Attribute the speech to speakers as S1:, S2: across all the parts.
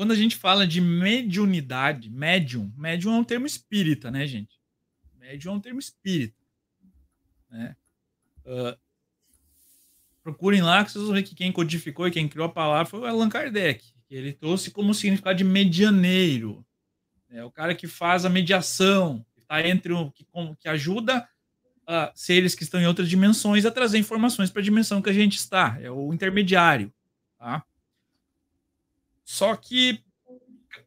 S1: Quando a gente fala de mediunidade, médium, médium é um termo espírita, né, gente? Médium é um termo espírita. Né? Uh, procurem lá que vocês vão ver que quem codificou e quem criou a palavra foi o Allan Kardec. Ele trouxe como significado de medianeiro. É o cara que faz a mediação, que tá entre o que, que ajuda uh, seres que estão em outras dimensões a trazer informações para a dimensão que a gente está. É o intermediário, tá? Só que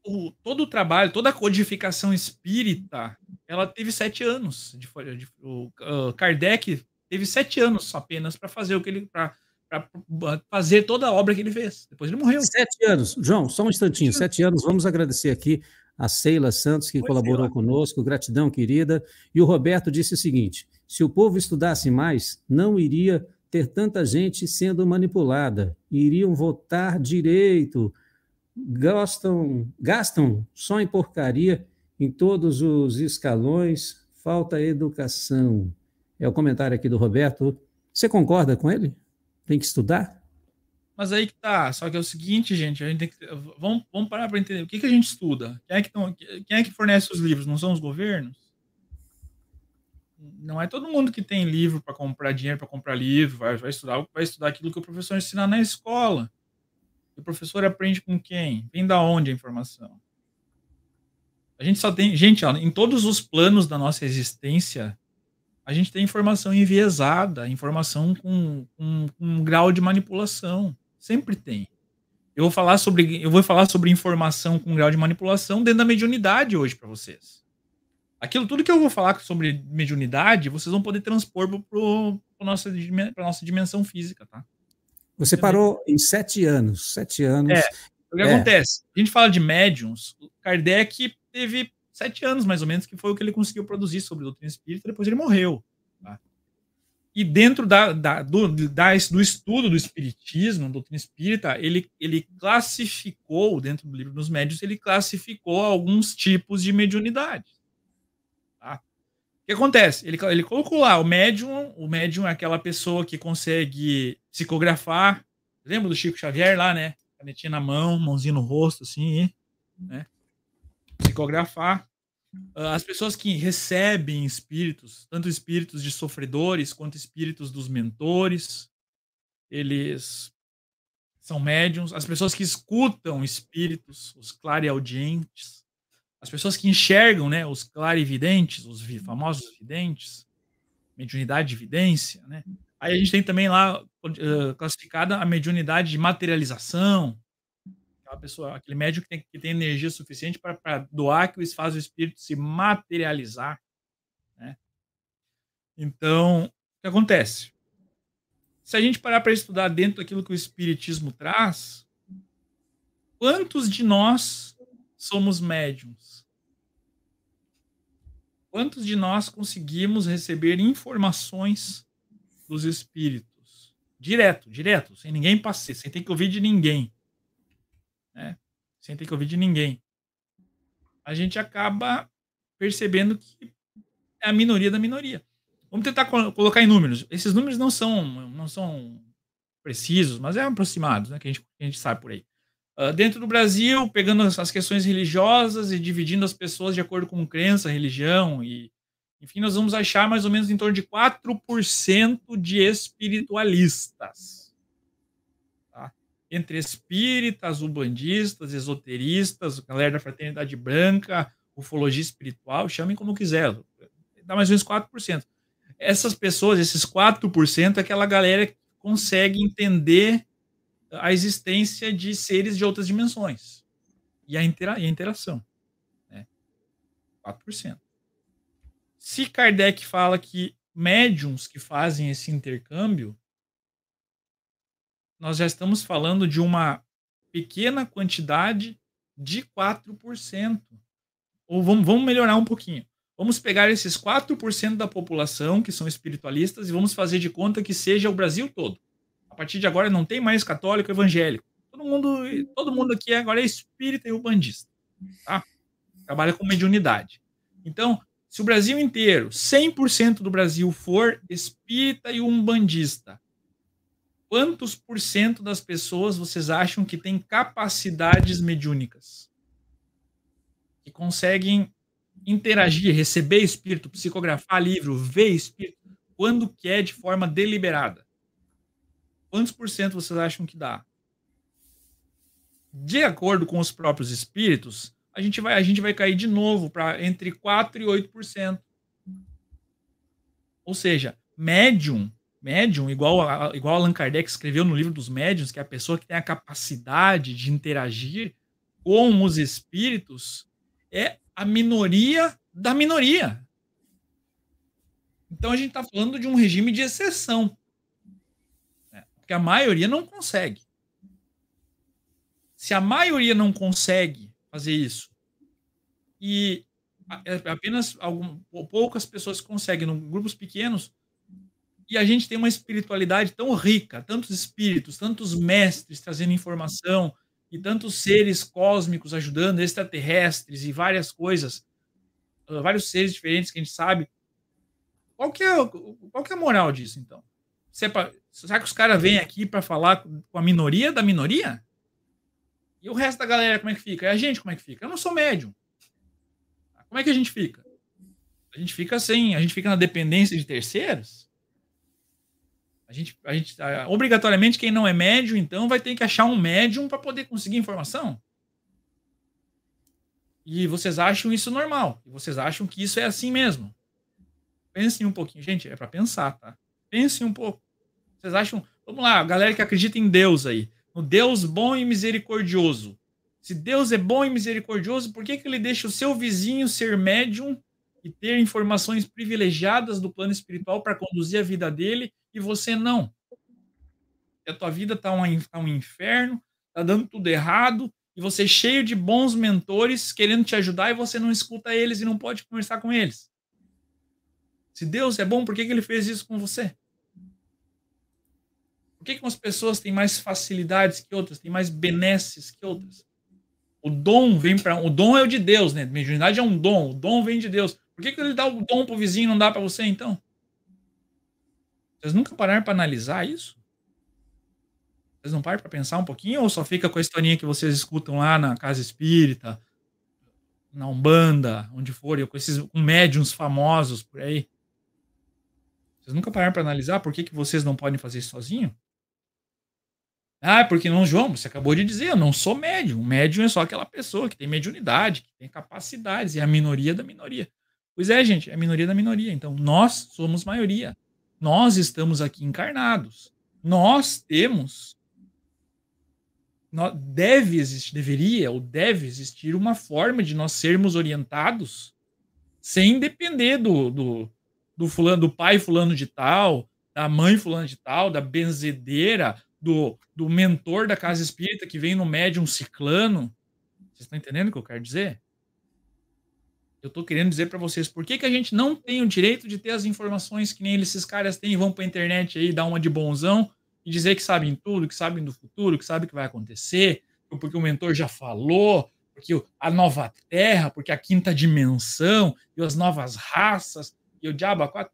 S1: o, todo o trabalho, toda a codificação espírita, ela teve sete anos. De, de o Kardec teve sete anos apenas para fazer o que ele. Pra, para fazer toda a obra que ele fez. Depois ele morreu. Sete anos. João, só
S2: um instantinho. Sete anos. Vamos agradecer aqui a Ceila Santos, que pois é. colaborou conosco. Gratidão, querida. E o Roberto disse o seguinte: se o povo estudasse mais, não iria ter tanta gente sendo manipulada. Iriam votar direito gastam, gastam só em porcaria em todos os escalões, falta educação. É o comentário aqui do Roberto. Você concorda com ele? Tem que estudar?
S1: Mas aí que tá. Só que é o seguinte, gente, a gente tem que, vamos, vamos parar para entender o que, que a gente estuda. Quem é que, tão, quem é que fornece os livros? Não são os governos? Não é todo mundo que tem livro para comprar dinheiro, para comprar livro, vai, vai estudar, vai estudar aquilo que o professor ensinar na escola. E o professor aprende com quem? Vem da onde a informação? A gente só tem. Gente, ó, em todos os planos da nossa existência, a gente tem informação enviesada, informação com, com, com um grau de manipulação. Sempre tem. Eu vou falar sobre, eu vou falar sobre informação com grau de manipulação dentro da mediunidade hoje para vocês. Aquilo tudo que eu vou falar sobre mediunidade, vocês vão poder transpor para nossa para nossa dimensão física, tá?
S2: Você parou em sete anos. Sete anos. É, o que é. acontece?
S1: A gente fala de médiums. Kardec teve sete anos, mais ou menos, que foi o que ele conseguiu produzir sobre o doutrina espírita. Depois ele morreu. Tá? E dentro da, da, do, da, do estudo do espiritismo, doutrina espírita, ele, ele classificou, dentro do livro dos médios, ele classificou alguns tipos de mediunidade. O que acontece? Ele, ele colocou lá o médium, o médium é aquela pessoa que consegue psicografar. Lembra do Chico Xavier lá, né? Canetinha na mão, mãozinha no rosto, assim, né? Psicografar. Ah, as pessoas que recebem espíritos, tanto espíritos de sofredores quanto espíritos dos mentores, eles são médiums. As pessoas que escutam espíritos, os clareaudientes, as pessoas que enxergam, né, os clarividentes, os uhum. famosos videntes, mediunidade de vidência, né? Aí a gente tem também lá uh, classificada a mediunidade de materialização, aquela é pessoa, aquele médium que tem, que tem energia suficiente para doar que faz o espírito se materializar, né? Então, o que acontece? Se a gente parar para estudar dentro daquilo que o espiritismo traz, quantos de nós somos médiums? Quantos de nós conseguimos receber informações dos espíritos? Direto, direto, sem ninguém passar, sem ter que ouvir de ninguém. Né? Sem ter que ouvir de ninguém. A gente acaba percebendo que é a minoria da minoria. Vamos tentar colocar em números. Esses números não são, não são precisos, mas é aproximados, né? Que a gente, que a gente sabe por aí. Ah, dentro do Brasil, pegando as questões religiosas e dividindo as pessoas de acordo com crença, religião e enfim, nós vamos achar mais ou menos em torno de 4% de espiritualistas. Tá? Entre espíritas, umbandistas, esoteristas, galera da fraternidade branca, ufologia espiritual, chamem como quiser, dá mais ou menos 4%. Essas pessoas, esses 4%, é aquela galera que consegue entender a existência de seres de outras dimensões e a, intera e a interação. Né? 4%. Se Kardec fala que médiums que fazem esse intercâmbio, nós já estamos falando de uma pequena quantidade de 4%. Ou vamos, vamos melhorar um pouquinho. Vamos pegar esses 4% da população que são espiritualistas e vamos fazer de conta que seja o Brasil todo. A partir de agora não tem mais católico evangélico. Todo mundo, todo mundo aqui agora é espírita e umbandista. Tá? Trabalha com mediunidade. Então, se o Brasil inteiro, 100% do Brasil for espírita e umbandista, quantos por cento das pessoas vocês acham que têm capacidades mediúnicas? Que conseguem interagir, receber espírito, psicografar livro, ver espírito, quando quer é de forma deliberada quantos por cento vocês acham que dá? De acordo com os próprios espíritos, a gente vai, a gente vai cair de novo para entre 4% e 8%. Ou seja, médium, médium, igual, a, igual Allan Kardec escreveu no livro dos médiums, que é a pessoa que tem a capacidade de interagir com os espíritos, é a minoria da minoria. Então a gente está falando de um regime de exceção. Porque a maioria não consegue. Se a maioria não consegue fazer isso e é, apenas algumas, poucas pessoas conseguem, em grupos pequenos, e a gente tem uma espiritualidade tão rica, tantos espíritos, tantos mestres trazendo informação e tantos seres cósmicos ajudando, extraterrestres e várias coisas, ah, vários seres diferentes que a gente sabe. Qual que é, qual que é a moral disso, então? Pra, será que os caras vêm aqui para falar com a minoria da minoria? E o resto da galera, como é que fica? E a gente, como é que fica? Eu não sou médium. Como é que a gente fica? A gente fica sem, a gente fica na dependência de terceiros. A gente, a gente obrigatoriamente quem não é médium, então vai ter que achar um médium para poder conseguir informação. E vocês acham isso normal? E vocês acham que isso é assim mesmo? Pensem um pouquinho, gente, é para pensar, tá? Pensem um pouco. Vocês acham? Vamos lá, galera que acredita em Deus aí. No Deus bom e misericordioso. Se Deus é bom e misericordioso, por que, que ele deixa o seu vizinho ser médium e ter informações privilegiadas do plano espiritual para conduzir a vida dele e você não? E a tua vida está um, tá um inferno, tá dando tudo errado e você é cheio de bons mentores querendo te ajudar e você não escuta eles e não pode conversar com eles. Se Deus é bom, por que, que ele fez isso com você? Por que, que umas pessoas têm mais facilidades que outras, têm mais benesses que outras? O dom vem para o dom é o de Deus, né? Mediunidade é um dom, o dom vem de Deus. Por que, que ele dá o dom pro vizinho e não dá para você então? Vocês nunca pararam para analisar isso? Vocês não param para pensar um pouquinho ou só fica com a historinha que vocês escutam lá na casa espírita, na Umbanda, onde for? com esses médiums famosos por aí? Vocês nunca pararam para analisar por que, que vocês não podem fazer isso sozinho? Ah, é porque não, João, você acabou de dizer, eu não sou médium. O médium é só aquela pessoa que tem mediunidade, que tem capacidades, é a minoria da minoria. Pois é, gente, é a minoria da minoria. Então, nós somos maioria. Nós estamos aqui encarnados. Nós temos. Deve existir, deveria ou deve existir uma forma de nós sermos orientados sem depender do, do, do fulano, do pai fulano de tal, da mãe fulano de tal, da benzedeira, do, do mentor da casa espírita que vem no médium ciclano. Vocês estão entendendo o que eu quero dizer? Eu estou querendo dizer para vocês por que, que a gente não tem o direito de ter as informações que nem esses caras têm e vão para a internet aí dar uma de bonzão e dizer que sabem tudo, que sabem do futuro, que sabem o que vai acontecer, porque o mentor já falou, porque a nova terra, porque a quinta dimensão e as novas raças e o diabo a quatro.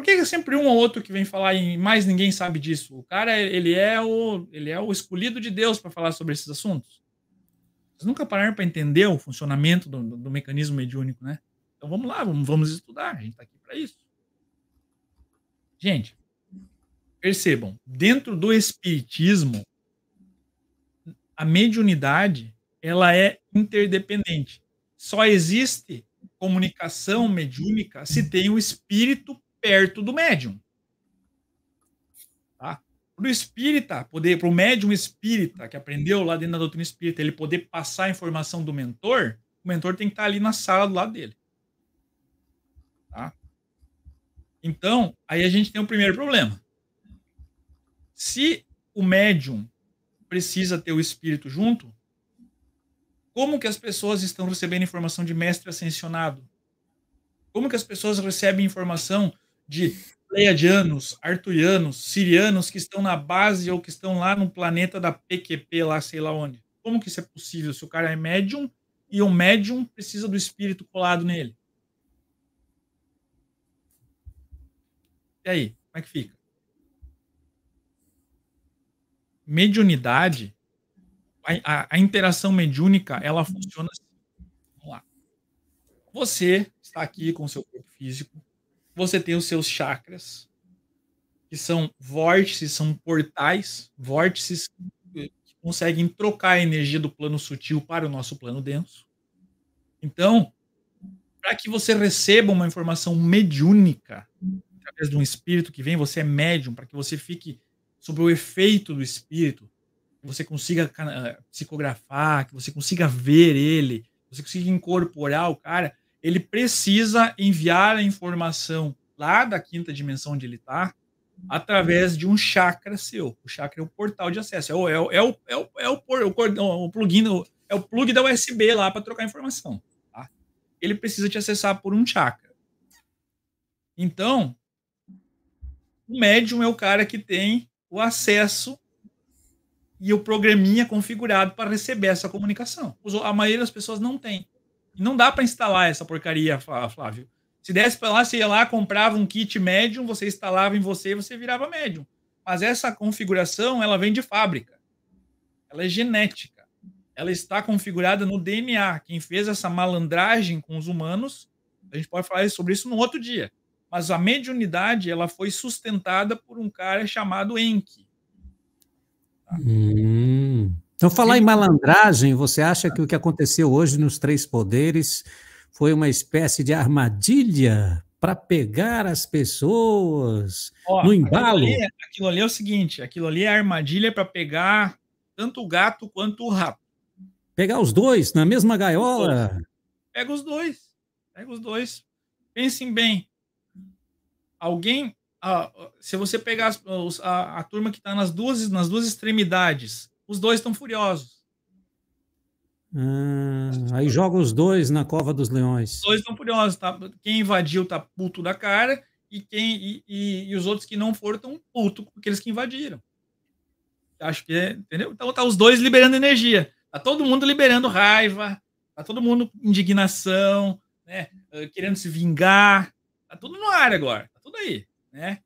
S1: Por que é sempre um ou outro que vem falar e mais ninguém sabe disso? O cara, ele é o, ele é o escolhido de Deus para falar sobre esses assuntos. Vocês nunca pararam para entender o funcionamento do, do, do, mecanismo mediúnico, né? Então vamos lá, vamos, vamos estudar. A gente está aqui para isso. Gente, percebam, dentro do espiritismo, a mediunidade ela é interdependente. Só existe comunicação mediúnica se tem o espírito perto do médium. Tá? Para o espírita, poder, para o médium espírita que aprendeu lá dentro da doutrina espírita, ele poder passar a informação do mentor, o mentor tem que estar tá ali na sala do lado dele. Tá? Então, aí a gente tem o primeiro problema. Se o médium precisa ter o espírito junto, como que as pessoas estão recebendo informação de mestre ascensionado? Como que as pessoas recebem informação de pleiadianos, arturianos, sirianos que estão na base ou que estão lá no planeta da PQP, lá sei lá onde. Como que isso é possível se o cara é médium e o médium precisa do espírito colado nele? E aí, como é que fica? Mediunidade, a, a, a interação mediúnica, ela funciona assim. Vamos lá. Você está aqui com seu corpo físico, você tem os seus chakras, que são vórtices, são portais, vórtices que conseguem trocar a energia do plano sutil para o nosso plano denso. Então, para que você receba uma informação mediúnica, através de um espírito que vem, você é médium, para que você fique sobre o efeito do espírito, que você consiga ah, psicografar, que você consiga ver ele, que você consiga incorporar o cara, ele precisa enviar a informação lá da quinta dimensão onde ele está, através de um chakra seu. O chakra é o portal de acesso, é o, é o, é o, é o, é o, é o, cordão, é o plugin, é o plug da USB lá para trocar informação. Tá? Ele precisa te acessar por um chakra. Então, o médium é o cara que tem o acesso e o programinha configurado para receber essa comunicação. A maioria das pessoas não tem. Não dá para instalar essa porcaria, Flávio. Se desse para lá, você ia lá, comprava um kit médium, você instalava em você e você virava médium. Mas essa configuração, ela vem de fábrica. Ela é genética. Ela está configurada no DNA. Quem fez essa malandragem com os humanos, a gente pode falar sobre isso no outro dia. Mas a mediunidade, ela foi sustentada por um cara chamado Enki.
S2: Tá? Hum. Então, falar em malandragem, você acha que o que aconteceu hoje nos Três Poderes foi uma espécie de armadilha para pegar as pessoas Ó, no embalo? Aquilo ali, é,
S1: aquilo ali, é o seguinte: aquilo ali é armadilha para pegar tanto o gato quanto o rato.
S2: Pegar os dois na mesma gaiola?
S1: Pega os dois. Pega os dois. Pensem bem. Alguém. Ah, se você pegar a, a, a turma que está nas duas, nas duas extremidades os dois estão furiosos.
S2: Ah, aí joga os dois na cova dos leões. Os
S1: dois estão furiosos. Tá? Quem invadiu tá puto da cara e quem e, e, e os outros que não foram estão puto com aqueles que invadiram. Acho que é, entendeu? Então tá os dois liberando energia. Tá todo mundo liberando raiva. Tá todo mundo indignação, né? Ah, querendo se vingar. Tá tudo no ar agora. Tá tudo aí, né?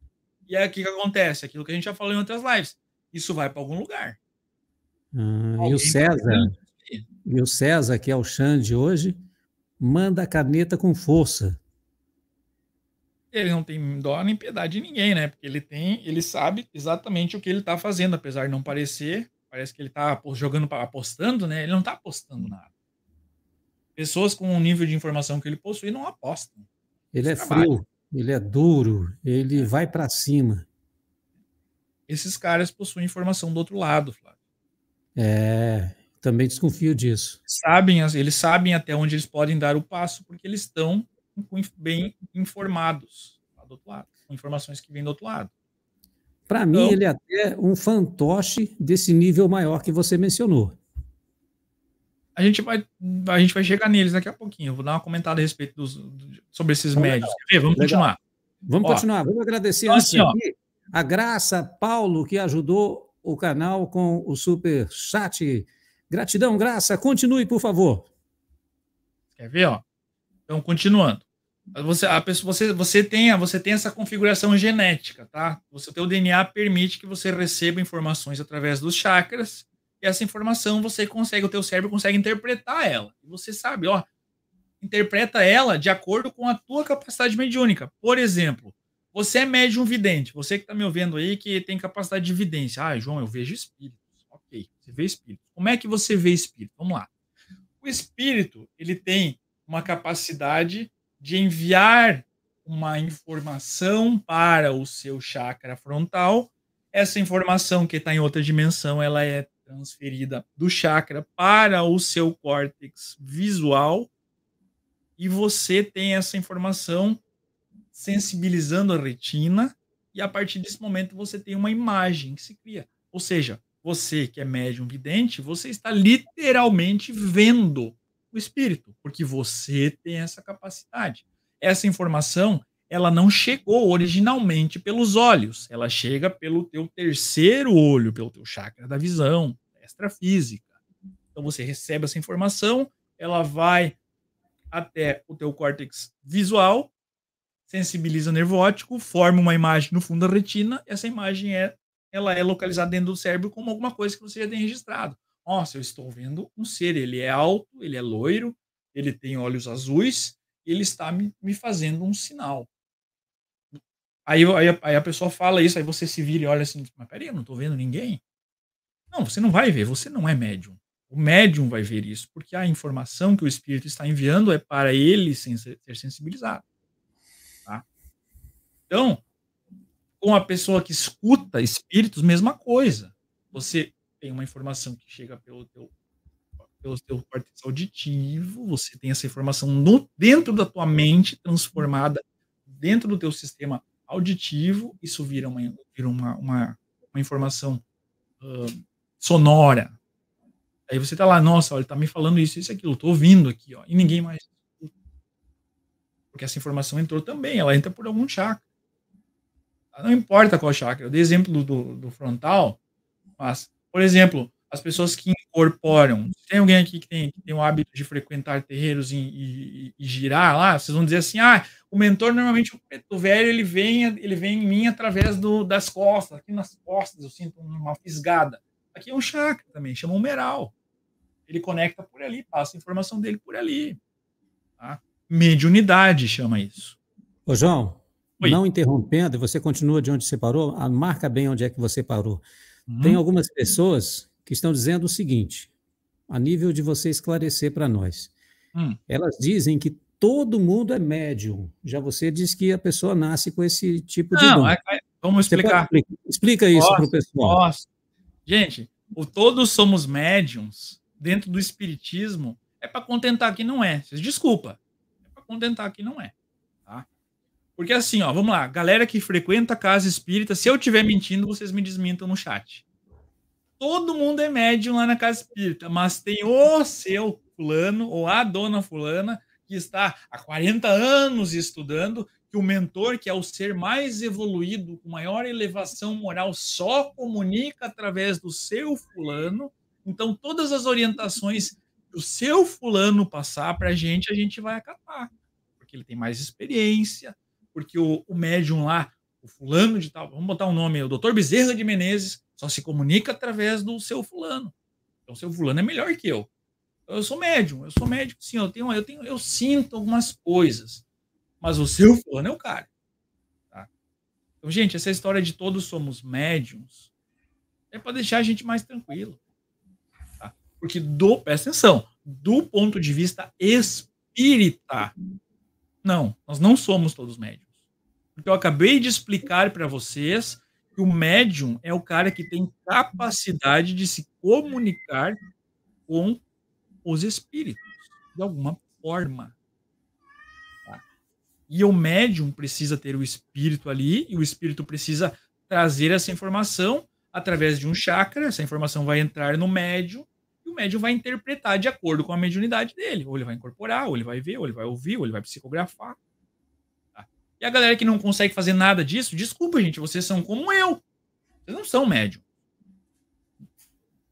S1: E aí o que, que acontece? Aquilo que a gente já falou em outras lives. Isso vai para algum lugar.
S2: Ah, e o César, e o César, que é o Xande hoje, manda a caneta com força.
S1: Ele não tem dó nem piedade de ninguém, né? Porque ele tem, ele sabe exatamente o que ele está fazendo, apesar de não parecer. Parece que ele está jogando, apostando, né? Ele não está apostando nada. Pessoas com o nível de informação que ele possui não apostam.
S2: Ele é frio, ele é duro, ele é. vai para cima.
S1: Esses caras possuem informação do outro lado, Flávio
S2: é, também desconfio disso.
S1: Sabem, eles sabem até onde eles podem dar o passo, porque eles estão bem informados tá, do outro lado, informações que vêm do outro lado. Para então, mim, ele é
S2: até um fantoche desse nível maior que você mencionou.
S1: A gente vai, a gente vai chegar neles daqui a pouquinho. Eu vou dar uma comentada a respeito dos, do, sobre esses Legal. médios. Quer ver? Vamos Legal. continuar. Vamos ó, continuar. Vamos agradecer então, assim, ó, a graça,
S2: Paulo, que ajudou o canal com o super chat. Gratidão, graça, continue, por favor.
S1: Quer ver, ó? Então, continuando. Você, a pessoa, você, você, tem, você tem essa configuração genética, tá? Você, o DNA permite que você receba informações através dos chakras, e essa informação você consegue, o teu cérebro consegue interpretar ela. E você sabe, ó, interpreta ela de acordo com a tua capacidade mediúnica. Por exemplo, você é médium vidente, você que está me ouvindo aí, que tem capacidade de evidência. Ah, João, eu vejo espíritos. Ok, você vê espíritos. Como é que você vê espírito? Vamos lá. O espírito, ele tem uma capacidade de enviar uma informação para o seu chakra frontal. Essa informação que está em outra dimensão, ela é transferida do chakra para o seu córtex visual e você tem essa informação sensibilizando a retina, e a partir desse momento você tem uma imagem que se cria. Ou seja, você que é médium vidente, você está literalmente vendo o espírito, porque você tem essa capacidade. Essa informação, ela não chegou originalmente pelos olhos, ela chega pelo teu terceiro olho, pelo teu chakra da visão, extrafísica. Então você recebe essa informação, ela vai até o teu córtex visual sensibiliza o nervo óptico, forma uma imagem no fundo da retina, essa imagem é ela é localizada dentro do cérebro como alguma coisa que você já tem registrado. Nossa, eu estou vendo um ser, ele é alto, ele é loiro, ele tem olhos azuis, ele está me, me fazendo um sinal. Aí, aí, aí, a pessoa fala isso, aí você se vira e olha assim, mas peraí, eu não estou vendo ninguém. Não, você não vai ver, você não é médium. O médium vai ver isso, porque a informação que o espírito está enviando é para ele ser sensibilizado. Então, com a pessoa que escuta espíritos, mesma coisa. Você tem uma informação que chega pelo teu, pelo teu cortex auditivo, você tem essa informação no, dentro da tua mente, transformada dentro do teu sistema auditivo, isso vira uma, vira uma, uma, uma informação uh, sonora. Aí você tá lá, nossa, olha, ele tá me falando isso, isso, aquilo, tô ouvindo aqui, ó, e ninguém mais. Porque essa informação entrou também, ela entra por algum chakra. Não importa qual chakra. Eu dei exemplo do, do frontal, mas, por exemplo, as pessoas que incorporam. tem alguém aqui que tem, que tem o hábito de frequentar terreiros e, e, e, girar lá, vocês vão dizer assim: ah, o mentor normalmente, o preto velho, ele vem, ele vem em mim através do, das costas. Aqui nas costas eu sinto uma fisgada. Aqui é um chakra também, chama umeral. Ele conecta por ali, passa a informação dele por ali. Tá? Mediunidade chama isso.
S2: Ô, João, Oi. não interrompendo, você continua de onde você parou, marca bem onde é que você parou. Uhum. Tem algumas pessoas que estão dizendo o seguinte, a nível de você esclarecer para nós. Uhum. Elas dizem que todo mundo é médium. Já você diz que a pessoa nasce com esse tipo de. Não, é, é, vamos explicar. explica isso para o
S1: pessoal. Posso. Gente, o todos somos médiums dentro do espiritismo é para contentar que não é. Desculpa. É para contentar que não é. Porque assim, ó, vamos lá, galera que frequenta a casa espírita, se eu estiver mentindo, vocês me desmintam no chat. Todo mundo é médium lá na casa espírita, mas tem o seu fulano ou a dona fulana que está há 40 anos estudando, que o mentor, que é o ser mais evoluído, com maior elevação moral, só comunica através do seu fulano. Então, todas as orientações que o seu fulano passar para a gente, a gente vai acatar, porque ele tem mais experiência, porque o, o médium lá, o fulano de tal, vamos botar um nome, o doutor Bezerra de Menezes, só se comunica através do seu fulano. Então, seu fulano é melhor que eu. Então, eu sou médium, eu sou médico, sim, eu tenho, eu tenho, eu sinto algumas coisas, mas o seu fulano é o cara. Tá? Então, gente, essa história de todos somos médiums é para deixar a gente mais tranquilo. Tá? Porque do, presta atenção, do ponto de vista espírita, não, nós não somos todos médiums. Porque eu acabei de explicar para vocês que o médium é o cara que tem capacidade de se comunicar com os espíritos, de alguma forma. Tá? E o médium precisa ter o espírito ali, e o espírito precisa trazer essa informação através de um chakra, essa informação vai entrar no médium, médium vai interpretar de acordo com a mediunidade dele. Ou ele vai incorporar, ou ele vai ver, ou ele vai ouvir, ou ele vai psicografar. Tá? E a galera que não consegue fazer nada disso, desculpa, gente, vocês são como eu. Vocês não são médium.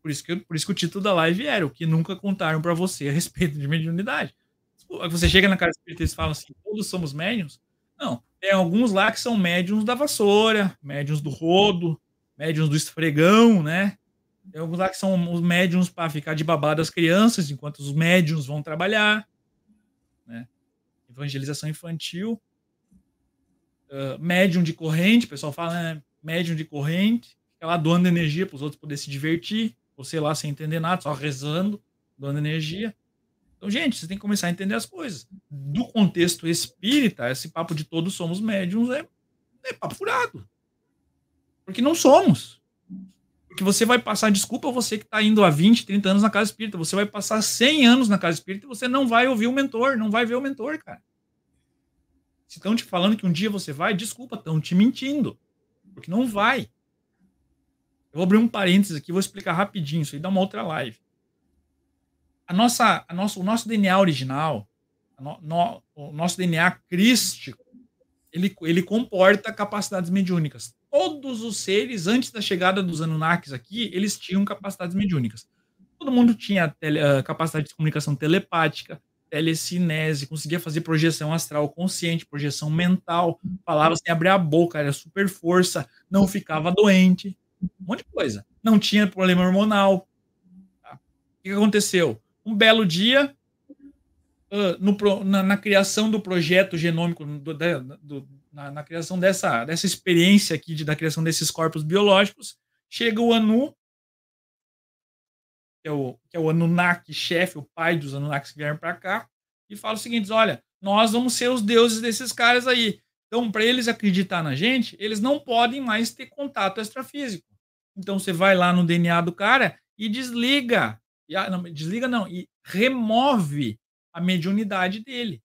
S1: Por isso que, por isso que o título da live era o que nunca contaram para você a respeito de mediunidade. Você chega na casa espírita e eles falam assim, todos somos médiums? Não, tem alguns lá que são médiums da vassoura, médiums do rodo, médiums do esfregão, né? Tem é alguns lá que são os médiums para ficar de babá das crianças, enquanto os médiums vão trabalhar. Né? Evangelização infantil. Uh, médium de corrente, o pessoal fala, né? Médium de corrente, ela lá doando energia para os outros poderem se divertir, você lá sem entender nada, só rezando, doando energia. Então, gente, você tem que começar a entender as coisas. Do contexto espírita, esse papo de todos somos médiums é, é papo furado. Porque não somos. Porque você vai passar, desculpa você que está indo há 20, 30 anos na casa espírita, você vai passar 100 anos na casa espírita e você não vai ouvir o mentor, não vai ver o mentor, cara. Se estão te falando que um dia você vai, desculpa, estão te mentindo. Porque não vai. Eu vou abrir um parênteses aqui, vou explicar rapidinho, isso aí dá uma outra live. A nossa, a nossa, o nosso DNA original, no, no, o nosso DNA crístico, ele, ele comporta capacidades mediúnicas todos os seres, antes da chegada dos Anunnakis aqui, eles tinham capacidades mediúnicas. Todo mundo tinha tele, ah, capacidade de comunicação telepática, telecinese, conseguia fazer projeção astral consciente, projeção mental, falava sem abrir a boca, era super força, não ficava doente, um monte de coisa. Não tinha problema hormonal. Tá? O que aconteceu? Um belo dia, uh, no, na, na, criação do projeto genômico do, do na, na, criação dessa, dessa experiência aqui de, da criação desses corpos biológicos, chega o Anu, que é o, que é o Anunnaki chefe, o pai dos Anunnakis que vieram para cá, e fala o seguinte: olha, nós vamos ser os deuses desses caras aí. Então, para eles acreditar na gente, eles não podem mais ter contato extrafísico. Então, você vai lá no DNA do cara e desliga. E, não, desliga não, e remove a mediunidade dele.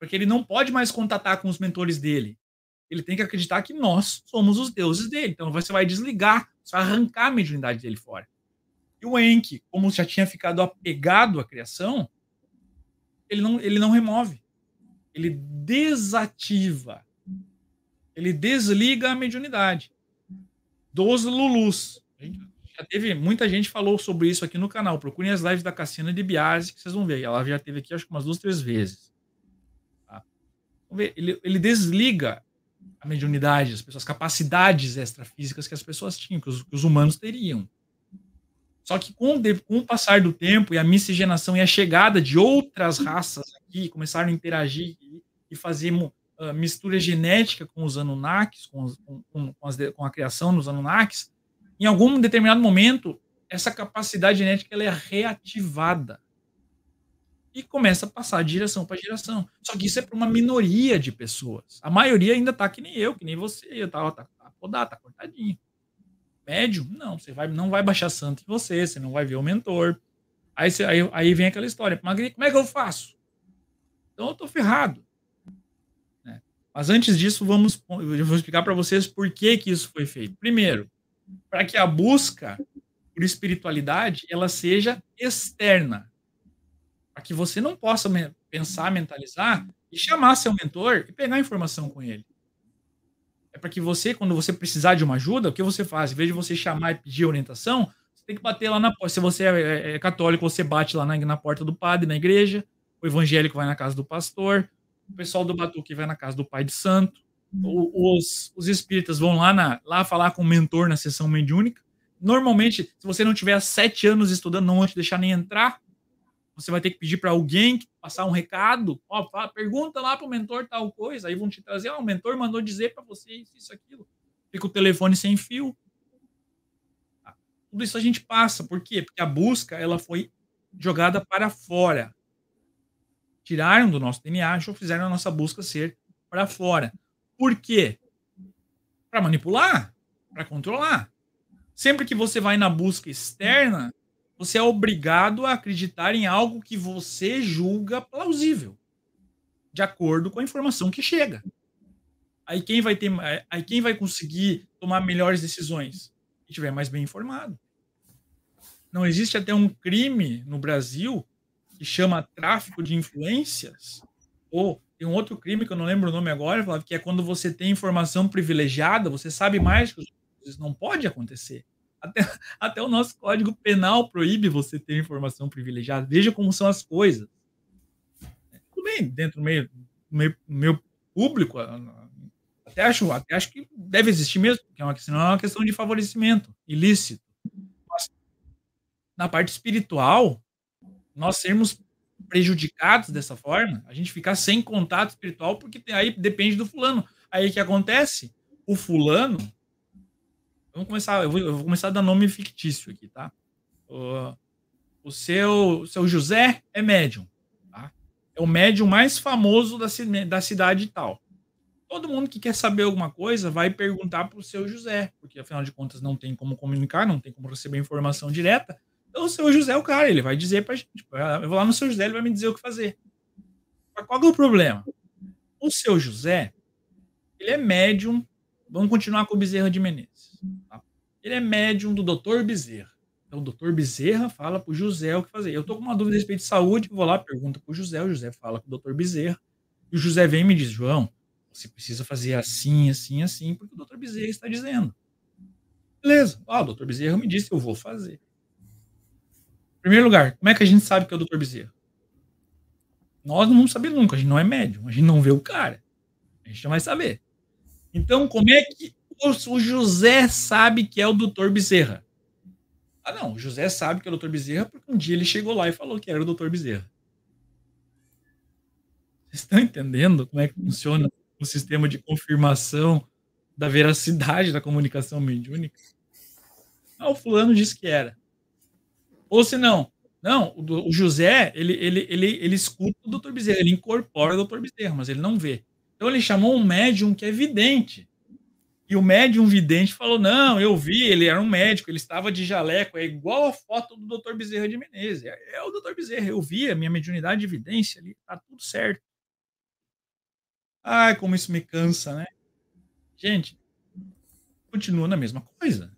S1: Porque ele não pode mais contatar com os mentores dele. Ele tem que acreditar que nós somos os deuses dele. Então você vai desligar, você vai arrancar a mediunidade dele fora. E o Enki, como já tinha ficado apegado à criação, ele não, ele não remove. Ele desativa. Ele desliga a mediunidade dos Lulus. Já teve muita gente falou sobre isso aqui no canal. Procurem as lives da Cassina de Biase, que vocês vão ver. Ela já teve aqui acho que umas duas, três vezes. Tá? Vamos ver. Ele, ele desliga a mediunidade, as pessoas, capacidades extrafísicas que as pessoas tinham, que os, que os humanos teriam. Só que com, com, o passar do tempo e a miscigenação e a chegada de outras raças aqui, começaram a interagir e, e fazer uh, mistura genética com os Anunnakis, com, os, com, com, as, com, a criação dos Anunnakis, em algum determinado momento, essa capacidade genética ela é reativada e começa a passar de geração para geração. Só que isso é para uma minoria de pessoas. A maioria ainda tá que nem eu, que nem você, eu tava tá, tá podado, tá cortadinho. Médio, não, você vai, não vai baixar santo em você, você não vai ver o mentor. Aí, você, aí, aí vem aquela história, Magri, como é que eu faço? Então eu tô ferrado. Né? Mas antes disso, vamos, eu vou explicar para vocês por que, que isso foi feito. Primeiro, para que a busca por espiritualidade ela seja externa, para que você não possa pensar, mentalizar e chamar seu mentor e pegar informação com ele. É para que você, quando você precisar de uma ajuda, o que você faz? Em vez de você chamar e pedir orientação, você tem que bater lá na porta. Se você é, é, é, católico, você bate lá na, na porta do padre, na igreja. O evangélico vai na casa do pastor. O pessoal do Batuque vai na casa do pai de santo. O, os, os espíritas vão lá, na, lá falar com o mentor na sessão mediúnica. Normalmente, se você não tiver sete anos estudando, não vão te deixar nem entrar você vai ter que pedir para alguém passar um recado. Ó, fala, pergunta lá para o mentor tal coisa. Aí vão te trazer. Ó, o mentor mandou dizer para você isso, aquilo. Fica o telefone sem fio. Tá. Tudo isso a gente passa. Por quê? Porque a busca ela foi jogada para fora. Tiraram do nosso DNA, fizeram a nossa busca ser para fora. Por quê? Para manipular, para controlar. Sempre que você vai na busca externa, você é obrigado a acreditar em algo que você julga plausível, de acordo com a informação que chega. Aí quem vai ter, eh, aí quem vai conseguir tomar melhores decisões? Quem estiver mais bem informado. Não existe até um crime no Brasil que chama tráfico de influências ou tem um outro crime que eu não lembro o nome agora, Flávio, que é quando você tem informação privilegiada, você sabe mais que os outros. Não pode acontecer. Até, até o nosso código penal proíbe você ter informação privilegiada. Veja como são as coisas. Tudo bem, dentro do meio, meio, meio público, ah, até acho, até acho que deve existir mesmo, porque é uma, senão é uma questão de favorecimento ilícito. Mas, na parte espiritual, nós sermos prejudicados dessa forma, a gente ficar sem contato espiritual, porque aí depende do fulano. Aí o que acontece? O fulano Vamos começar, eu vou, eu vou começar a dar nome fictício aqui, tá? o seu, o seu José é médium. Tá? É o médium mais famoso da, da cidade tal. Todo mundo que quer saber alguma coisa vai perguntar pro seu José, porque afinal de contas não tem como comunicar, não tem como receber informação direta. Então o seu José é o cara, ele vai dizer para gente. Tipo, ah, eu vou lá no seu José, ele vai me dizer o que fazer. Mas qual é o problema? O seu José, ele é médium Vamos continuar com o Bezerra de Menezes. Tá? Ele é médium do doutor Bezerra. Então, o doutor Bezerra fala para o José o que fazer. Eu estou com uma dúvida a respeito de saúde, vou lá, pergunto para o José, o José fala com o doutor Bezerra, e o José vem e me diz, João, você precisa fazer assim, assim, assim, porque o doutor Bezerra está dizendo. Beleza. Ah, o doutor Bezerra me disse, eu vou fazer. Em primeiro lugar, como é que a gente sabe que é o doutor Bezerra? Nós não vamos saber nunca, a gente não é médium, a gente não vê o cara. A gente não vai saber. Então, como é que o, José sabe que é o doutor Bezerra? Ah, não, o José sabe que é o doutor Bezerra porque um dia ele chegou lá e falou que era o doutor Bezerra. Vocês estão entendendo como é que funciona o sistema de confirmação da veracidade da comunicação mediúnica? Ah, o fulano disse que era. Ou se não, não, o, José, ele, ele, ele, ele escuta o doutor Bezerra, ele incorpora o doutor Bezerra, mas ele não vê. Então ele chamou um médium que é vidente. E o médium vidente falou: Não, eu vi, ele era um médico, ele estava de jaleco, é igual a foto do Dr. Bezerra de Menezes. É, é o Dr. Bezerra, eu vi, a minha mediunidade de evidência ali, tá tudo certo. Ai, como isso me cansa, né? Gente, continua na mesma coisa.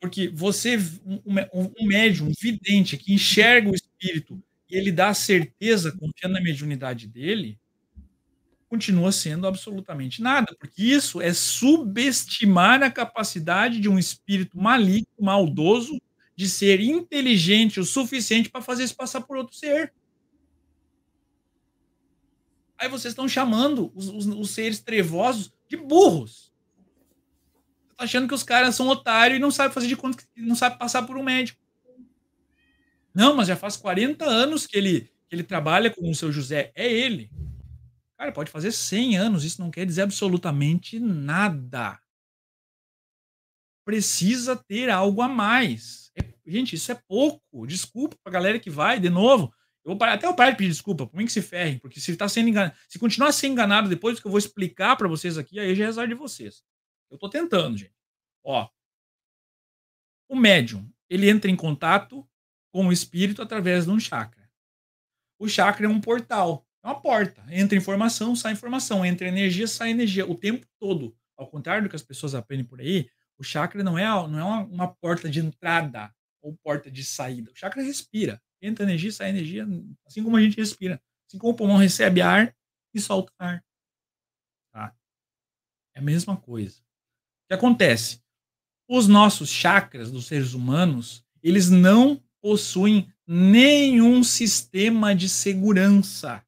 S1: Porque você, um, um médium, um vidente que enxerga o espírito e ele dá a certeza, confiando na mediunidade dele, continua sendo absolutamente nada, porque isso é subestimar a capacidade de um espírito maligno, maldoso, de ser inteligente o suficiente para fazer isso passar por outro ser. Aí vocês estão chamando os, os, os seres trevosos de burros. Você tá achando que os caras são otários e não sabem fazer de conta que não sabe passar por um médico. Não, mas já faz 40 anos que ele, que ele trabalha com o seu José. É ele. Cara, pode fazer 100 anos, isso não quer dizer absolutamente nada. Precisa ter algo a mais. É, gente, isso é pouco. Desculpa pra galera que vai, de novo. Eu vou parar, até o pai pede pedir desculpa, por mim que se ferre, porque se ele tá sendo enganado, se continuar sendo enganado depois que eu vou explicar para vocês aqui, aí já é azar de vocês. Eu tô tentando, gente. Ó. O médium, ele entra em contato com o espírito através de um chakra. O chakra é um portal. É uma porta. Entra informação, sai informação. Entra energia, sai energia. O tempo todo. Ao contrário do que as pessoas aprendem por aí, o chakra não é, não é uma, uma porta de entrada ou porta de saída. O chakra respira. Entra energia, sai energia, assim como a gente respira. Assim como o pulmão recebe ar e solta ar. Tá? É a mesma coisa. O que acontece? Os nossos chakras dos seres humanos, eles não possuem nenhum sistema de segurança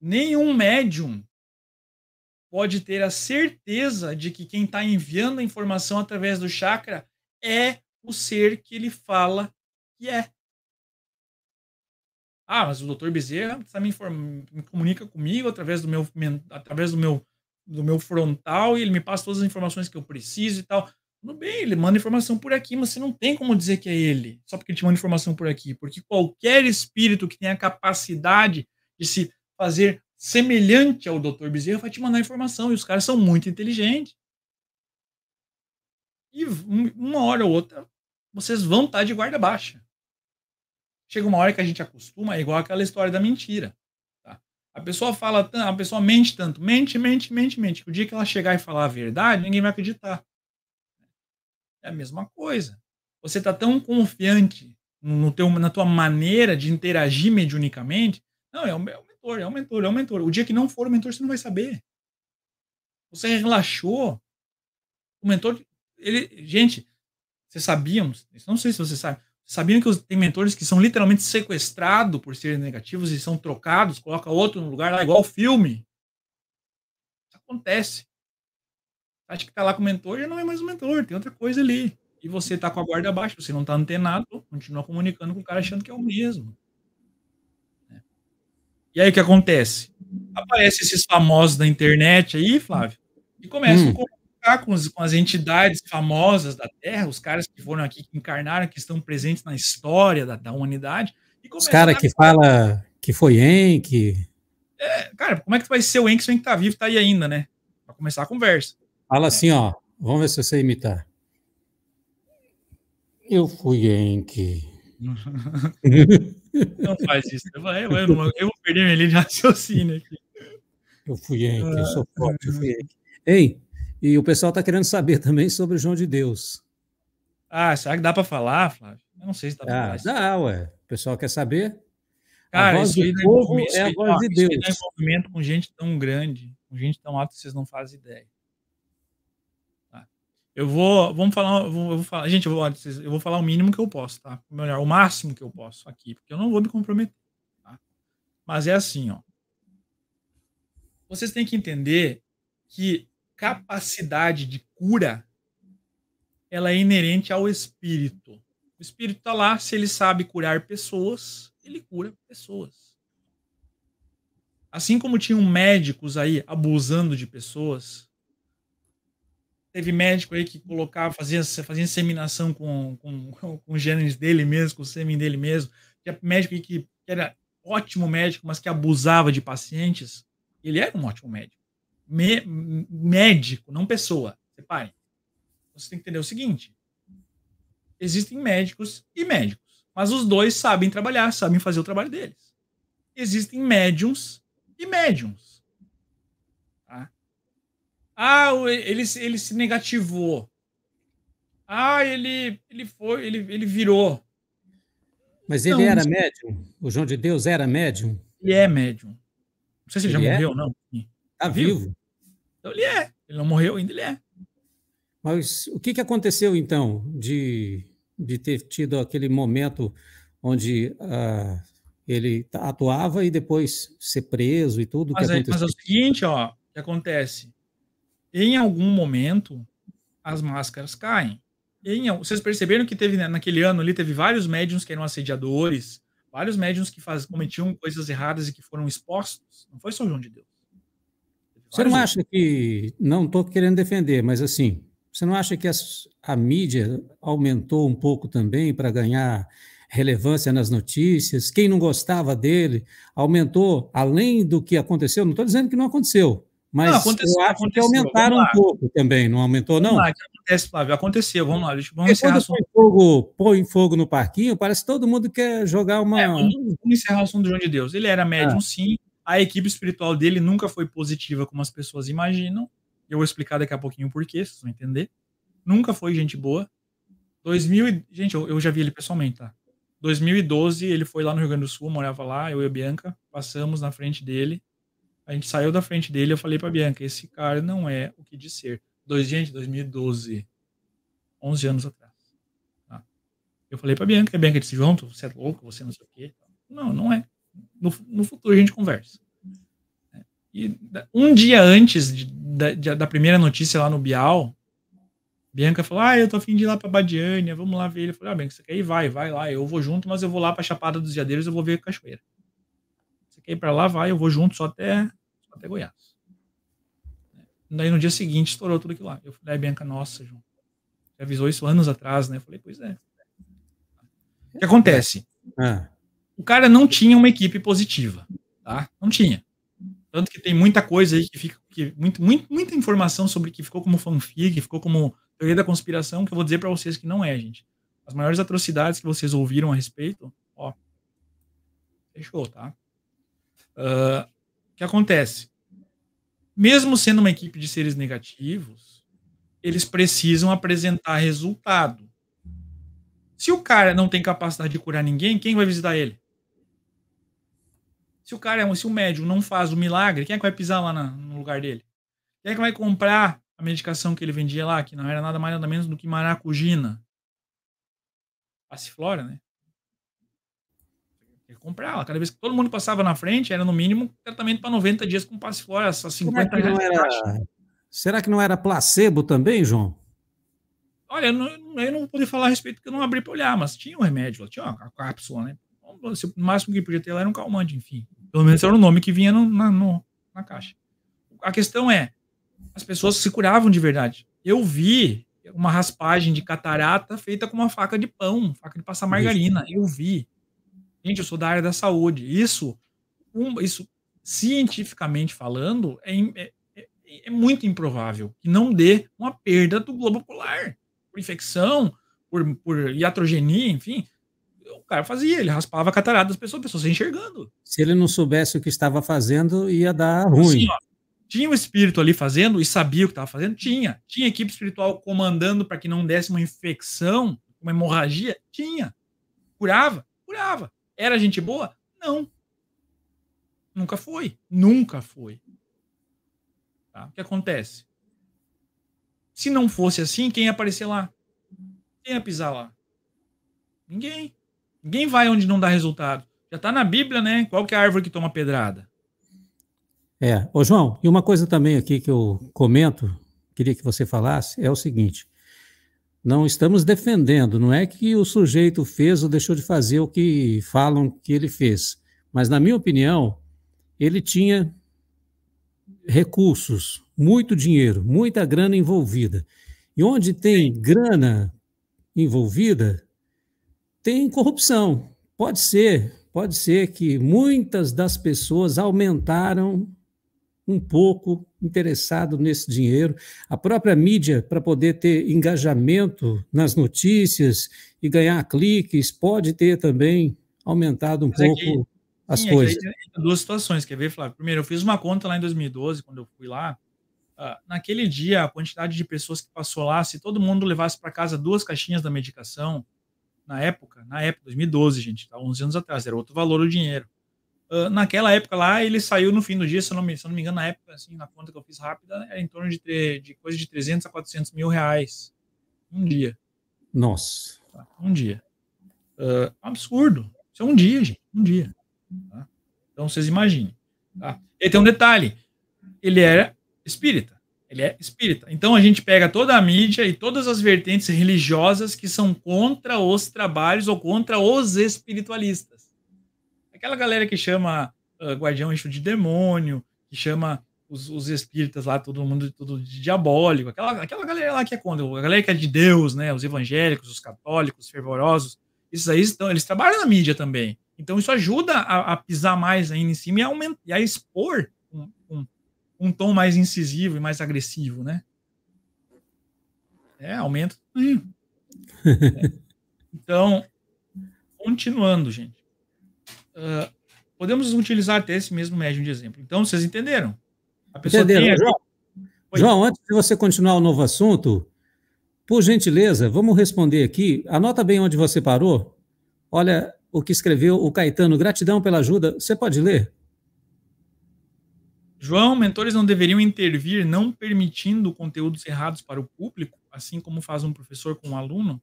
S1: nenhum médium pode ter a certeza de que quem está enviando a informação através do chakra é o ser que ele fala que é. Ah, mas o doutor Bezerra está me, me comunica comigo através do meu através do meu do meu frontal e ele me passa todas as informações que eu preciso e tal. Tudo bem, ele manda informação por aqui, mas você não tem como dizer que é ele, só porque ele te manda informação por aqui, porque qualquer espírito que tenha a capacidade de se fazer semelhante ao Dr. Bezerra vai te mandar informação. E os caras são muito inteligentes. E uma hora ou outra, vocês vão estar tá de guarda baixa. Chega uma hora que a gente acostuma, é igual aquela história da mentira. Tá? A pessoa fala, a pessoa mente tanto, mente, mente, mente, mente. O dia que ela chegar e falar a verdade, ninguém vai acreditar. É a mesma coisa. Você está tão confiante no teu, na tua maneira de interagir mediunicamente. Não, é o meu mentor, é um mentor, é um mentor. O dia que não for o mentor, você não vai saber. Você relaxou. O mentor, ele, gente, vocês sabiam, não sei se vocês sabem, sabiam que tem mentores que são literalmente sequestrados por serem negativos e são trocados, coloca outro no lugar lá, igual filme. Isso acontece. Acha que tá lá com o mentor, já não é mais o mentor, tem outra coisa ali. E você tá com a guarda abaixo, você não tá antenado, continua comunicando com o cara achando que é o mesmo. E aí o que acontece? Aparecem esses famosos da internet aí, Flávio, e começam hum. a conversar com, os, com as entidades famosas da Terra, os caras que foram aqui, que encarnaram, que estão presentes na história da, da humanidade. os caras
S2: que fala que foi Enki.
S1: É, cara, como é que vai ser o Enki se o Enki tá vivo, tá aí ainda, né? Pra começar a conversa.
S2: Fala é. assim, ó. Vamos ver se você imitar. Eu fui Enki.
S1: Não faz isso. Né? Vai, eu, eu, eu, vou perder minha linha de raciocínio aqui. Eu
S2: fui Henrique, eu sou ah. forte, eu fui Ei, e o pessoal está querendo saber também sobre o João de Deus.
S1: Ah, será que dá para falar, Flávio? Eu não sei se dá para ah, falar. Dá, ué. O pessoal quer saber. Cara, a voz do povo é a voz de Deus. Isso envolvimento com gente tão grande, com gente tão alta que vocês não fazem ideia. Eu vou, vamos falar, eu vou, falar, gente, eu vou, eu vou falar o mínimo que eu posso, tá? Melhor, o máximo que eu posso aqui, porque eu não vou me comprometer, tá? Mas é assim, ó. Vocês têm que entender que capacidade de cura ela é inerente ao espírito. O espírito está lá, se ele sabe curar pessoas, ele cura pessoas. Assim como tinham médicos aí abusando de pessoas, Teve médico aí que colocava, fazia, fazia inseminação com, com, com, genes dele mesmo, com o sêmen dele mesmo. Tinha médico aí que, que era ótimo médico, mas que abusava de pacientes. Ele era um ótimo médico. Me, médico, não pessoa. Separem. Você tem que entender o seguinte: existem médicos e médicos, mas os dois sabem trabalhar, sabem fazer o trabalho deles. Existem médiums e médiums ah, ele, ele se negativou. Ah, ele, ele foi, ele, ele virou.
S2: Mas ele não, era médium? O João de Deus era médium?
S1: Ele é médium.
S2: Não sei se ele, já é? morreu ou não. Está tá vivo?
S1: Então ele é. Ele não morreu ainda, ele é. Mas o que, que
S2: aconteceu, então, de, de ter tido aquele momento onde ah, ele atuava e depois ser preso e tudo mas, que é, aconteceu? Mas é o
S1: seguinte, ó, o que acontece? Em algum momento, as máscaras caem. Em, vocês perceberam que teve né, naquele ano ali teve vários médiums que eram assediadores, vários médiums que faz, cometiam coisas erradas e que foram expostos. Não foi só João de Deus.
S2: Você não acha que não estou querendo defender, mas assim, você não acha que as, a mídia aumentou um pouco também para ganhar relevância nas notícias? Quem não gostava dele aumentou além do que aconteceu? Não estou dizendo que não aconteceu, mas não, aconteceu, eu acho aconteceu, que aumentaram um pouco também, não aumentou, não? Vamos lá, que
S1: acontece, Flávio? Aconteceu, vamos lá. Gente, vamos Porque quando põe
S2: fogo, põe fogo no parquinho, parece que todo mundo quer jogar uma. É, vamos,
S1: encerrar o assunto do João de Deus. Ele era médium, ah. sim. A equipe espiritual dele nunca foi positiva, como as pessoas imaginam. Eu vou explicar daqui a pouquinho o porquê, vocês vão entender. Nunca foi gente boa. 2000, gente, eu, eu já vi ele pessoalmente, tá? 2012, ele foi lá no Rio Grande do Sul, morava lá, eu e a Bianca, passamos na frente dele a gente saiu da frente dele, eu falei pra Bianca, esse cara não é o que ser Dois, gente, 2012. 11 anos atrás. Tá? Eu falei pra Bianca, Bianca disse, junto você é louco, você não sei o quê. Não, não é. No, no futuro a gente conversa. É. E um dia antes de, da, da primeira notícia lá no Bial, Bianca falou: Ah, eu tô afim de ir lá pra Badiânia, vamos lá ver ele. Eu falei: Ah, Bianca, você quer ir? Vai, vai lá. Eu vou junto, mas eu vou lá pra Chapada dos Veadeiros, eu vou ver a cachoeira. Você quer ir pra lá? Vai, eu vou junto só até até Goiás. Né? Daí no dia seguinte estourou tudo aquilo lá. Eu falei, é, Bianca, nossa, João. Você avisou isso anos atrás, né? Eu falei, pois é. O que acontece? Ah. O cara não tinha uma equipe positiva, tá? Não tinha. Tanto que tem muita coisa aí que fica, que, muito, muito, muita informação sobre que ficou como fanfic, ficou como teoria da conspiração, que eu vou dizer para vocês que não é, gente. As maiores atrocidades que vocês ouviram a respeito, ó, fechou, tá? Uh, que acontece? Mesmo sendo uma equipe de seres negativos, eles precisam apresentar resultado. Se o cara não tem capacidade de curar ninguém, quem vai visitar ele? Se o cara é um, se o médium não faz o milagre, quem é que vai pisar lá na, no lugar dele? Quem é que vai comprar a medicação que ele vendia lá, que não era nada mais nada menos do que maracujina? Passiflora, né? Tinha que ah, Cada vez que todo mundo passava na frente, era no mínimo tratamento para 90 dias com passe fora, só 50 Será reais.
S2: Era... Será que não era placebo também, João?
S1: Olha, eu não, eu não falar a respeito porque eu não abri para olhar, mas tinha um remédio, tinha uma cápsula, né? Então, o máximo que podia ter lá era um calmante, enfim. Pelo menos era o nome que vinha no, na, no, na caixa. A questão é, as pessoas se curavam de verdade. Eu vi uma raspagem de catarata feita com uma faca de pão, faca de passar margarina. Eu vi. Gente, eu sou da área da saúde. Isso, um, isso cientificamente falando, é, é, é, é muito improvável que não dê uma perda do globo ocular por infecção, por, por iatrogenia, enfim. O cara fazia, ele raspava a catarata das pessoas, pessoas se enxergando.
S2: Se ele não soubesse o que estava fazendo, ia dar ruim. Assim, ó,
S1: tinha o um espírito ali fazendo e sabia o que estava fazendo? Tinha. Tinha equipe espiritual comandando para que não desse uma infecção, uma hemorragia? Tinha. Curava? Curava. Era gente boa? Não. Nunca foi. Nunca foi. Tá? O que acontece? Se não fosse assim, quem ia aparecer lá? Quem ia pisar lá? Ninguém. Ninguém vai onde não dá resultado. Já tá na Bíblia, né? Qual que é a árvore que toma pedrada?
S2: É. Ô, João, e uma coisa também aqui que eu comento, queria que você falasse, é o seguinte. Não estamos defendendo, não é que o sujeito fez ou deixou de fazer o que falam que ele fez. Mas, na minha opinião, ele tinha recursos, muito dinheiro, muita grana envolvida. E onde tem grana envolvida, tem corrupção. Pode ser, pode ser que muitas das pessoas aumentaram um pouco interessado nesse dinheiro, a própria mídia para poder ter engajamento nas notícias e ganhar cliques, pode ter também aumentado um Mas é pouco as sim, é coisas.
S1: É duas situações, quer ver, Flávio? Primeiro, eu fiz uma conta lá em 2012, quando eu fui lá, Uh, naquele dia, a quantidade de pessoas que passou lá, se todo mundo levasse para casa duas caixinhas da medicação, na época, na época, 2012, gente, tá 11 anos atrás, era outro valor o dinheiro. Ah, naquela época lá, ele saiu no fim do dia, se eu não me, se eu não me engano, na época, assim, na conta que eu fiz rápida, era em torno de, de coisa de 300 a 400 mil reais. Um dia. Nossa. Tá, um dia. Uh, absurdo. Isso é um dia, gente. Um dia. Tá? Então, vocês imaginem. Tá? E tem um detalhe. Ele era espírita. Ele é espírita. Então, a gente pega toda a mídia e todas as vertentes religiosas que são contra os trabalhos ou contra os espiritualistas. Aquela galera que chama uh, guardião enxo de demônio, que chama os, os espíritas lá, todo mundo todo de diabólico, aquela, aquela galera lá que é contra, a galera que é de Deus, né? Os evangélicos, os católicos, os fervorosos, esses aí estão, eles trabalham na mídia também. Então isso ajuda a, a pisar mais ainda em cima e a, aumentar, e a expor um, um, um tom mais incisivo e mais agressivo, né? É, aumenta. Hum. é. Então, continuando, gente. Ah, podemos utilizar até esse mesmo médium de exemplo. Então, vocês entenderam? A pessoa entenderam. Tem... João,
S2: João, antes de você continuar o novo assunto, por gentileza, vamos responder aqui. Anota bem onde você parou. Olha o que escreveu o Caetano. Gratidão pela ajuda. Você pode ler?
S1: João, mentores não deveriam intervir, não permitindo conteúdos errados para o público, assim como faz um professor com um aluno?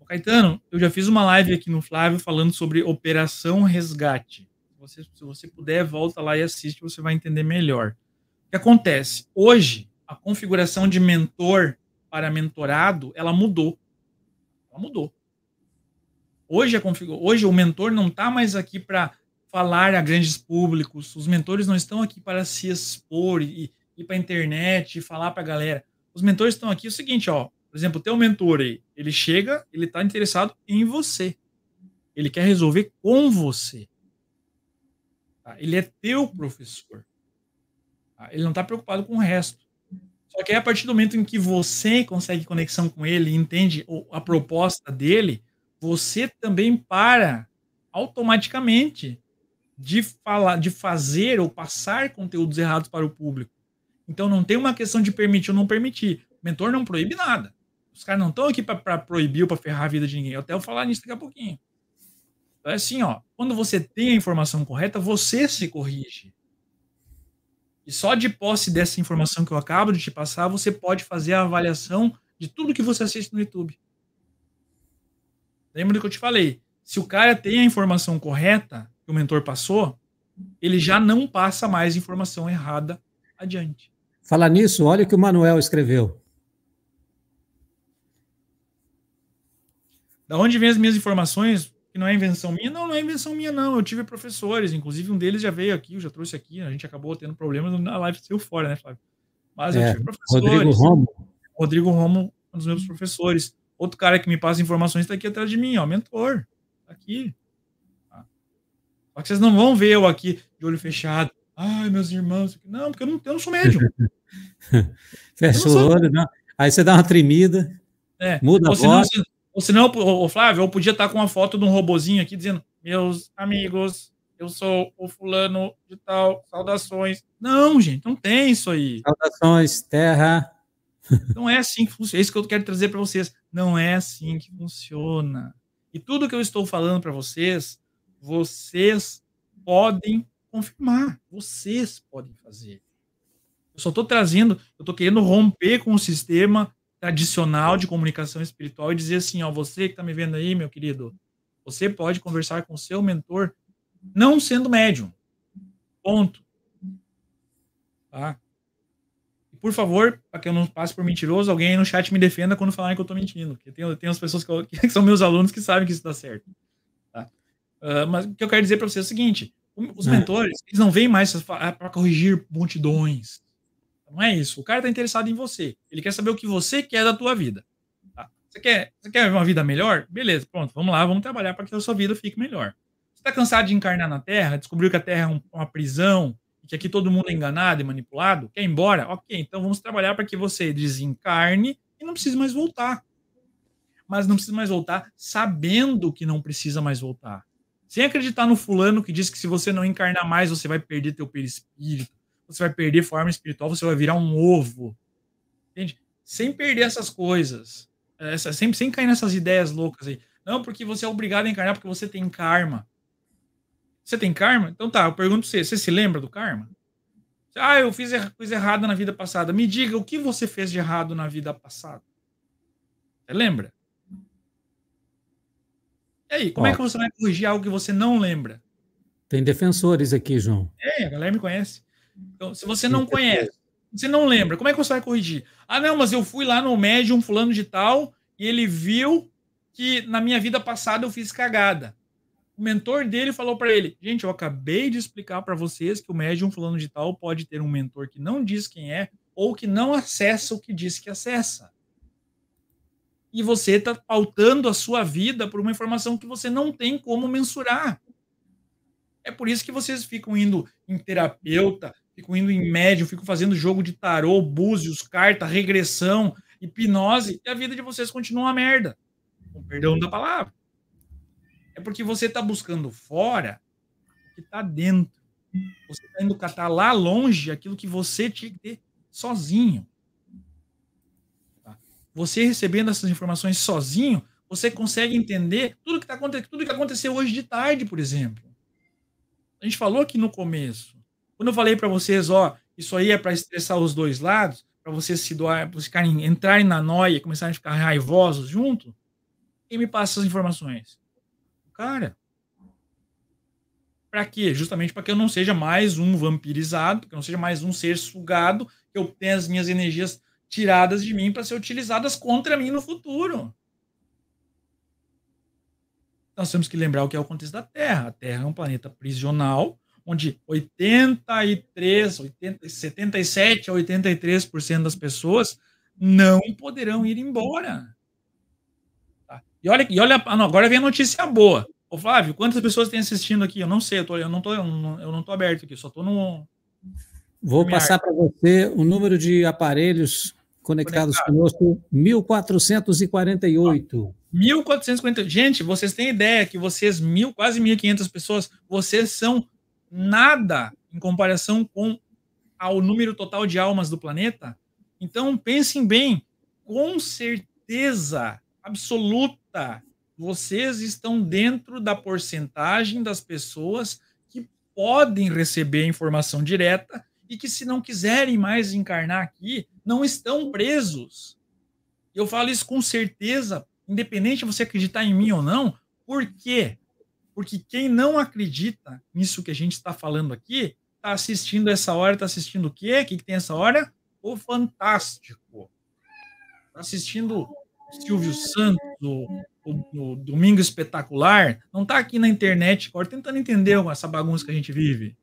S1: Ô, Caetano, eu já fiz uma live aqui no Flávio falando sobre Operação Resgate. Você, se você puder, volta lá e assiste, você vai entender melhor. O que acontece? Hoje, a configuração de mentor para mentorado, ela mudou. Ela mudou. Hoje, a config... Hoje o mentor não está mais aqui para falar a grandes públicos, os mentores não estão aqui para se expor e ir para a internet e falar para a galera. Os mentores estão aqui é o seguinte, ó, por exemplo, o teu mentor aí, ele chega, ele está interessado em você. Ele quer resolver com você. Tá? Ele é teu professor. Tá? Ele não está preocupado com o resto. Só que aí, a partir do momento em que você consegue conexão com ele, entende a proposta dele, você também para automaticamente de falar, de fazer ou passar conteúdos errados para o público. Então não tem uma questão de permitir ou não permitir. O mentor não proíbe nada. Os caras não estão aqui para proibir ou para ferrar a vida de ninguém. Eu até vou falar nisso daqui a pouquinho. Então é assim, ó. Quando você tem a informação correta, você se corrige. E só de posse dessa informação que eu acabo de te passar, você pode fazer a avaliação de tudo que você assiste no YouTube. Lembra do que eu te falei? Se o cara tem a informação correta que o mentor passou, ele já não passa mais informação errada adiante.
S2: Falar nisso, olha o que o Manuel escreveu.
S1: Da onde vem as minhas informações? Que não é invenção minha? Não, não é invenção minha, não. Eu tive professores, inclusive um deles já veio aqui, eu já trouxe aqui. A gente acabou tendo problemas na live seu fora, né, Flávio? Mas é, eu tive professores. Rodrigo Romo. Rodrigo Romo, um dos meus professores. Outro cara que me passa informações está aqui atrás de mim, ó, mentor. Tá aqui. Tá. Só que vocês não vão ver eu aqui de olho fechado. Ai, meus irmãos. Não, porque eu não, eu não sou médium. Fecha o olho, não.
S2: aí você dá uma tremida, é. muda a voz.
S1: Ou senão, o Flávio, eu podia estar com uma foto de um robozinho aqui dizendo: Meus amigos, eu sou o fulano de tal, saudações. Não, gente, não tem isso
S2: aí. Saudações, terra.
S1: Não é assim que funciona. É isso que eu quero trazer para vocês. Não é assim que funciona. E tudo que eu estou falando para vocês, vocês podem confirmar. Vocês podem fazer. Eu só estou trazendo, eu estou querendo romper com o sistema tradicional de comunicação espiritual e dizer assim, ó, você que está me vendo aí, meu querido, você pode conversar com seu mentor não sendo médium. Ponto. Tá? E por favor, para que eu não passe por mentiroso, alguém aí no chat me defenda quando falarem que eu estou mentindo, porque tem, tem as pessoas que, eu, que, são meus alunos que sabem que isso está certo. Tá? Uh, mas o que eu quero dizer para você é o seguinte, os é. mentores, eles não vêm mais para ah, corrigir multidões, não é isso. O cara está interessado em você. Ele quer saber o que você quer da tua vida. Tá? Você, quer, você quer uma vida melhor? Beleza, pronto, vamos lá, vamos trabalhar para que a sua vida fique melhor. Você está cansado de encarnar na Terra? Descobriu que a Terra é uma prisão? E que aqui todo mundo é enganado e manipulado? Quer ir embora? Ok, então vamos trabalhar para que você desencarne e não precise mais voltar. Mas não precisa mais voltar sabendo que não precisa mais voltar. Sem acreditar no fulano que diz que se você não encarnar mais, você vai perder teu perispírito você vai perder forma espiritual, você vai virar um ovo. Entende? Sem perder essas coisas. É, essa, sempre sem cair nessas ideias loucas aí. Não, porque você é obrigado a encarnar porque você tem karma. Você tem karma? Então tá, eu pergunto pra você, você se lembra do karma? Ah, eu fiz coisa errada na vida passada. Me diga o que você fez de errado na vida passada. Você lembra? E aí, como é Ó, é que você vai corrigir algo que você não lembra?
S2: Tem defensores aqui, João.
S1: É, a galera me conhece. Então, se você não é conhece, você não lembra, como é que você vai corrigir? Ah, não, mas eu fui lá no médium fulano de tal e ele viu que na minha vida passada eu fiz cagada. O mentor dele falou para ele: "Gente, eu acabei de explicar para vocês que o médium fulano de tal pode ter um mentor que não diz quem é ou que não acessa o que diz que acessa." E você está pautando a sua vida por uma informação que você não tem como mensurar. É por isso que vocês ficam indo em terapeuta, fico indo em médio, fico fazendo jogo de tarô, búzios, carta, regressão, hipnose, e a vida de vocês continua uma merda. Com perdão da palavra. É porque você está buscando fora o que está dentro. Você está indo catar lá longe aquilo que você tinha que ter sozinho. Tá? Você recebendo essas informações sozinho, você consegue entender tudo que, tá, tudo que aconteceu hoje de tarde, por exemplo. A gente falou aqui no começo quando eu falei para vocês, ó, isso aí é para estressar os dois lados, para vocês se doar, para ficarem, entrarem na noia, e começarem a ficar raivosos junto, quem me passa essas informações? O cara. Para quê? Justamente para que eu não seja mais um vampirizado, que eu não seja mais um ser sugado, que eu tenha as minhas energias tiradas de mim para ser utilizadas contra mim no futuro. Nós temos que lembrar o que é o contexto da Terra. A Terra é um planeta prisional onde 83, 80, 77 a 83% das pessoas não poderão ir embora. Tá? E olha, e olha ah, não, agora vem a notícia boa. Ô Flávio, quantas pessoas têm assistindo aqui? Eu não sei, eu, tô, eu não estou tô aberto aqui, só estou no.
S2: Vou passar para você o número de aparelhos conectados Conectado. conosco, 1448.
S1: 1448. Gente, vocês têm ideia que vocês, mil, quase 1.500 pessoas, vocês são nada em comparação com ao número total de almas do planeta. Então, pensem bem, com certeza absoluta, vocês estão dentro da porcentagem das pessoas que podem receber informação direta e que, se não quiserem mais encarnar aqui, não estão presos. Eu falo isso com certeza, independente de você acreditar em mim ou não, por quê? porque quem não acredita nisso que a gente está falando aqui, está assistindo essa hora, está assistindo o quê? O que, que tem essa hora? O Fantástico. Está assistindo Silvio Santos, o, o, o Domingo Espetacular, não está aqui na internet agora tentando entender essa bagunça que a gente vive.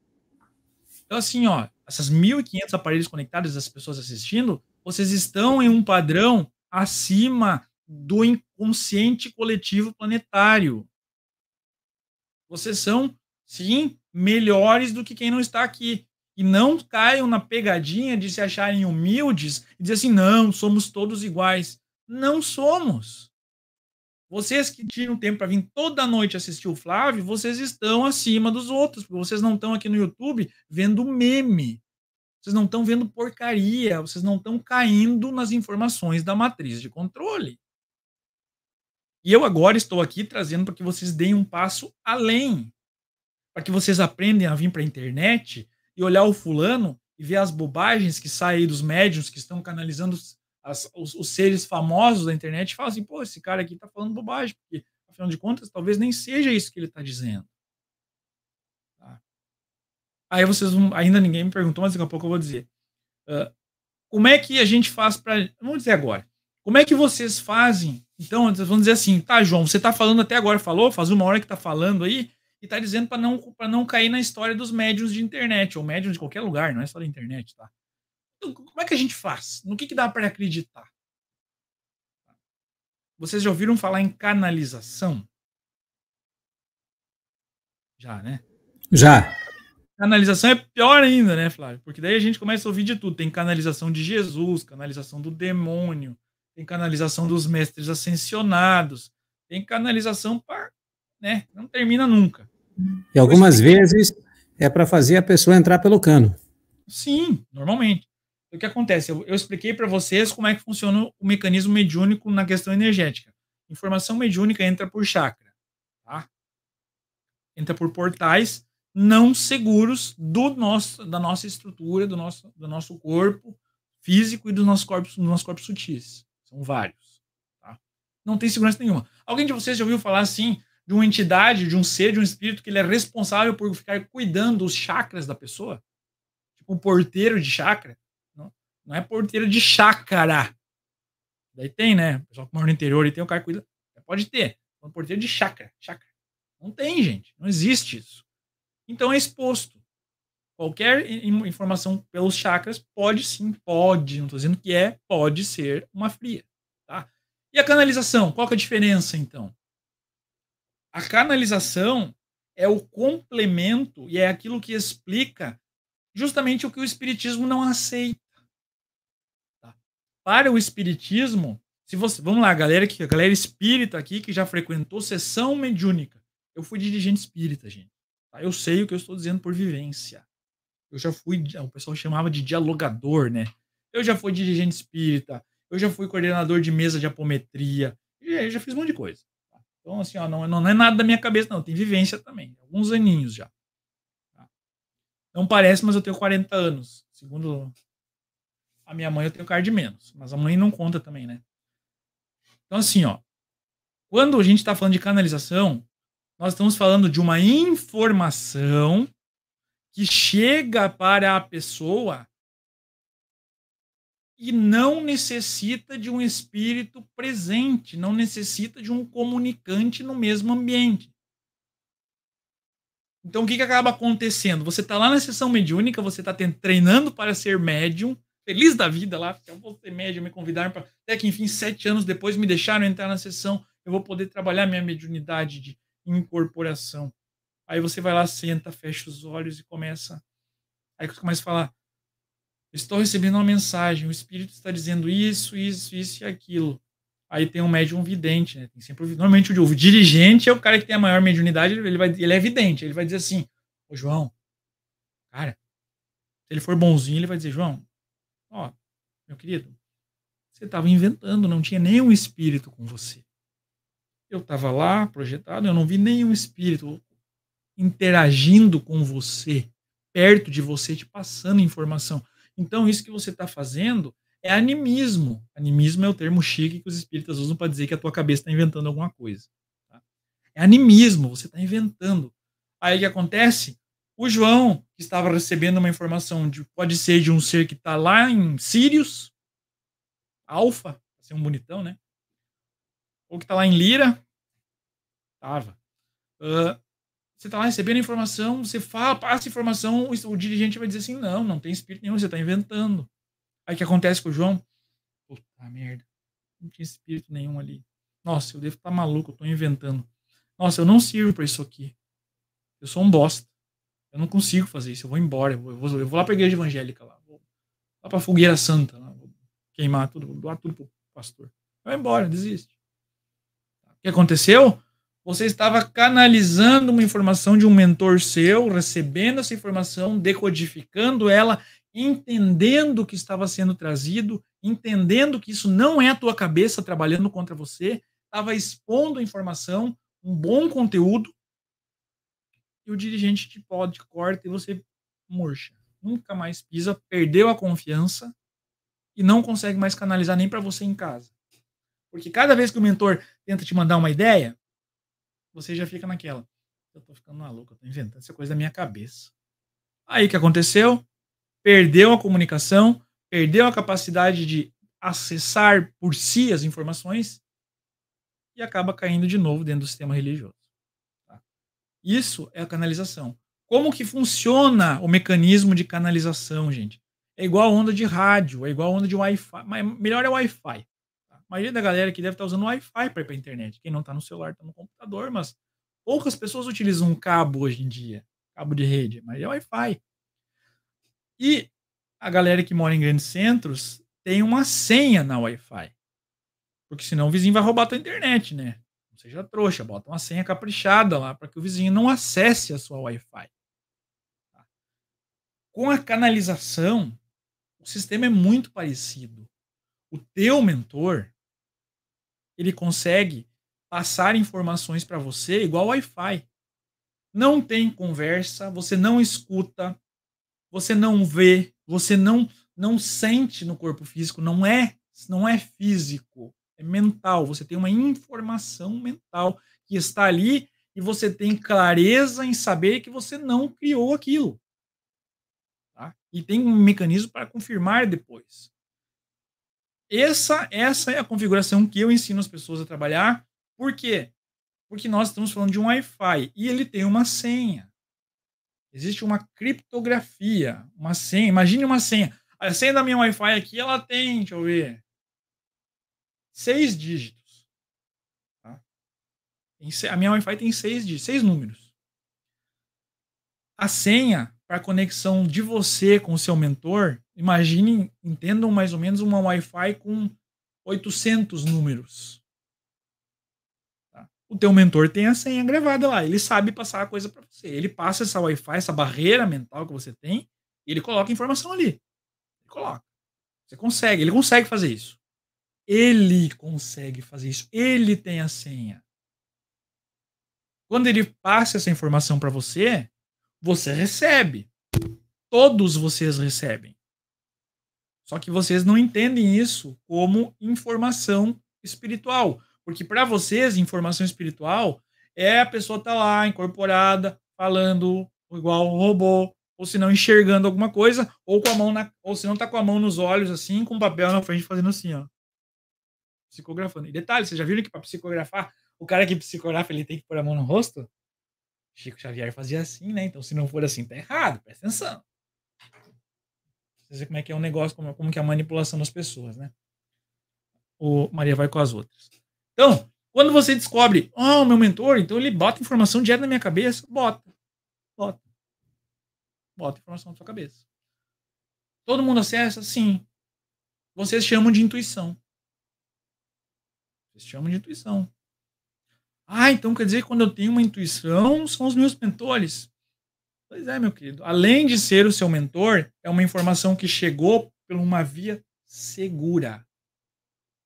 S1: Então, assim, ó, essas 1.500 aparelhos conectados, as pessoas assistindo, vocês estão em um padrão acima do inconsciente coletivo planetário. Vocês são, sim, melhores do que quem não está aqui. E não caiam na pegadinha de se acharem humildes e dizer assim: não, somos todos iguais. Não somos. Vocês que tiram tempo para vir toda noite assistir o Flávio, vocês estão acima dos outros, porque vocês não estão aqui no YouTube vendo meme. Vocês não estão vendo porcaria, vocês não estão caindo nas informações da matriz de controle. E eu agora estou aqui trazendo para que vocês deem um passo além. Para que vocês aprendam a vir para a internet e olhar o fulano e ver as bobagens que saem dos médiums que estão canalizando as, os, os, seres famosos da internet e falam assim: pô, esse cara aqui está falando bobagem, porque afinal de contas talvez nem seja isso que ele está dizendo. Tá? Aí vocês vão, ainda ninguém me perguntou, mas daqui a pouco eu vou dizer. Uh, como é que a gente faz para. Vamos dizer agora. Como é que vocês fazem? Então, vocês vão dizer assim, tá, João, você tá falando até agora, falou, faz uma hora que tá falando aí, e tá dizendo para não, pra não cair na história dos médios de internet, ou médiums de qualquer lugar, não é só da internet, tá? Então, como é que a gente faz? No que, que dá para acreditar? Vocês já ouviram falar em canalização? Já, né? Já. Canalização é pior ainda, né, Flávio? Porque daí a gente começa a ouvir de tudo. Tem canalização de Jesus, canalização do demônio, tem canalização dos mestres ascensionados, tem canalização para. Né, não termina nunca.
S2: E algumas vezes é para fazer a pessoa entrar pelo cano.
S1: Sim, normalmente. O que acontece? Eu, eu expliquei para vocês como é que funciona o mecanismo mediúnico na questão energética. Informação mediúnica entra por chakra, tá? Entra por portais não seguros do nosso, da nossa estrutura, do nosso, do nosso corpo físico e dos nossos corpos, dos nossos corpos sutis. São vários. Tá? Não tem segurança nenhuma. Alguém de vocês já ouviu falar assim de uma entidade, de um ser, de um espírito que ele é responsável por ficar cuidando dos chakras da pessoa? Tipo um porteiro de chakra? Não, não é porteiro de chácara. Daí tem, né? O pessoal que mora no interior e tem o um cara que cuida. Pode ter. Um porteiro de chácara. chácara. Não tem, gente. Não existe isso. Então é exposto qualquer informação pelos chakras pode sim, pode, não estou dizendo que é, pode ser uma fria. Tá? E a canalização, qual é a diferença então? A canalização é o complemento e é aquilo que explica justamente o que o espiritismo não aceita. Tá? Para o espiritismo, se você, vamos lá, galera que a galera espírita aqui que já frequentou sessão mediúnica. Eu fui dirigente espírita, gente. Tá? Eu sei o que eu estou dizendo por vivência. Eu já fui, ah, o pessoal chamava de dialogador, né? Eu já fui dirigente espírita, eu já fui coordenador de mesa de apometria, eu já fiz um monte de coisa. Tá? Então, assim, ó, não, não é nada da minha cabeça, não. Tem vivência também, alguns aninhos já. Tá? Não parece, mas eu tenho 40 anos. Segundo a minha mãe, eu tenho cara de menos. Mas a mãe não conta também, né? Então, assim, ó, quando a gente está falando de canalização, nós estamos falando de uma informação que chega para a pessoa e não necessita de um espírito presente, não necessita de um comunicante no mesmo ambiente. Então, o que, que acaba acontecendo? Você está lá na sessão mediúnica, você está treinando para ser médium, feliz da vida lá, eu vou ser médium, me convidaram para. Até que, enfim, sete anos depois me deixaram entrar na sessão, eu vou poder trabalhar minha mediunidade de incorporação. Aí você vai lá, senta, fecha os olhos e começa. Aí você começa a falar: Estou recebendo uma mensagem, o Espírito está dizendo isso, isso, isso e aquilo. Aí tem um médium vidente, né? Tem sempre, normalmente o, o dirigente é o cara que tem a maior mediunidade, ele, vai, ele é vidente, ele vai dizer assim: Ô João, cara, se ele for bonzinho, ele vai dizer: João, ó, meu querido, você estava inventando, não tinha nenhum espírito com você. Eu estava lá projetado, eu não vi nenhum espírito interagindo com você, perto de você, te passando informação. Então, isso que você está fazendo é animismo. Animismo é o termo chique que os espíritas usam para dizer que a tua cabeça está inventando alguma coisa. Tá? É animismo, você está inventando. Aí o que acontece? O João, que estava recebendo uma informação de pode ser de um ser que está lá em Sirius, Alfa, para ser um bonitão, né? Ou que está lá em Lira, estava. Uh, você está lá recebendo informação, você fala, passa informação, o dirigente vai dizer assim: não, não tem espírito nenhum, você está inventando. Aí o que acontece com o João? Puta merda, não tinha espírito nenhum ali. Nossa, eu devo estar tá maluco, eu estou inventando. Nossa, eu não sirvo para isso aqui. Eu sou um bosta. Eu não consigo fazer isso, eu vou embora. Eu vou, eu vou, lá para a igreja evangélica, lá, vou lá para a fogueira santa, lá, vou queimar tudo, vou doar tudo para o pastor. Vai embora, desiste. O que aconteceu? Você estava canalizando uma informação de um mentor seu, recebendo essa informação, decodificando ela, entendendo o que estava sendo trazido, entendendo que isso não é a tua cabeça trabalhando contra você, estava expondo a informação, um bom conteúdo, e o dirigente te pode, corta e você murcha. Nunca mais pisa, perdeu a confiança e não consegue mais canalizar nem para você em casa. Porque cada vez que o mentor tenta te mandar uma ideia, você já fica naquela. Eu tô ficando maluco, eu tô inventando essa coisa da minha cabeça. Aí o que aconteceu? Perdeu a comunicação, perdeu a capacidade de acessar por si as informações e acaba caindo de novo dentro do sistema religioso. Tá? Isso é a canalização. Como que funciona o mecanismo de canalização, gente? É igual onda de rádio, é igual onda de Wi-Fi. Mas melhor é Wi-Fi. A maioria da galera que deve estar tá usando Wi-Fi para ir para a internet. Quem não está no celular está no computador, mas poucas pessoas utilizam um cabo hoje em dia, cabo de rede, mas é Wi-Fi. E a galera que mora em grandes centros tem uma senha na Wi-Fi. Porque senão o vizinho vai roubar a tua internet, né? Não seja trouxa, bota uma senha caprichada lá para que o vizinho não acesse a sua Wi-Fi. Tá? Com a canalização, o sistema é muito parecido. O teu mentor, ele consegue passar informações para você igual Wi-Fi. Não tem conversa, você não escuta, você não vê, você não não sente no corpo físico, não é, não é físico, é mental. Você tem uma informação mental que está ali e você tem clareza em saber que você não criou aquilo. Tá? E tem um mecanismo para confirmar depois. Essa, essa é a configuração que eu ensino as pessoas a trabalhar. Por quê? Porque nós estamos falando de um Wi-Fi e ele tem uma senha. Existe uma criptografia, uma senha. Imagine uma senha. A senha da minha Wi-Fi aqui, ela tem, deixa eu ver, seis dígitos. Tá? A minha Wi-Fi tem seis dígitos, seis números. A senha para conexão de você com o seu mentor Imaginem, entendam mais ou menos uma Wi-Fi com 800 números. Tá? O teu mentor tem a senha gravada lá, ele sabe passar a coisa para você. Ele passa essa Wi-Fi, essa barreira mental que você tem, e ele coloca a informação ali. Ele coloca. Você consegue, ele consegue fazer isso. Ele consegue fazer isso. Ele tem a senha. Quando ele passa essa informação para você, você recebe. Todos vocês recebem. Só que vocês não entendem isso como informação espiritual, porque para vocês informação espiritual é a pessoa tá lá incorporada, falando igual um robô, ou se não enxergando alguma coisa, ou com a mão na, ou se não tá com a mão nos olhos assim, com um papel na frente fazendo assim, ó. Psicografando. E detalhe, vocês já viram que para psicografar, o cara que psicografa, ele tem que pôr a mão no rosto? Chico Xavier fazia assim, né? Então se não for assim, tá errado, presta atenção. Você vê como é que é um negócio, como, como que é a manipulação das pessoas, né? O Maria vai com as outras. Então, quando você descobre, ah, oh, meu mentor, então ele bota informação direto na minha cabeça, bota. Bota. Bota informação na sua cabeça. Todo mundo acessa? Sim. Vocês chamam de intuição. Vocês chamam de intuição. Ah, então quer dizer que quando eu tenho uma intuição, são os meus mentores. Pois é, meu querido. Além de ser o seu mentor, é uma informação que chegou por uma via segura.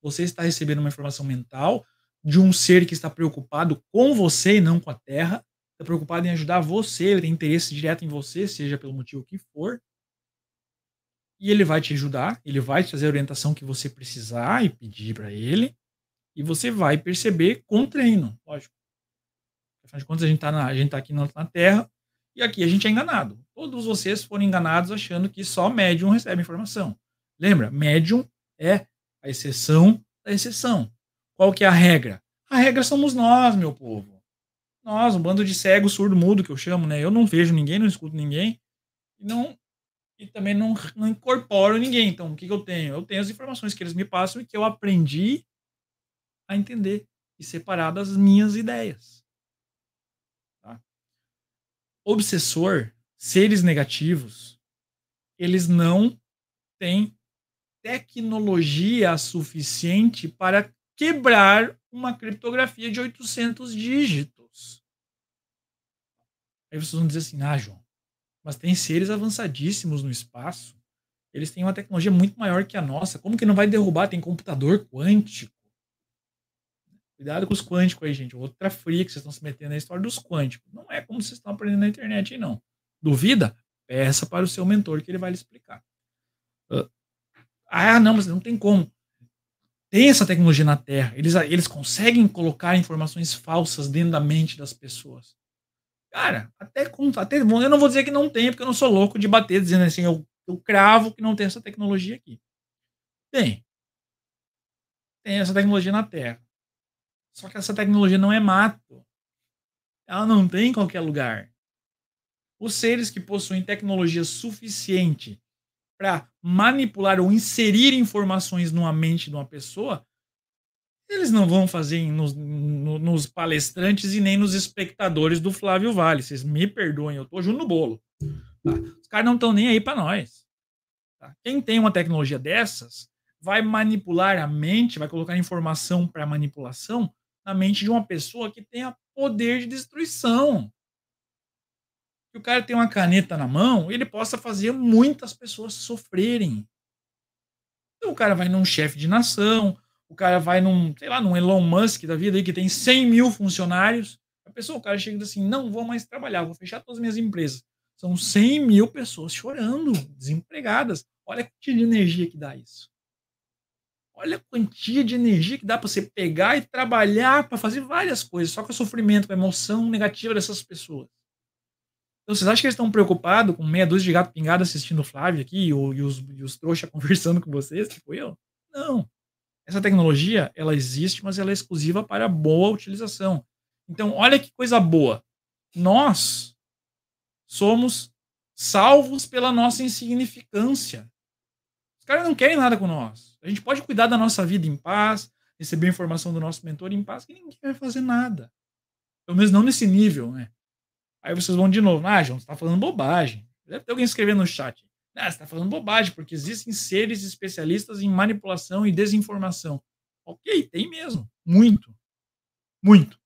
S1: Você está recebendo uma informação mental de um ser que está preocupado com você e não com a Terra, está preocupado em ajudar você, ele tem interesse direto em você, seja pelo motivo que for. E ele vai te ajudar, ele vai te fazer a orientação que você precisar e pedir para ele. E você vai perceber com treino, lógico. Afinal de contas, a gente está tá aqui na, na Terra, e aqui a gente é enganado. Todos vocês foram enganados achando que só médium recebe informação. Lembra? Médium é a exceção da exceção. Qual que é a regra? A regra somos nós, meu povo. Nós, um bando de cego, surdo, mudo, que eu chamo, né? Eu não vejo ninguém, não escuto ninguém. E, não, e também não, não incorporo ninguém. Então, o que, que eu tenho? Eu tenho as informações que eles me passam e que eu aprendi a entender e separar das minhas ideias obsessor, seres negativos, eles não têm tecnologia suficiente para quebrar uma criptografia de 800 dígitos. Aí vocês vão dizer assim, ah, João, mas tem seres avançadíssimos no espaço. Eles têm uma tecnologia muito maior que a nossa. Como que não vai derrubar? Tem computador quântico. Cuidado com os quânticos aí, gente. Outra fria que vocês estão se metendo na história dos quânticos. Não é como vocês estão aprendendo na internet aí, não. Duvida? Peça para o seu mentor que ele vai lhe explicar. Ah, ah, não, mas não tem como. Tem essa tecnologia na Terra. Eles, eles conseguem colocar informações falsas dentro da mente das pessoas. Cara, até, até eu não vou dizer que não tem, porque eu não sou louco de bater dizendo assim, eu, eu cravo que não tem essa tecnologia aqui. Tem. Tem essa tecnologia na Terra. Só que essa tecnologia não é mato. Ela não tem em qualquer lugar. Os seres que possuem tecnologia suficiente para manipular ou inserir informações numa mente de uma pessoa, eles não vão fazer nos, nos palestrantes e nem nos espectadores do Flávio Vale. Vocês me perdoem, eu tô junto no bolo. Tá? Os caras não estão nem aí para nós. Tá? Quem tem uma tecnologia dessas vai manipular a mente, vai colocar informação para manipulação na mente de uma pessoa que tenha poder de destruição. Que o cara tem uma caneta na mão, ele possa fazer muitas pessoas sofrerem. Então o cara vai num chefe de nação, o cara vai num, sei lá, num Elon Musk da vida aí que tem 100 mil funcionários. A pessoa, o cara chega e diz assim, não vou mais trabalhar, vou fechar todas as minhas empresas. São 100 mil pessoas chorando, desempregadas. Olha que energia que dá isso. Olha a quantia de energia que dá para você pegar e trabalhar para fazer várias coisas, só com o sofrimento, com a emoção negativa dessas pessoas. Então, vocês acham que eles estão preocupados com meia dúzia de gato pingado assistindo o Flávio aqui e, os, e os trouxas conversando com vocês, tipo eu? Não. Essa tecnologia, ela existe, mas ela é exclusiva para boa utilização. Então, olha que coisa boa. Nós somos salvos pela nossa insignificância. Os caras não querem nada com nós. A gente pode cuidar da nossa vida em paz, receber informação do nosso mentor em paz, que ninguém vai fazer nada. Pelo menos não nesse nível, né? Aí vocês vão de novo, ah, João, você tá falando bobagem. Deve ter alguém escrevendo no chat. Ah, você tá falando bobagem, porque existem seres especialistas em manipulação e desinformação. Ok, tem mesmo. Muito. Muito.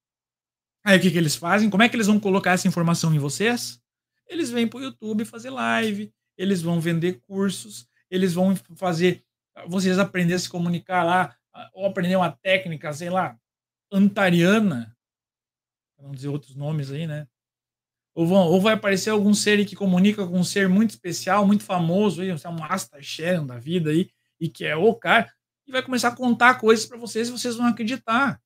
S1: Aí o que, que eles fazem? Como é que eles vão colocar essa informação em vocês? Eles vêm para o YouTube fazer live, eles vão vender cursos, eles vão fazer vocês aprender a se comunicar lá, ou aprender uma técnica, sei lá, antariana, para não dizer outros nomes aí, né? Ou, vão, ou vai aparecer algum ser que comunica com um ser muito especial, muito famoso, aí, um Asta da vida aí, e que é o cara, e vai começar a contar coisas para vocês e vocês vão acreditar.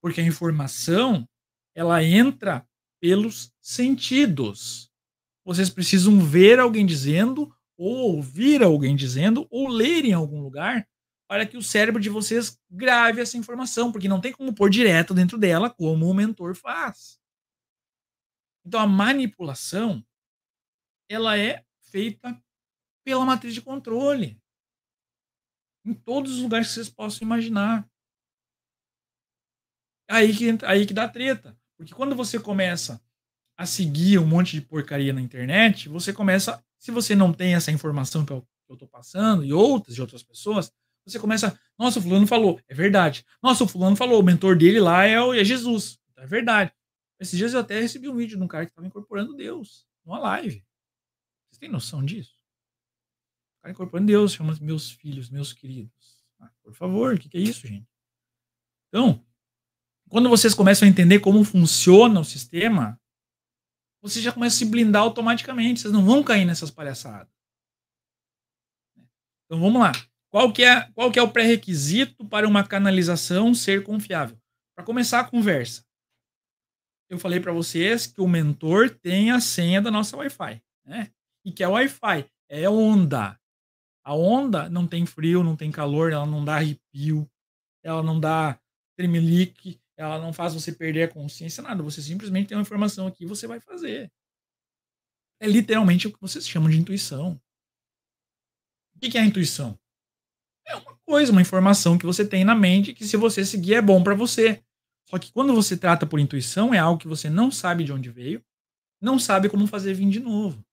S1: Porque a informação, ela entra pelos sentidos. Vocês precisam ver alguém dizendo ou ouvir alguém dizendo, ou ler em algum lugar, para que o cérebro de vocês grave essa informação, porque não tem como pôr direto dentro dela, como o mentor faz. Então a manipulação ela é feita pela matriz de controle. Em todos os lugares que vocês possam imaginar. Aí que, aí que dá treta. Porque quando você começa a seguir um monte de porcaria na internet, você começa se você não tem essa informação que eu estou passando e outras de outras pessoas, você começa, nossa, o fulano falou, é verdade. Nossa, o fulano falou, o mentor dele lá é, o, é Jesus, então, é verdade. Esses dias eu até recebi um vídeo de um cara que estava incorporando Deus numa live. Vocês têm noção disso? O cara incorporando Deus, chama meus filhos, meus queridos. Ah, por favor, o que, que é isso, gente? Então, quando vocês começam a entender como funciona o sistema, você já começa a se blindar automaticamente. Vocês não vão cair nessas palhaçadas. Então vamos lá. Qual que é, qual que é o pré-requisito para uma canalização ser confiável? Para começar a conversa, eu falei para vocês que o mentor tem a senha da nossa Wi-Fi, né? E que é Wi-Fi, é onda. A onda não tem frio, não tem calor, ela não dá arrepio, ela não dá tremelique, ela não faz você perder a consciência, nada. Você simplesmente tem uma informação aqui você vai fazer. É literalmente o que vocês chamam de intuição. O que é a intuição? É uma coisa, uma informação que você tem na mente que se você seguir é bom para você. Só que quando você trata por intuição, é algo que você não sabe de onde veio, não sabe como fazer vir de novo.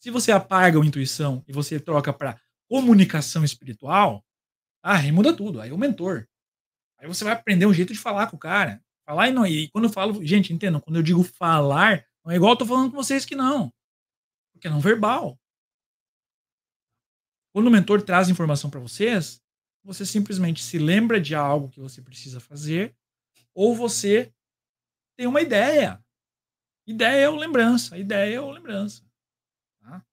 S1: Se você apaga a intuição e você troca para comunicação espiritual, ah, aí muda tudo. Aí é o mentor. Aí você vai aprender um jeito de falar com o cara. Falar e não. E quando eu falo, gente, entendam, quando eu digo falar, não é igual eu tô falando com vocês que não. Porque é não verbal. Quando o mentor traz informação para vocês, você simplesmente se lembra de algo que você precisa fazer ou você tem uma ideia. Ideia ou lembrança, ideia ou lembrança. Tá?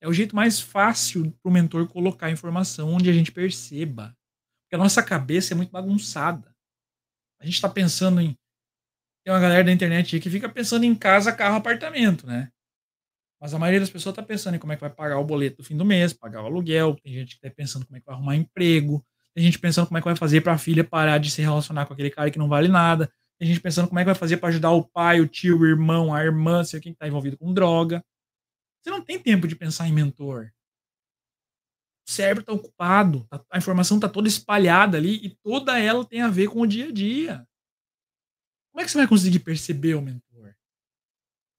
S1: É o jeito mais fácil para o mentor colocar informação onde a gente perceba. Porque a nossa cabeça é muito bagunçada. A gente está pensando em. Tem uma galera da internet aí que fica pensando em casa, carro, apartamento, né? Mas a maioria das pessoas está pensando em como é que vai pagar o boleto do fim do mês, pagar o aluguel. Tem gente que está pensando como é que vai arrumar emprego. Tem gente pensando como é que vai fazer para a filha parar de se relacionar com aquele cara que não vale nada. Tem gente pensando como é que vai fazer para ajudar o pai, o tio, o irmão, a irmã, sei quem está envolvido com droga. Você não tem tempo de pensar em mentor o cérebro está ocupado, tá, a informação está toda espalhada ali e toda ela tem a ver com o dia a dia. Como é que você vai conseguir perceber o mentor?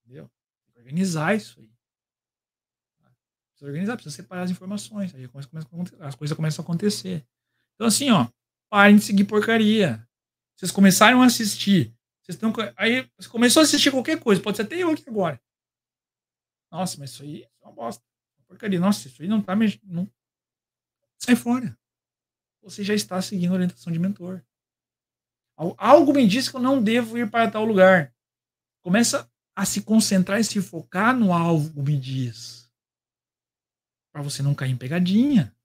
S1: Entendeu? Organizar isso aí. Precisa organizar, precisa separar as informações. Aí começa, começa, as coisas começam a acontecer. Então, assim, ó, parem de seguir porcaria. Vocês começaram a assistir. Vocês estão. Aí você começou a assistir qualquer coisa, pode ser até eu aqui agora. Nossa, mas isso aí é uma bosta. Porcaria, nossa, isso aí não tá mexendo sai fora. Você já está seguindo a orientação de mentor. Algo me diz que eu não devo ir para tal lugar. Começa a se concentrar e se focar no algo me diz. Para você não cair em pegadinha.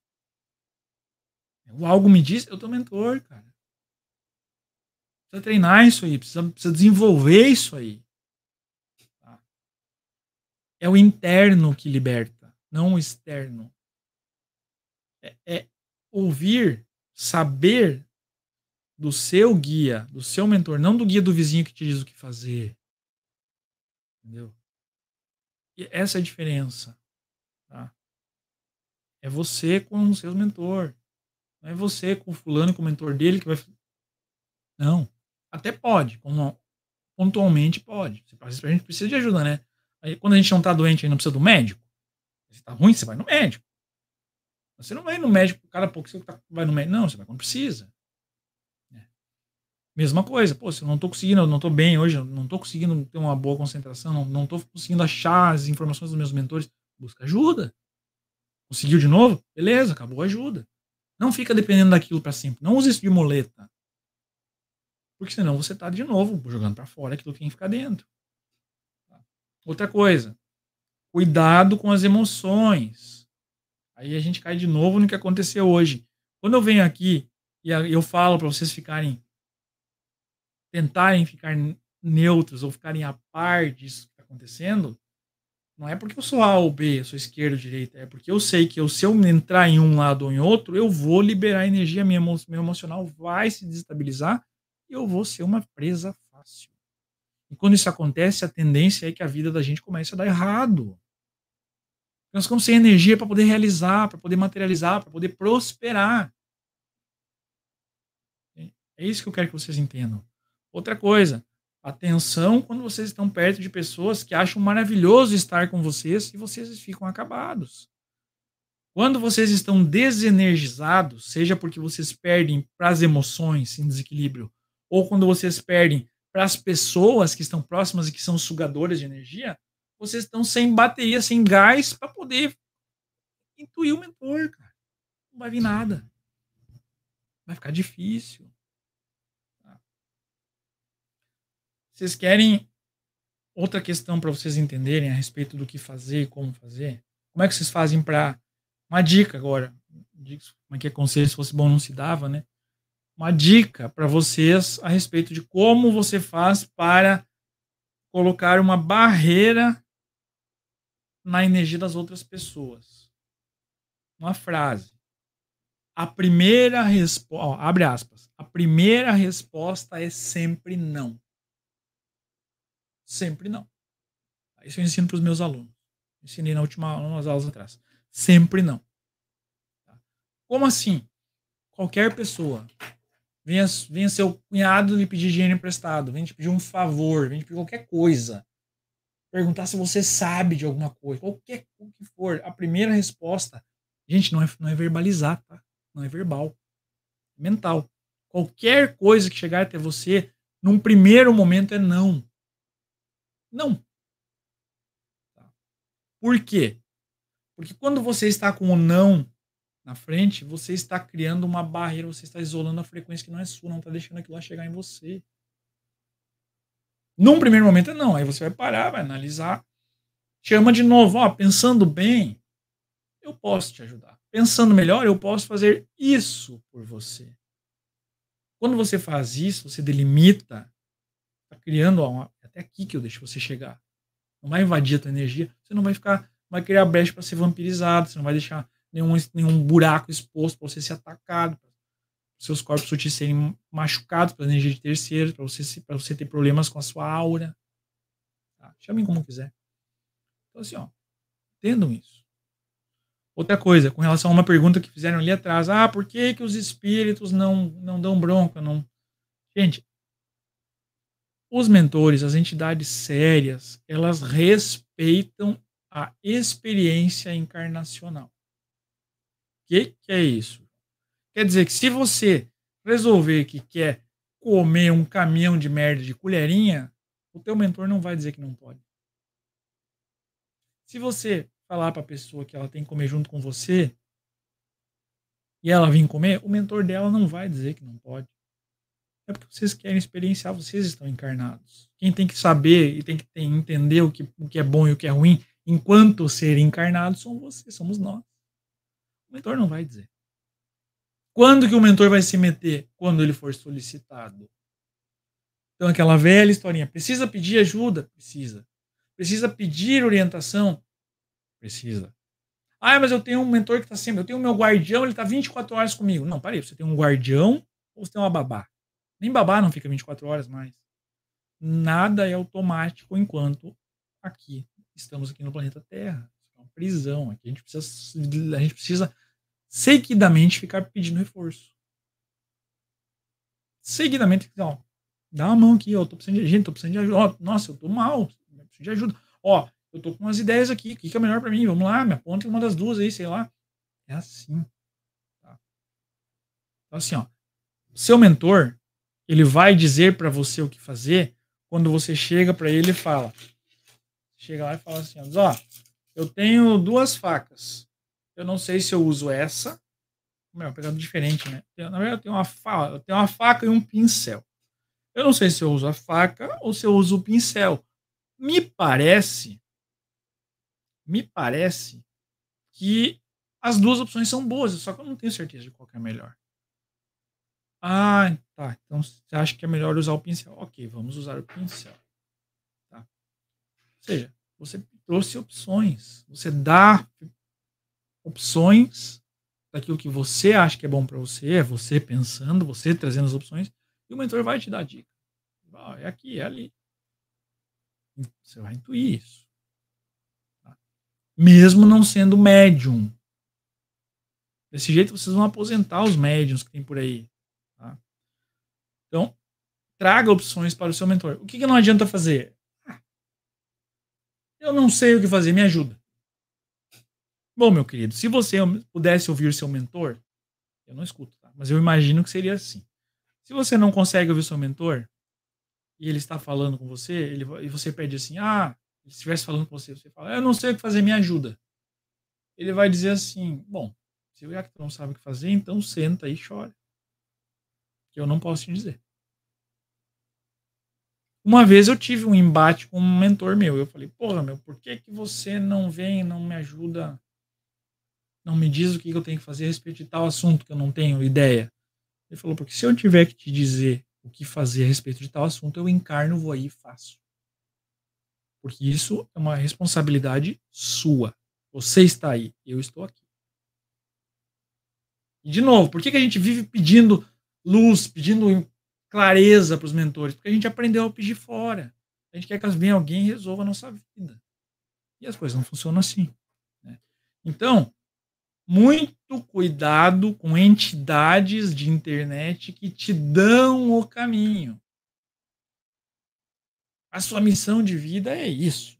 S1: O algo me diz, eu tô mentor, cara. Precisa treinar isso aí, precisa, precisa desenvolver isso aí. Tá? É o interno que liberta, não o externo é, é ouvir, saber do seu guia, do seu mentor, não do guia do vizinho que te diz o que fazer. Entendeu? E essa é a diferença. Tá? É você com o seu mentor. Não é você com o fulano, com o mentor dele que vai. Não. Até pode. Como pontualmente pode. A gente precisa de ajuda, né? Aí, quando a gente não tá doente, a gente não precisa do médico. Se tá ruim, você vai no médico. Você não vai no médico cada pouco você tá, vai no médico. Não, você vai quando precisa. É. Mesma coisa, pô, se eu não tô conseguindo, eu não tô bem hoje, eu não tô conseguindo ter uma boa concentração, não, não tô conseguindo achar as informações dos meus mentores, busca ajuda. Conseguiu de novo? Beleza, acabou a ajuda. Não fica dependendo daquilo para sempre. Não use isso de muleta. Porque senão você tá de novo jogando para fora aquilo que tem que ficar dentro. Outra coisa, cuidado com as emoções Aí a gente cai de novo no que aconteceu hoje. Quando eu venho aqui e eu falo para vocês ficarem, tentarem ficar neutros ou ficarem a par disso que está acontecendo, não é porque eu sou A ou B, sou esquerda ou direita, é porque eu sei que eu, se eu entrar em um lado ou em outro, eu vou liberar energia, minha emo meu emocional vai se desestabilizar e eu vou ser uma presa fácil. E quando isso acontece, a tendência é que a vida da gente comece a dar errado. Nós ficamos sem energia para poder realizar, para poder materializar, para poder prosperar. É isso que eu quero que vocês entendam. Outra coisa, atenção quando vocês estão perto de pessoas que acham maravilhoso estar com vocês e vocês ficam acabados. Quando vocês estão desenergizados, seja porque vocês perdem para as emoções em desequilíbrio, ou quando vocês perdem para as pessoas que estão próximas e que são sugadoras de energia, vocês estão sem bateria, sem gás para poder intuir o mentor, cara. Não vai vir nada. Vai ficar difícil. Vocês querem outra questão para vocês entenderem a respeito do que fazer e como fazer? Como é que vocês fazem para uma dica agora? Como é que é conselho se fosse bom não se dava, né? Uma dica para vocês a respeito de como você faz para colocar uma barreira na energia das outras pessoas. Uma frase. A primeira resposta, abre aspas. A primeira resposta é sempre não. Sempre não. Isso eu ensino para os meus alunos. Ensinei na última nas aulas atrás. Sempre não. Tá? Como assim? Qualquer pessoa venha, venha seu cunhado lhe pedir dinheiro emprestado, venha te pedir um favor, venha te pedir qualquer coisa perguntar se você sabe de alguma coisa, qualquer o que for, a primeira resposta, gente, não é, não é verbalizar, tá? Não é verbal, é mental. Qualquer coisa que chegar até você, num primeiro momento é não. Não. Tá. Por quê? Porque quando você está com o não na frente, você está criando uma barreira, você está isolando a frequência que não é sua, não está deixando aquilo lá chegar em você. Num primeiro momento, não. Aí você vai parar, vai analisar, chama de novo. Ó, pensando bem, eu posso te ajudar. Pensando melhor, eu posso fazer isso por você. Quando você faz isso, você delimita, está criando ó, é até aqui que eu deixo você chegar. Não vai invadir a tua energia, você não vai ficar, vai criar brecha para ser vampirizado, você não vai deixar nenhum, nenhum buraco exposto para você ser atacado, para seus corpos sutis serem machucados pela energia de terceiro, para você, pra você ter problemas com a sua aura. Tá? Chame como quiser. Então, assim, ó, entendam isso. Outra coisa, com relação a uma pergunta que fizeram ali atrás, ah, por que, que os espíritos não, não dão bronca? Não... Gente, os mentores, as entidades sérias, elas respeitam a experiência encarnacional. O que, que é isso? Quer dizer que se você resolver que quer comer um caminhão de merda de colherinha, o teu mentor não vai dizer que não pode. Se você falar para a pessoa que ela tem que comer junto com você e ela vir comer, o mentor dela não vai dizer que não pode. É porque vocês querem experienciar, vocês estão encarnados. Quem tem que saber e tem que entender o que, o que é bom e o que é ruim enquanto ser encarnado são vocês, somos nós. O mentor não vai dizer. Quando que o mentor vai se meter? Quando ele for solicitado. Então, aquela velha historinha. Precisa pedir ajuda? Precisa. Precisa pedir orientação? Precisa. Ah, mas eu tenho um mentor que está sempre. Eu tenho o meu guardião, ele está 24 horas comigo. Não, parei. Você tem um guardião ou você tem uma babá? Nem babá não fica 24 horas mais. Nada é automático enquanto aqui estamos aqui no planeta Terra. É uma prisão. Aqui a gente precisa, a gente precisa seguidamente ficar pedindo reforço. Seguidamente, ó, dá uma mão aqui, ó, tô precisando de gente, tô precisando de ajuda. Ó, nossa, eu tô mal, eu preciso de ajuda. Ó, eu tô com umas ideias aqui, o que, é melhor para mim? Vamos lá, me aponta uma das duas aí, sei lá. É assim. Tá? Então, assim, ó, seu mentor, ele vai dizer para você o que fazer quando você chega para ele e fala. Chega lá e fala assim, ó, eu tenho duas facas. Eu não sei se eu uso essa. Melhor, é pegando diferente, né? Na verdade, eu tenho, uma fa... eu tenho uma faca e um pincel. Eu não sei se eu uso a faca ou se eu uso o pincel. Me parece. Me parece que as duas opções são boas, só que eu não tenho certeza de qual é a melhor. Ah, tá. Então você acha que é melhor usar o pincel? Ok, vamos usar o pincel. Tá. Ou seja, você trouxe opções. Você dá opções daquilo que você acha que é bom para você, é você pensando, você trazendo as opções, e o mentor vai te dar dica. Ah, é aqui, é ali. Você vai intuir isso. Tá? Mesmo não sendo médium. Desse jeito vocês vão aposentar os médiums que tem por aí. Tá? Então, traga opções para o seu mentor. O que, que não adianta fazer? Ah, eu não sei o que fazer, me ajuda. Bom, meu querido, se você pudesse ouvir seu mentor, eu não escuto, tá? mas eu imagino que seria assim. Se você não consegue ouvir seu mentor e ele está falando com você, ele, e você pede assim, ah, se estivesse falando com você, você fala, eu não sei o que fazer, me ajuda. Ele vai dizer assim, bom, se o Yaku não sabe o que fazer, então senta e chora. Que eu não posso te dizer. Uma vez eu tive um embate com um mentor meu. Eu falei, porra, meu, por que, que você não vem, não me ajuda não me diz o que eu tenho que fazer a respeito de tal assunto que eu não tenho ideia. Ele falou, porque se eu tiver que te dizer o que fazer a respeito de tal assunto, eu encarno, vou aí e faço. Porque isso é uma responsabilidade sua. Você está aí, eu estou aqui. E de novo, por que, que a gente vive pedindo luz, pedindo clareza para os mentores? Porque a gente aprendeu a pedir fora. A gente quer que venha alguém e resolva a nossa vida. E as coisas não funcionam assim. Né? Então, muito cuidado com entidades de internet que te dão o caminho. A sua missão de vida é isso.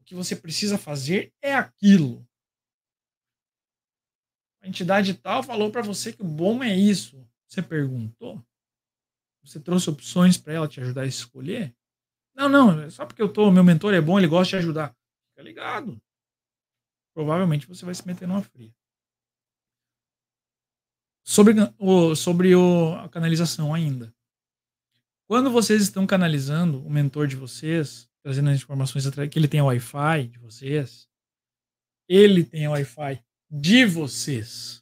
S1: O que você precisa fazer é aquilo. A entidade tal falou para você que o bom é isso. Você perguntou? Você trouxe opções para ela te ajudar a escolher? Não, não, é só porque eu tô, meu mentor é bom, ele gosta de ajudar. Fica ligado provavelmente você vai se meter numa fria. Sobre, o, sobre o, a canalização ainda. Quando vocês estão canalizando o mentor de vocês, trazendo as informações que ele tem Wi-Fi de vocês, ele tem Wi-Fi de vocês.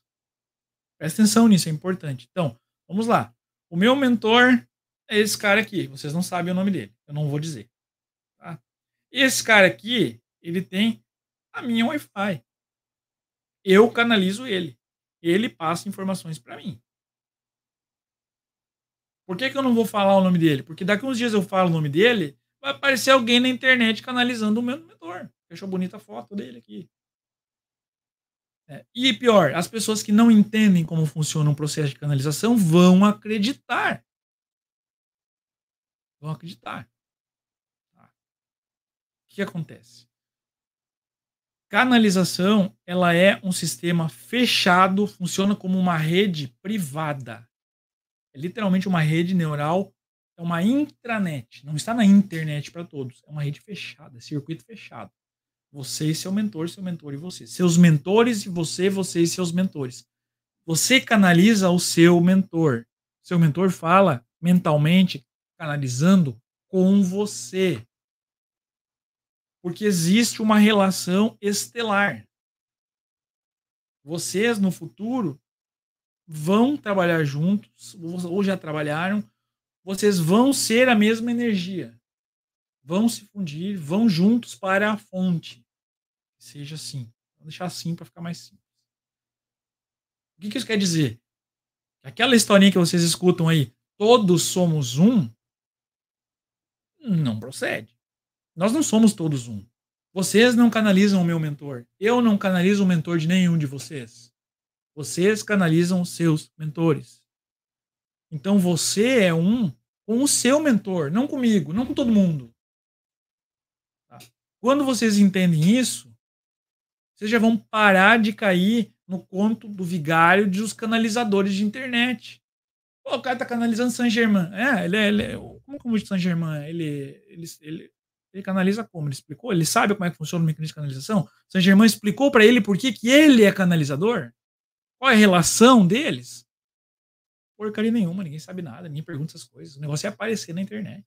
S1: Presta atenção nisso, é importante. Então, vamos lá. O meu mentor é esse cara aqui. Vocês não sabem o nome dele, eu não vou dizer. Tá? Esse cara aqui, ele tem a minha Wi-Fi. Eu canalizo ele. Ele passa informações para mim. Por que, que eu não vou falar o nome dele? Porque daqui uns dias eu falo o nome dele, vai aparecer alguém na internet canalizando o meu monitor. Deixou bonita a foto dele aqui. É. E pior, as pessoas que não entendem como funciona um processo de canalização vão acreditar. Vão acreditar. Tá. O que acontece? Canalização, ela é um sistema fechado, funciona como uma rede privada. É literalmente uma rede neural, é uma intranet, não está na internet para todos, é uma rede fechada, circuito fechado. Você e seu mentor, seu mentor e você. Seus mentores e você, você e seus mentores. Você canaliza o seu mentor. Seu mentor fala mentalmente, canalizando com você. Porque existe uma relação estelar. Vocês no futuro vão trabalhar juntos, ou já trabalharam, vocês vão ser a mesma energia. Vão se fundir, vão juntos para a fonte. Seja assim. Vou deixar assim para ficar mais simples. O que, que isso quer dizer? Aquela historinha que vocês escutam aí, todos somos um, não procede. Nós não somos todos um. Vocês não canalizam o meu mentor. Eu não canalizo o mentor de nenhum de vocês. Vocês canalizam os seus mentores. Então você é um com o seu mentor, não comigo, não com todo mundo. Tá? Quando vocês entendem isso, vocês já vão parar de cair no conto do vigário de os canalizadores de internet. Pô, o cara tá canalizando Saint Germain. É, ele, é, ele é, como que o Saint Germain? Ele, ele, ele, ele canaliza como? Ele explicou? Ele sabe como é que funciona o mecanismo de canalização? Saint Germain explicou para ele por que, que ele é canalizador? Qual é a relação deles? Porcaria nenhuma, ninguém sabe nada, ninguém pergunta essas coisas. O negócio é aparecer na internet.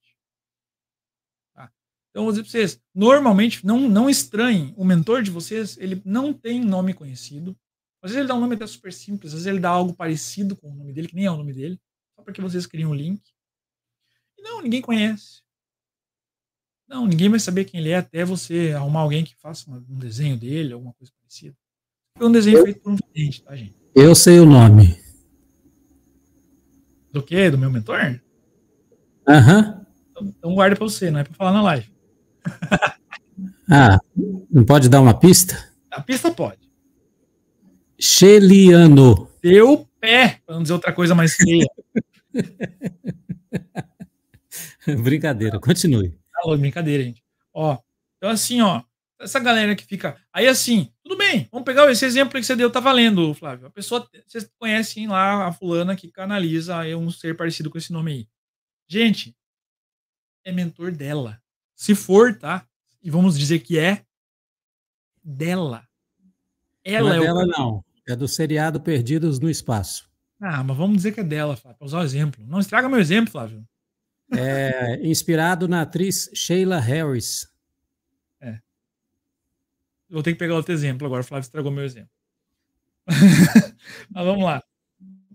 S1: Tá? Então, vou dizer pra vocês: normalmente, não, não estranhem, o mentor de vocês, ele não tem nome conhecido. Às vezes ele dá um nome até super simples, às vezes ele dá algo parecido com o nome dele, que nem é o nome dele, só porque vocês criam um link. E não, ninguém conhece. Não, ninguém vai saber quem ele é até você arrumar alguém que faça um desenho dele, alguma coisa parecida. Foi um desenho eu, feito por um cliente, tá, gente?
S2: Eu sei o nome.
S1: Do quê? Do meu mentor?
S2: Aham. Uh
S1: então, -huh. Então guarda pra você, não é pra falar na live.
S2: ah, não pode dar uma pista?
S1: A pista pode.
S2: Cheliano.
S1: Teu pé, pra não dizer outra coisa mais feia.
S2: Brincadeira, continue
S1: calor, brincadeira, gente. Ó, então assim, ó, essa galera que fica. Aí assim, tudo bem, vamos pegar esse exemplo que você deu, tá valendo, Flávio. A pessoa, vocês conhecem lá a fulana que canaliza um ser parecido com esse nome aí. Gente, é mentor dela. Se for, tá? E vamos dizer que é dela.
S2: Ela não é, é dela, o... não.
S1: É do seriado Perdidos no Espaço. Ah, mas vamos dizer que é dela, Flávio, pra usar o exemplo. Não estraga meu exemplo, Flávio.
S2: É, inspirado na atriz Sheila Harris.
S1: É. Vou ter que pegar outro exemplo agora. O Flávio estragou meu exemplo. Mas vamos lá.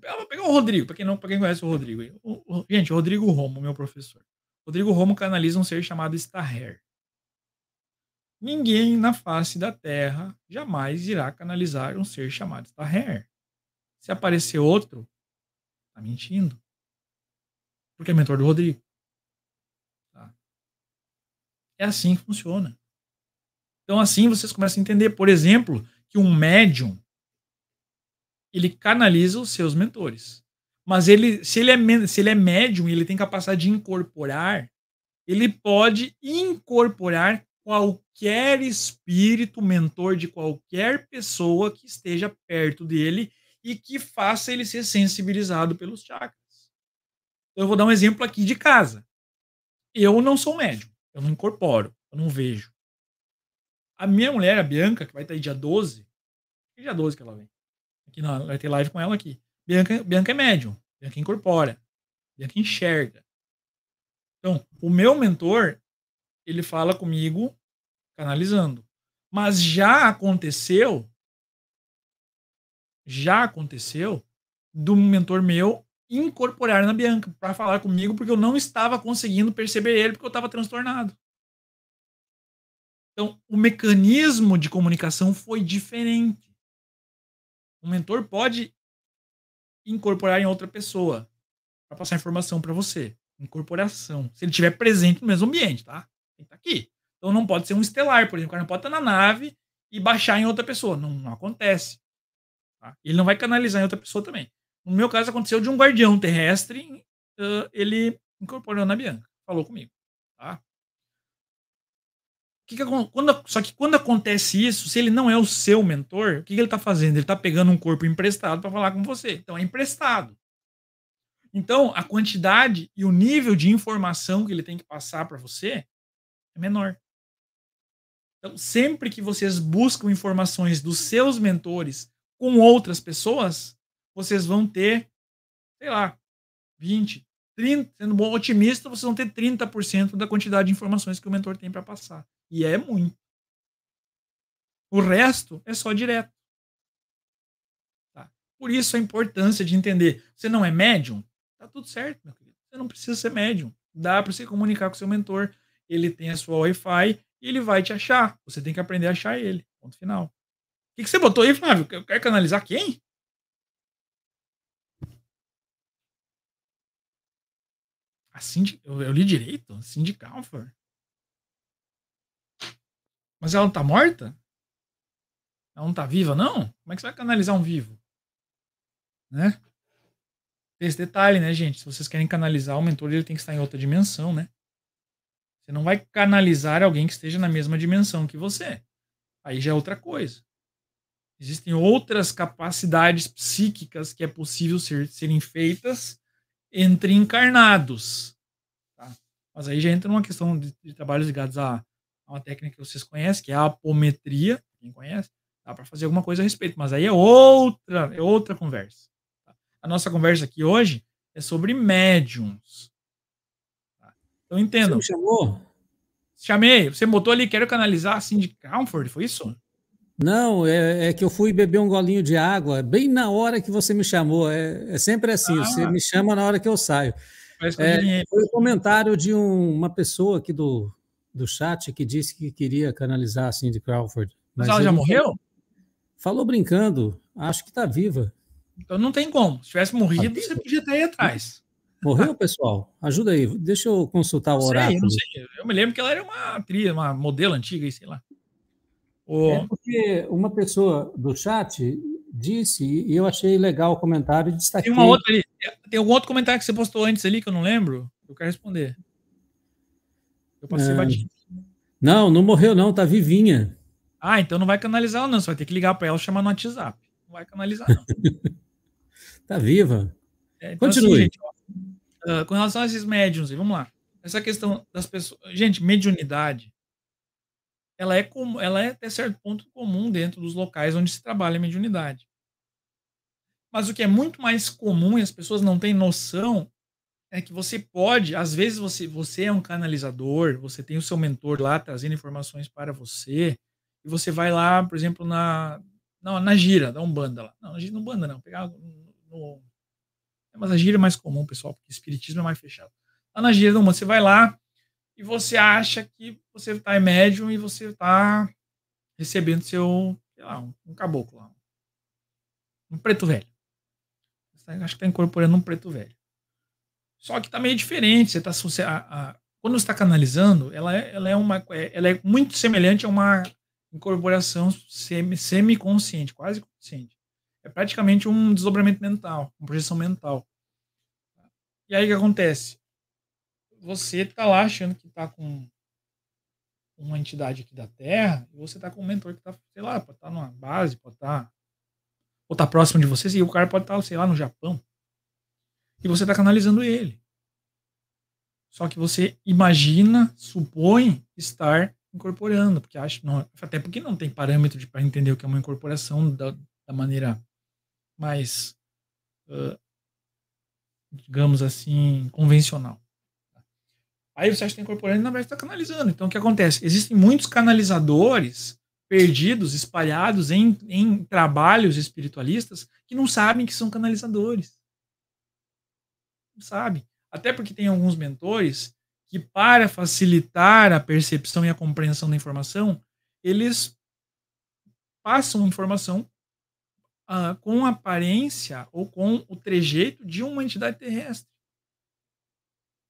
S1: Eu ah, vou pegar o Rodrigo, para quem, não, quem conhece o Rodrigo. O, o, gente, o Rodrigo Romo, meu professor. Rodrigo Romo canaliza um ser chamado Starher. Ninguém na face da Terra jamais irá canalizar um ser chamado Starher. Se aparecer outro, tá mentindo porque é mentor do Rodrigo. Tá? É assim que funciona. Então, assim vocês começam a entender, por exemplo, que um médium ele canaliza os seus mentores. Mas ele, se ele é, se ele é médium e ele tem capacidade de incorporar, ele pode incorporar qualquer espírito mentor de qualquer pessoa que esteja perto dele e que faça ele ser sensibilizado pelos chakras. Eu vou dar um exemplo aqui de casa. Eu não sou médium, eu não incorporo, eu não vejo. A minha mulher, a Bianca, que vai estar aí dia 12, é dia 12 que ela vem. Aqui não, vai ter live com ela aqui. Bianca, Bianca é médium, Bianca incorpora, Bianca enxerga. Então, o meu mentor, ele fala comigo canalizando. Mas já aconteceu já aconteceu do mentor meu incorporar na Bianca para falar comigo, porque eu não estava conseguindo perceber ele, porque eu estava transtornado. Então, o mecanismo de comunicação foi diferente. O mentor pode incorporar em outra pessoa para passar informação para você. Incorporação. Se ele estiver presente no mesmo ambiente, tá? Ele está aqui. Então, não pode ser um estelar, por exemplo. O cara não pode estar na nave e baixar em outra pessoa. Não, não acontece. Tá? Ele não vai canalizar em outra pessoa também. No meu caso, aconteceu de um guardião terrestre, uh, ele incorporou na Bianca, falou comigo. Tá? Que que, quando, só que quando acontece isso, se ele não é o seu mentor, o que, que ele está fazendo? Ele está pegando um corpo emprestado para falar com você. Então é emprestado. Então a quantidade e o nível de informação que ele tem que passar para você é menor. Então sempre que vocês buscam informações dos seus mentores com outras pessoas, vocês vão ter, sei lá, 20, 30, sendo bom otimista, vocês vão ter 30% da quantidade de informações que o mentor tem para passar. E é muito. O resto é só direto. Tá? Por isso a importância de entender. Você não é médium? Tá tudo certo, meu querido. Você não precisa ser médium. Dá para você comunicar com seu mentor. Ele tem a sua Wi-Fi e ele vai te achar. Você tem que aprender a achar ele. Ponto final. O que, que você botou aí, Flávio? Eu quero canalizar quem? A Cindy, eu, eu, li direito? Cindy Calfer. Mas ela não tá morta? Ela não tá viva, não? Como é que você vai canalizar um vivo? Né? Tem esse detalhe, né, gente? Se vocês querem canalizar o mentor, ele tem que estar em outra dimensão, né? Você não vai canalizar alguém que esteja na mesma dimensão que você. Aí já é outra coisa. Existem outras capacidades psíquicas que é possível ser, serem feitas entre encarnados. Tá? Mas aí já entra uma questão de, de trabalhos ligados a, a, uma técnica que vocês conhecem, que é a apometria. Quem conhece, dá para fazer alguma coisa a respeito. Mas aí é outra, é outra conversa. Tá? A nossa conversa aqui hoje é sobre médiums. Tá? Então entendam. Você me chamou? Chamei. Você botou ali, quero canalizar assim de Comfort, foi isso?
S2: Não, é, é, que eu fui beber um golinho de água bem na hora que você me chamou. É, é sempre assim, ah, você me chama na hora que eu saio. É, foi o um comentário de um, uma pessoa aqui do, do chat que disse que queria canalizar a assim, Cindy Crawford. Mas, mas ela já morreu? Falou brincando, acho que está viva. Então não tem como. Se tivesse morrido, você podia ter ido atrás. Morreu, pessoal? Ajuda aí, deixa eu consultar o horário.
S1: Eu me lembro que ela era uma atriz, uma modelo antiga, sei lá. Oh. É
S2: porque uma pessoa do chat disse, e eu achei legal o comentário de
S1: destaquei. Tem, uma outra ali. Tem algum outro comentário que você postou antes ali que eu não lembro? Eu quero responder. Eu passei é... batido.
S2: Não, não morreu não, tá vivinha.
S1: Ah, então não vai canalizar não, você vai ter que ligar para ela chamar no WhatsApp. Não vai canalizar não. tá viva. É, então, assim, Continue. Assim, gente, ó, ah, com relação a esses médiums, vamos lá. Essa questão das pessoas... Gente, mediunidade ela é, como ela é até certo ponto comum dentro dos locais onde se trabalha a mediunidade. Mas o que é muito mais comum e as pessoas não têm noção é que você pode, às vezes você, você é um canalizador, você tem o seu mentor lá trazendo informações para você, e você vai lá, por exemplo, na, não na gira da Umbanda lá. Não, a gira não banda não, pegar no, no, é, Mas a gira é mais comum, pessoal, porque espiritismo é mais fechado. Lá na gira da Umbanda, você vai lá e você acha que você está em médium e você está recebendo seu, sei lá, um, caboclo lá. Um preto velho. Tá, acho que está incorporando um preto velho. Só que está meio diferente. Você tá, você, a, a, quando você está canalizando, ela é, ela, é uma, é, ela é muito semelhante a uma incorporação semi, semi-consciente, quase consciente. É praticamente um desdobramento mental, uma projeção mental. E aí o que acontece? Você está lá achando que está com uma entidade aqui da Terra, e você tá com um mentor que tá, sei lá, pode estar tá numa base, pode estar. Tá, ou tá próximo de você, e o cara pode estar, tá, sei lá, no Japão. E você tá canalizando ele. Só que você imagina, supõe estar incorporando, porque acho não, até porque não tem parâmetro para entender o que é uma incorporação da, da maneira mais, uh, digamos assim, convencional. Aí você está incorporando na verdade está canalizando. Então o que acontece? Existem muitos canalizadores perdidos, espalhados em, em trabalhos espiritualistas que não sabem que são canalizadores. Não sabem. Até porque tem alguns mentores que, para facilitar a percepção e a compreensão da informação, eles passam informação ah, com a aparência ou com o trejeito de uma entidade terrestre.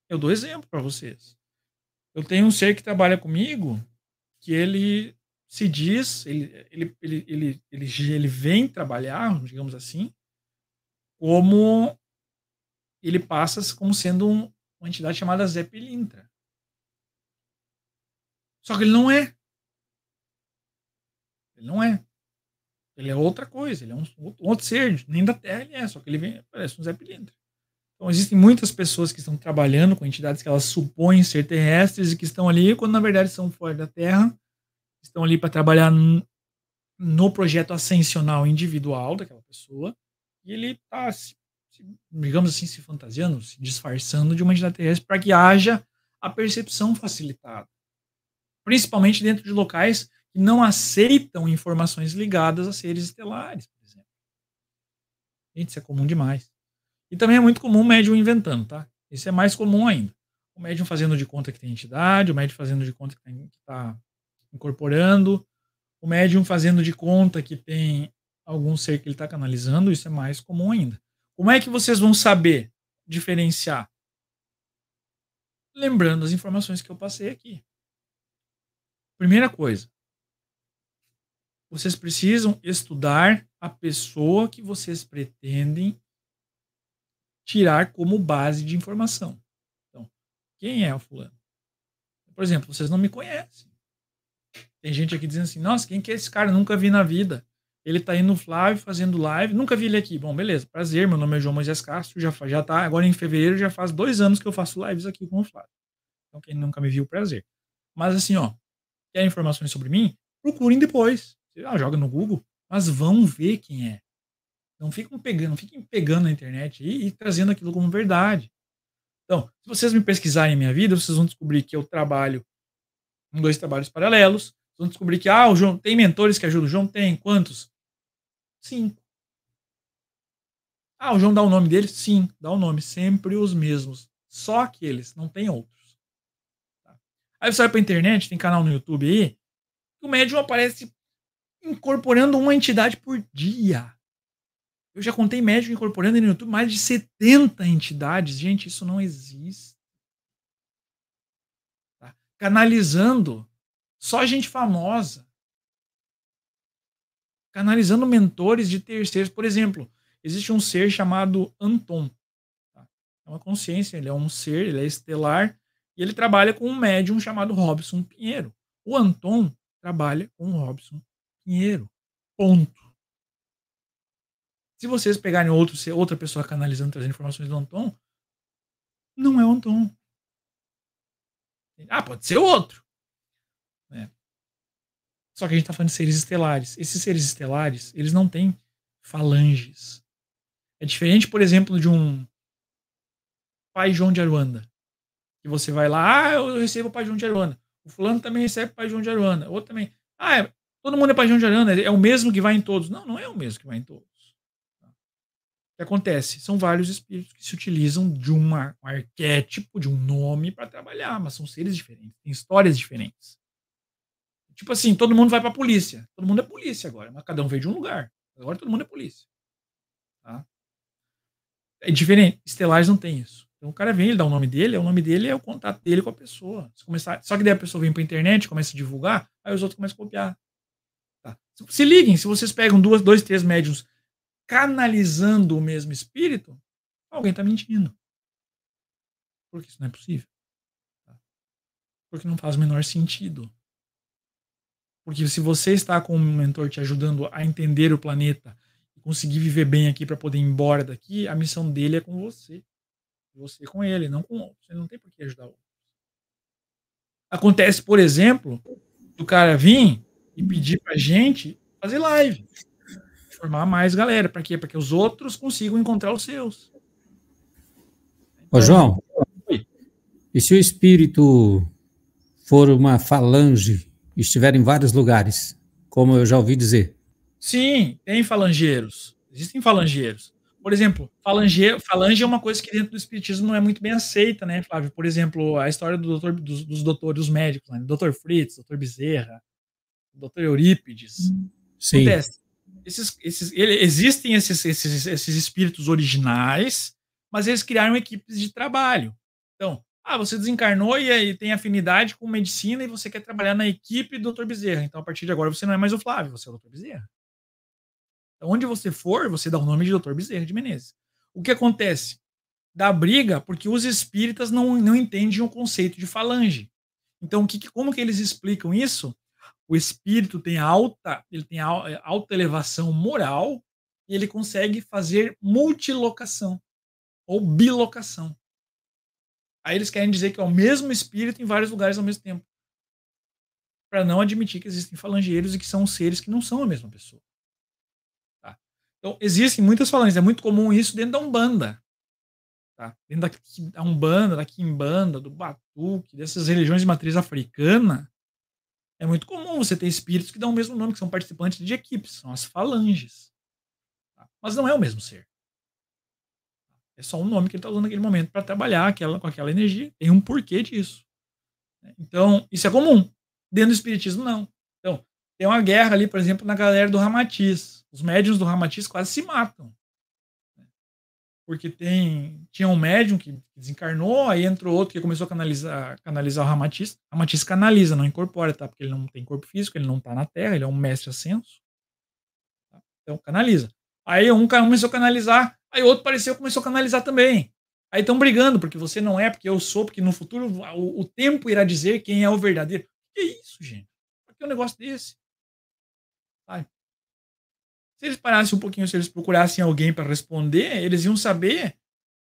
S1: Eu dou exemplo para vocês. Eu tenho um ser que trabalha comigo que ele se diz, ele, ele, ele, ele, ele, ele vem trabalhar, digamos assim, como ele passa como sendo um, uma entidade chamada Zé Pelintra. Só que ele não é. Ele não é. Ele é outra coisa, ele é um outro ser, nem da Terra ele é, só que ele vem, parece um Zé Pilintra. Então, existem muitas pessoas que estão trabalhando com entidades que elas supõem ser terrestres e que estão ali, quando na verdade são fora da Terra, estão ali para trabalhar no projeto ascensional individual daquela pessoa, e ele está, digamos assim, se fantasiando, se disfarçando de uma entidade terrestre para que haja a percepção facilitada. Principalmente dentro de locais que não aceitam informações ligadas a seres estelares, por exemplo. Gente, isso é comum demais. E também é muito comum o médium inventando, tá? Isso é mais comum ainda. O médium fazendo de conta que tem entidade, o médium fazendo de conta que está incorporando, o médium fazendo de conta que tem algum ser que ele está canalizando, isso é mais comum ainda. Como é que vocês vão saber diferenciar? Lembrando as informações que eu passei aqui. Primeira coisa, vocês precisam estudar a pessoa que vocês pretendem tirar como base de informação. Então, quem é o fulano? Por exemplo, vocês não me conhecem. Tem gente aqui dizendo assim: nossa, quem que é esse cara? Nunca vi na vida. Ele tá indo no Flávio fazendo live, nunca vi ele aqui. Bom, beleza, prazer. Meu nome é João Moisés Castro, já, já tá. Agora em fevereiro já faz dois anos que eu faço lives aqui com o Flávio. Então, quem nunca me viu, prazer. Mas assim, ó, quer informações sobre mim? Procurem depois. ah, joga no Google, mas vão ver quem é. Não fiquem pegando, não fiquem pegando na internet e, e trazendo aquilo como verdade. Então, se vocês me pesquisarem minha vida, vocês vão descobrir que eu trabalho em dois trabalhos paralelos. Vocês vão descobrir que, ah, o João tem mentores que ajudam. O João tem quantos? Cinco. Ah, o João dá o nome dele? Sim, dá o nome. Sempre os mesmos. Só aqueles, não tem outros. Tá? Aí você vai pra internet, tem canal no YouTube aí, que o médium aparece incorporando uma entidade por dia. Eu já contei médico incorporando no YouTube mais de 70 entidades. Gente, isso não existe. Tá? Canalizando só gente famosa. Canalizando mentores de terceiros. Por exemplo, existe um ser chamado Anton. Tá? É uma consciência, ele é um ser, ele é estelar. E ele trabalha com um médium chamado Robson Pinheiro. O Anton trabalha com o Robson Pinheiro. Ponto. Se vocês pegarem outro, se outra pessoa canalizando, trazendo informações do Anton, não é o Anton. Ah, pode ser outro. né Só que a gente está falando de seres estelares. Esses seres estelares, eles não têm falanges. É diferente, por exemplo, de um pai João de Aruanda. Que você vai lá, ah, eu recebo o pai João de Aruanda. O fulano também recebe o pai João de Aruanda. Outro também. Ah, é, todo mundo é pai João de Aruanda, é o mesmo que vai em todos. Não, não é o mesmo que vai em todos. O que acontece? São vários espíritos que se utilizam de uma, um arquétipo, de um nome para trabalhar, mas são seres diferentes, têm histórias diferentes. Tipo assim, todo mundo vai para a polícia. Todo mundo é polícia agora, mas cada um veio de um lugar. Agora todo mundo é polícia. Tá? É diferente. Estelares não tem isso. Então o cara vem, ele dá o nome dele, o nome dele é o contato dele com a pessoa. Se começar, só que daí a pessoa vem para internet, começa a divulgar, aí os outros começam a copiar. Tá? Se, se liguem, se vocês pegam duas, dois, três médiums canalizando o mesmo espírito, alguém está mentindo. Porque isso não é possível. Tá? Porque não faz o menor sentido. Porque se você está com um mentor te ajudando a entender o planeta e conseguir viver bem aqui para poder ir embora daqui, a missão dele é com você. Você com ele, não com outros. Você não tem por que ajudar outros. Acontece, por exemplo, do cara vir e pedir pra gente fazer live formar mais galera. Para quê? Para que os outros consigam encontrar os seus.
S2: Ô, então, João, e se o espírito for uma falange e estiver em vários lugares, como eu já ouvi dizer?
S1: Sim, tem falangeiros. Existem falangeiros. Por exemplo, falange, falange é uma coisa que dentro do espiritismo não é muito bem aceita, né, Flávio? Por exemplo, a história do doutor, dos, dos doutores, dos médicos, né? Dr. Fritz, Dr. Bezerra, Dr. Eurípides. Sim. Acontece esses, esses, ele, existem esses, esses, esses espíritos originais, mas eles criaram equipes de trabalho. Então, ah, você desencarnou e, e tem afinidade com medicina e você quer trabalhar na equipe do Dr. Bezerra. Então, a partir de agora, você não é mais o Flávio, você é o Dr. Bezerra. Então, onde você for, você dá o nome de Dr. Bezerra de Menezes. O que acontece? Dá briga porque os espíritas não, não entendem o conceito de falange. Então, que, como que eles explicam isso? o espírito tem alta, ele tem eh, alta elevação moral e ele consegue fazer multilocação ou bilocação. Aí eles querem dizer que é o mesmo espírito em vários lugares ao mesmo tempo. Para não admitir que existem falangeiros e que são seres que não são a mesma pessoa. Tá? Então, existem muitas falanges. É muito comum isso dentro da Umbanda. Tá? Dentro da, Umbanda, da Quimbanda, do Batuque, dessas religiões de matriz africana, é muito comum você ter espíritos que dão o mesmo nome, que são participantes de equipes, são as falanges. Tá? Mas não é o mesmo ser. É só um nome que ele está usando naquele momento para trabalhar aquela, com aquela energia. Tem um porquê disso. Né? Então, isso é comum. Dentro do espiritismo, não. Então, tem uma guerra ali, por exemplo, na galera do Ramatiz. Os médiuns do Ramatiz quase se matam porque tem tinha um médium que desencarnou, aí entrou outro que começou a canalizar, canalizar o Ramatiz. Ramatiz canaliza, não incorpora, tá? Porque ele não tem corpo físico, ele não tá na Terra, ele é um mestre ascenso. Tá? Então canaliza. Aí um começou a canalizar, aí outro apareceu começou a canalizar também. Aí estão brigando, porque você não é, porque eu sou, porque no futuro o, o tempo irá dizer quem é o verdadeiro. Que isso, gente? Por que é um negócio desse? Sabe? Se eles parassem um pouquinho, se eles procurassem alguém para responder, eles iam saber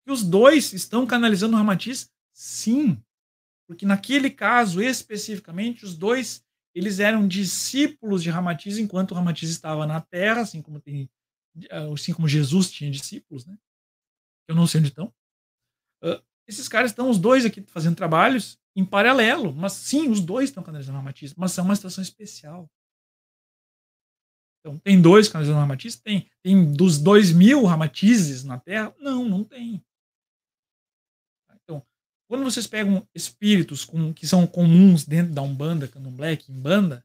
S1: que os dois estão canalizando o Ramatiz, sim. Porque naquele caso, especificamente, os dois eles eram discípulos de Ramatiz enquanto Ramatiz estava na Terra, assim como tem, ah, assim como Jesus tinha discípulos, né? Eu não sei onde estão. Uh, esses caras estão os dois aqui fazendo trabalhos em paralelo, mas sim, os dois estão canalizando Ramatiz, mas são é uma situação especial. Então, tem dois canalizadores ramatiz? Tem. Tem dos dois mil ramatizes na Terra? Não, não tem. Então, quando vocês pegam espíritos com, que são comuns dentro da Umbanda, Candomblé, Quimbanda,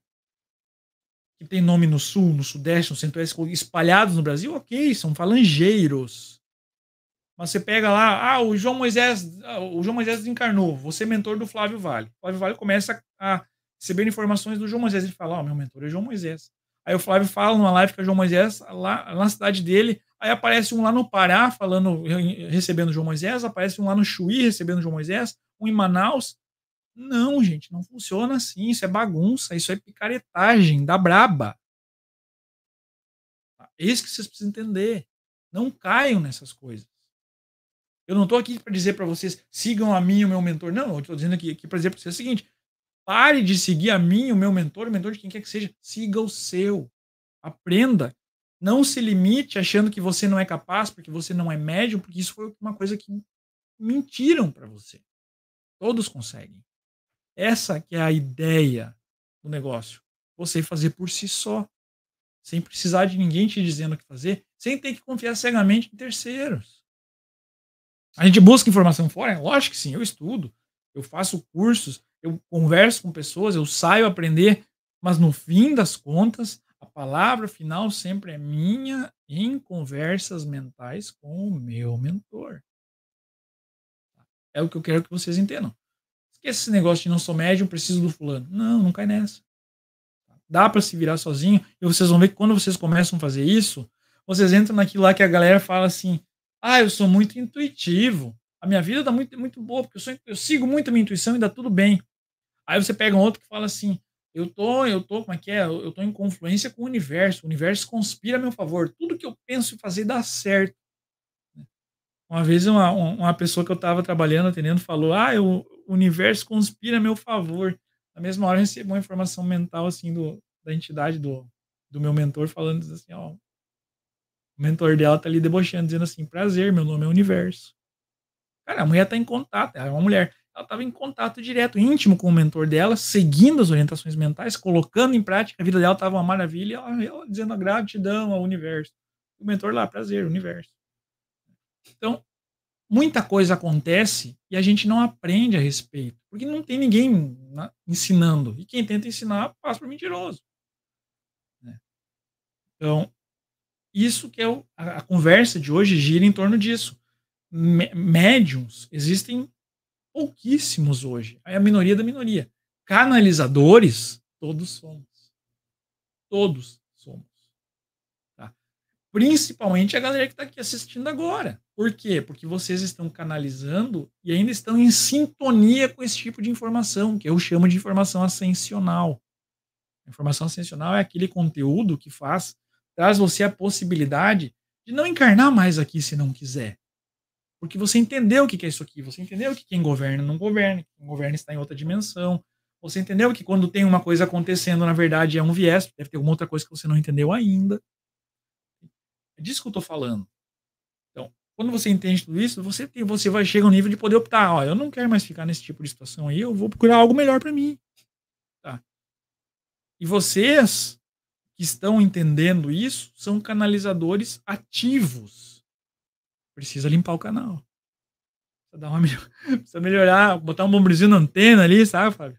S1: que tem nome no Sul, no Sudeste, no Centro-Oeste, espalhados no Brasil, ok, são falangeiros. Mas você pega lá, ah, o João Moisés, ah, o João Moisés desencarnou, você é mentor do Flávio Vale. O Flávio Vale começa a receber informações do João Moisés. Ele fala, ó, oh, meu mentor é João Moisés. Aí o Flávio fala numa live com o João Moisés, lá na cidade dele. Aí aparece um lá no Pará falando, recebendo João Moisés, aparece um lá no Chuí recebendo o João Moisés, um em Manaus. Não, gente, não funciona assim. Isso é bagunça, isso é picaretagem da braba. Tá, é isso que vocês precisam entender. Não caiam nessas coisas. Eu não estou aqui para dizer para vocês sigam a mim, o meu mentor. Não, eu estou dizendo aqui, aqui para dizer para vocês é o seguinte: Pare de seguir a mim, o meu mentor, o mentor de quem quer que seja. Siga o seu. Aprenda. Não se limite achando que você não é capaz, porque você não é médium, porque isso foi uma coisa que mentiram para você. Todos conseguem. Essa que é a ideia do negócio. Você fazer por si só, sem precisar de ninguém te dizendo o que fazer, sem ter que confiar cegamente em terceiros. A gente busca informação fora? Lógico que sim, eu estudo, eu faço cursos, eu converso com pessoas, eu saio a aprender, mas no fim das contas, a palavra final sempre é minha em conversas mentais com o meu mentor. É o que eu quero que vocês entendam. Esquece esse negócio de não sou médium, preciso do fulano. Não, não cai nessa. Dá para se virar sozinho e vocês vão ver que quando vocês começam a fazer isso, vocês entram naquilo lá que a galera fala assim: ah, eu sou muito intuitivo. A minha vida dá tá muito, muito boa, porque eu, sou, eu sigo muito a minha intuição e dá tudo bem. Aí você pega um outro que fala assim: eu tô, eu tô, como é que é? Eu tô em confluência com o universo, o universo conspira a meu favor, tudo que eu penso e fazer dá certo. Uma vez uma, uma pessoa que eu estava trabalhando, atendendo, falou: Ah, eu, o universo conspira a meu favor. Na mesma hora eu recebi uma informação mental assim do, da entidade do, do meu mentor falando assim, ó. O mentor dela tá ali debochando, dizendo assim, prazer, meu nome é Universo. Cara, a mulher tá em contato, é uma mulher ela estava em contato direto, íntimo com o mentor dela, seguindo as orientações mentais, colocando em prática, a vida dela estava uma maravilha, ela, ela dizendo a gratidão ao universo. O mentor lá, prazer, universo. Então, muita coisa acontece e a gente não aprende a respeito, porque não tem ninguém né, ensinando. E quem tenta ensinar passa por mentiroso. Né? Então, isso que é o, a, a conversa de hoje gira em torno disso. Médiuns médiums existem pouquíssimos hoje. É a minoria é da minoria. Canalizadores, todos somos. Todos somos. Tá? Principalmente a galera que está aqui assistindo agora. Por quê? Porque vocês estão canalizando e ainda estão em sintonia com esse tipo de informação, que eu chamo de informação ascensional. A informação ascensional é aquele conteúdo que faz, traz você a possibilidade de não encarnar mais aqui se não quiser. Porque você entendeu o que é isso aqui, você entendeu que quem governa não governa, quem governa está em outra dimensão. Você entendeu que quando tem uma coisa acontecendo, na verdade, é um viés, deve ter alguma outra coisa que você não entendeu ainda. É disso que eu estou falando. Então, quando você entende tudo isso, você, tem, você vai chegar ao nível de poder optar. Ó, eu não quero mais ficar nesse tipo de situação aí, eu vou procurar algo melhor para mim. Tá. E vocês que estão entendendo isso são canalizadores ativos Precisa limpar o canal. Precisa, dar uma melhor... Precisa melhorar, botar um bombrezinho na antena ali, sabe, Fábio?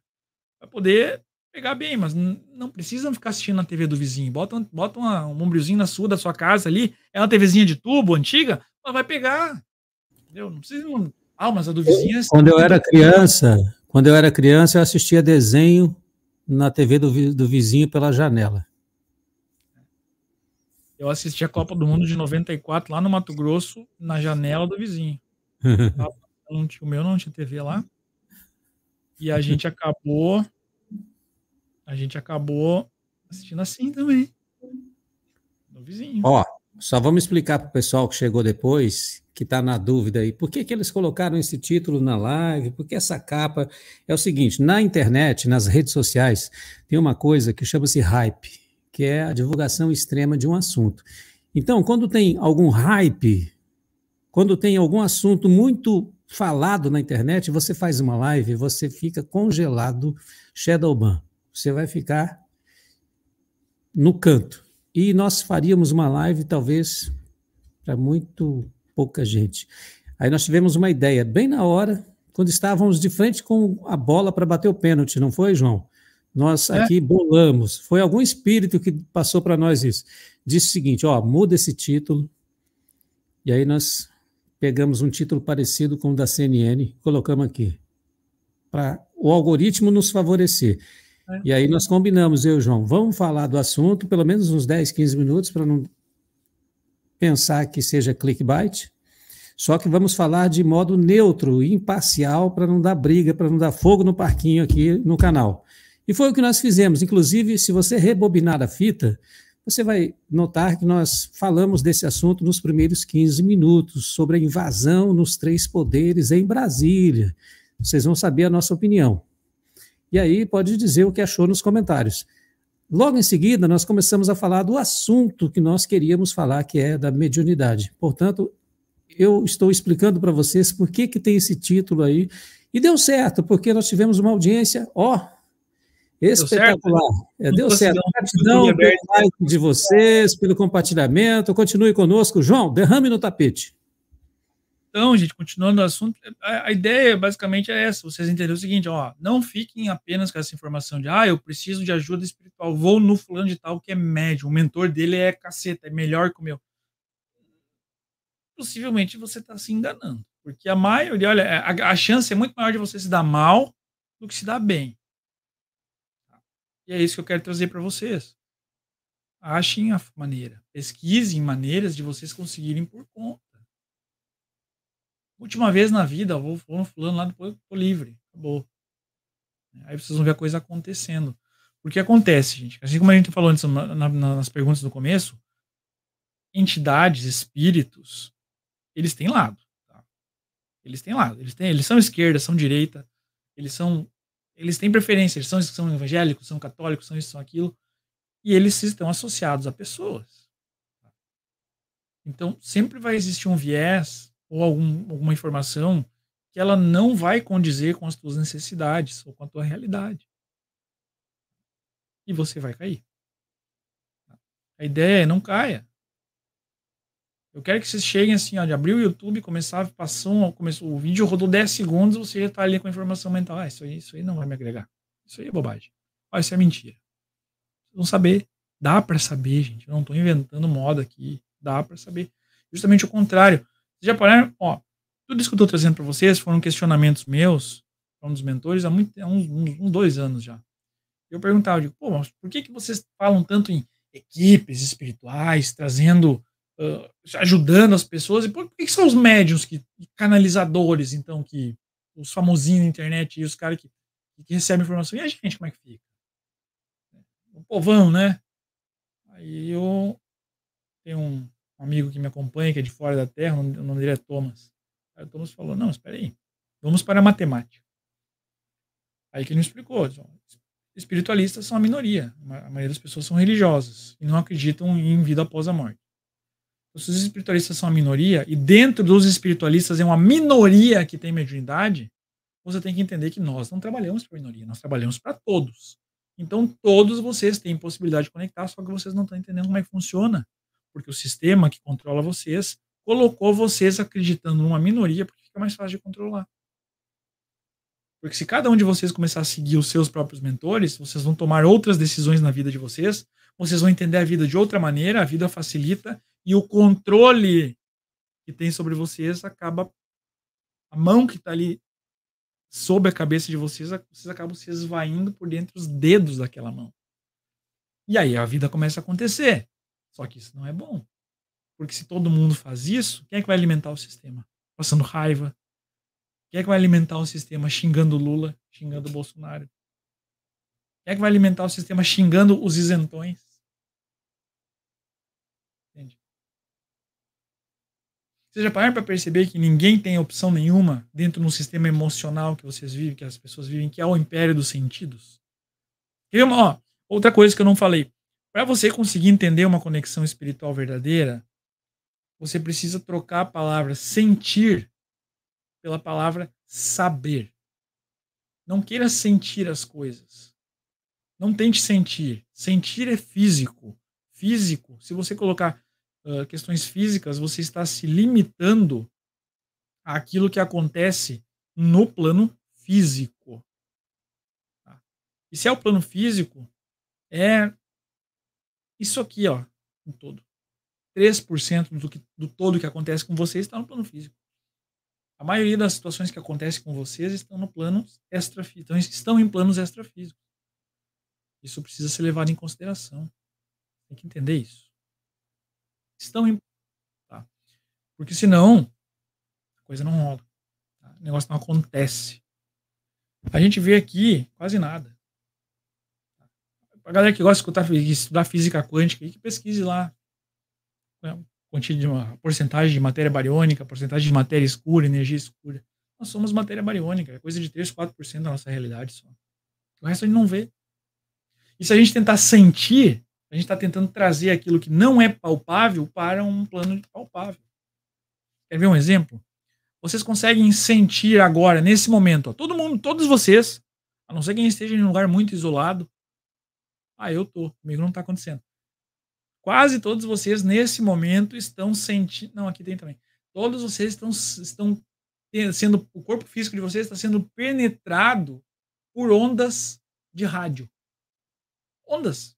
S1: Pra poder pegar bem, mas não precisa ficar assistindo na TV do vizinho. Bota, bota uma, um ombrozinho na sua, da sua casa ali. É uma TVzinha de tubo, antiga, mas vai pegar. Entendeu? Não precisa. Ah, mas a do vizinho. É assim. Quando eu era criança,
S2: quando eu era criança, eu assistia desenho na TV do, do vizinho pela janela.
S1: Eu assisti a Copa do Mundo de 94 lá no Mato Grosso, na janela do vizinho. tinha o meu não tinha TV lá. E a gente acabou. A gente acabou assistindo assim também. No vizinho. Ó,
S2: só vamos explicar para o pessoal que chegou depois, que está na dúvida aí, por que, que eles colocaram esse título na live, por que essa capa. É o seguinte: na internet, nas redes sociais, tem uma coisa que chama-se hype que é a divulgação extrema de um assunto. Então, quando tem algum hype, quando tem algum assunto muito falado na internet, você faz uma live, você fica congelado, shadowban. Você vai ficar no canto. E nós faríamos uma live, talvez, para muito pouca gente. Aí nós tivemos uma ideia, bem na hora, quando estávamos de frente com a bola para bater o pênalti, não foi, João? Nós é. aqui bolamos. Foi algum espírito que passou para nós isso. Disse o seguinte: ó, muda esse título. E aí nós pegamos um título parecido com o da CNN, colocamos aqui. Para o algoritmo nos favorecer. É. E aí nós combinamos, eu, João, vamos falar do assunto pelo menos uns 10, 15 minutos para não pensar que seja clickbait. Só que vamos falar de modo neutro, imparcial, para não dar briga, para não dar fogo no parquinho aqui no canal. E foi o que nós fizemos. Inclusive, se você rebobinar a fita, você vai notar que nós falamos desse assunto nos primeiros 15 minutos, sobre a invasão nos três poderes em Brasília. Vocês vão saber a nossa opinião. E aí pode dizer o que achou nos comentários. Logo em seguida, nós começamos a falar do assunto que nós queríamos falar, que é da mediunidade. Portanto, eu estou explicando para vocês por que, que tem esse título aí. E deu certo, porque nós tivemos uma audiência, ó, Espetacular. Deu certo. É, deu Gratidão pelo like de vocês, pelo compartilhamento. Continue conosco. João, derrame no tapete.
S1: Então, gente, continuando o assunto, a, ideia basicamente é essa: vocês entenderam o seguinte, ó, não fiquem apenas com essa informação de, ah, eu preciso de ajuda espiritual, vou no fulano de tal que é médio. o mentor dele é caceta, é melhor que o meu. Possivelmente você está se enganando, porque a maioria, olha, a, a chance é muito maior de você se dar mal do que se dar bem. E é isso que eu quero trazer para vocês. Achem a maneira, pesquisem maneiras de vocês conseguirem por conta. Última vez na vida, vou falando lá, depois tô livre, acabou. Aí vocês vão ver a coisa acontecendo. Porque acontece, gente. Assim como a gente falou antes na, nas perguntas do começo, entidades, espíritos, eles têm lado. Tá? Eles têm lado. Eles, têm, eles são esquerda, são direita, eles são eles têm preferência, eles são, são evangélicos, são católicos, são isso, são aquilo. E eles estão associados a pessoas. Então, sempre vai existir um viés ou algum, alguma informação que ela não vai condizer com as tuas necessidades ou com a tua realidade. E você vai cair. A ideia é não caia. Eu quero que vocês cheguem assim, ó, de abrir o YouTube, começar, passou, começou, o vídeo rodou 10 segundos, você já está ali com a informação mental. Ah, isso aí, isso aí não vai me agregar. Isso aí é bobagem. Ah, isso é mentira. Vocês vão saber. Dá para saber, gente. Eu não estou inventando moda aqui. Dá para saber. Justamente o contrário. Vocês já pararam? Ó, tudo isso que eu estou trazendo para vocês foram questionamentos meus, um dos mentores, há, muito, há uns, uns, uns dois anos já. Eu perguntava, eu digo, pô, mas por que, que vocês falam tanto em equipes espirituais, trazendo uh, ajudando as pessoas. E por que são os médiums, que, canalizadores, então, que os famosinhos na internet e os caras que, que recebem informação? E a gente, como é que fica? O povão, né? Aí eu tenho um amigo que me acompanha, que é de fora da Terra, o nome dele é Thomas. Aí o Thomas falou: Não, espera aí, vamos para a matemática. Aí que ele me explicou: espiritualistas são a minoria, a maioria das pessoas são religiosas e não acreditam em vida após a morte os espiritualistas são a minoria, e dentro dos espiritualistas é uma minoria que tem mediunidade, você tem que entender que nós não trabalhamos para minoria, nós trabalhamos para todos. Então, todos vocês têm possibilidade de conectar, só que vocês não estão entendendo como é que funciona. Porque o sistema que controla vocês colocou vocês acreditando numa minoria, porque fica mais fácil de controlar. Porque se cada um de vocês começar a seguir os seus próprios mentores, vocês vão tomar outras decisões na vida de vocês, vocês vão entender a vida de outra maneira, a vida facilita e o controle que tem sobre vocês acaba a mão que está ali sob a cabeça de vocês, vocês acabam se esvaindo por dentro dos dedos daquela mão. E aí a vida começa a acontecer. Só que isso não é bom. Porque se todo mundo faz isso, quem é que vai alimentar o sistema? Passando raiva. Quem é que vai alimentar o sistema xingando Lula, xingando Bolsonaro? Quem é que vai alimentar o sistema xingando os isentões? Você já pararam para perceber que ninguém tem opção nenhuma dentro de um sistema emocional que vocês vivem, que as pessoas vivem, que é o império dos sentidos? E uma, ó, outra coisa que eu não falei. Para você conseguir entender uma conexão espiritual verdadeira, você precisa trocar a palavra sentir pela palavra saber. Não queira sentir as coisas. Não tente sentir. Sentir é físico. Físico, se você colocar questões físicas, você está se limitando àquilo que acontece no plano físico. Tá? E se é o plano físico, é isso aqui, ó, no todo. 3% do, que, do todo que acontece com você está no plano físico. A maioria das situações que acontecem com vocês estão no plano extrafísico, então, estão em planos extrafísicos. Isso precisa ser levado em consideração. Tem que entender isso estão em. Tá? Porque senão, a coisa não rola. Tá? O negócio não acontece. A gente vê aqui quase nada. A galera que gosta de escutar, de estudar física quântica, que pesquise lá. Né? De uma porcentagem de matéria bariônica, porcentagem de matéria escura, energia escura. Nós somos matéria bariônica, é coisa de 3, 4% da nossa realidade só. O resto a gente não vê. E se a gente tentar sentir, a gente está tentando trazer aquilo que não é palpável para um plano palpável. Quer ver um exemplo? Vocês conseguem sentir agora, nesse momento, ó, todo mundo, todos vocês, a não ser quem esteja em um lugar muito isolado. Ah, eu tô, comigo não está acontecendo. Quase todos vocês, nesse momento, estão sentindo. Não, aqui tem também. Todos vocês estão, estão sendo. O corpo físico de vocês está sendo penetrado por ondas de rádio. Ondas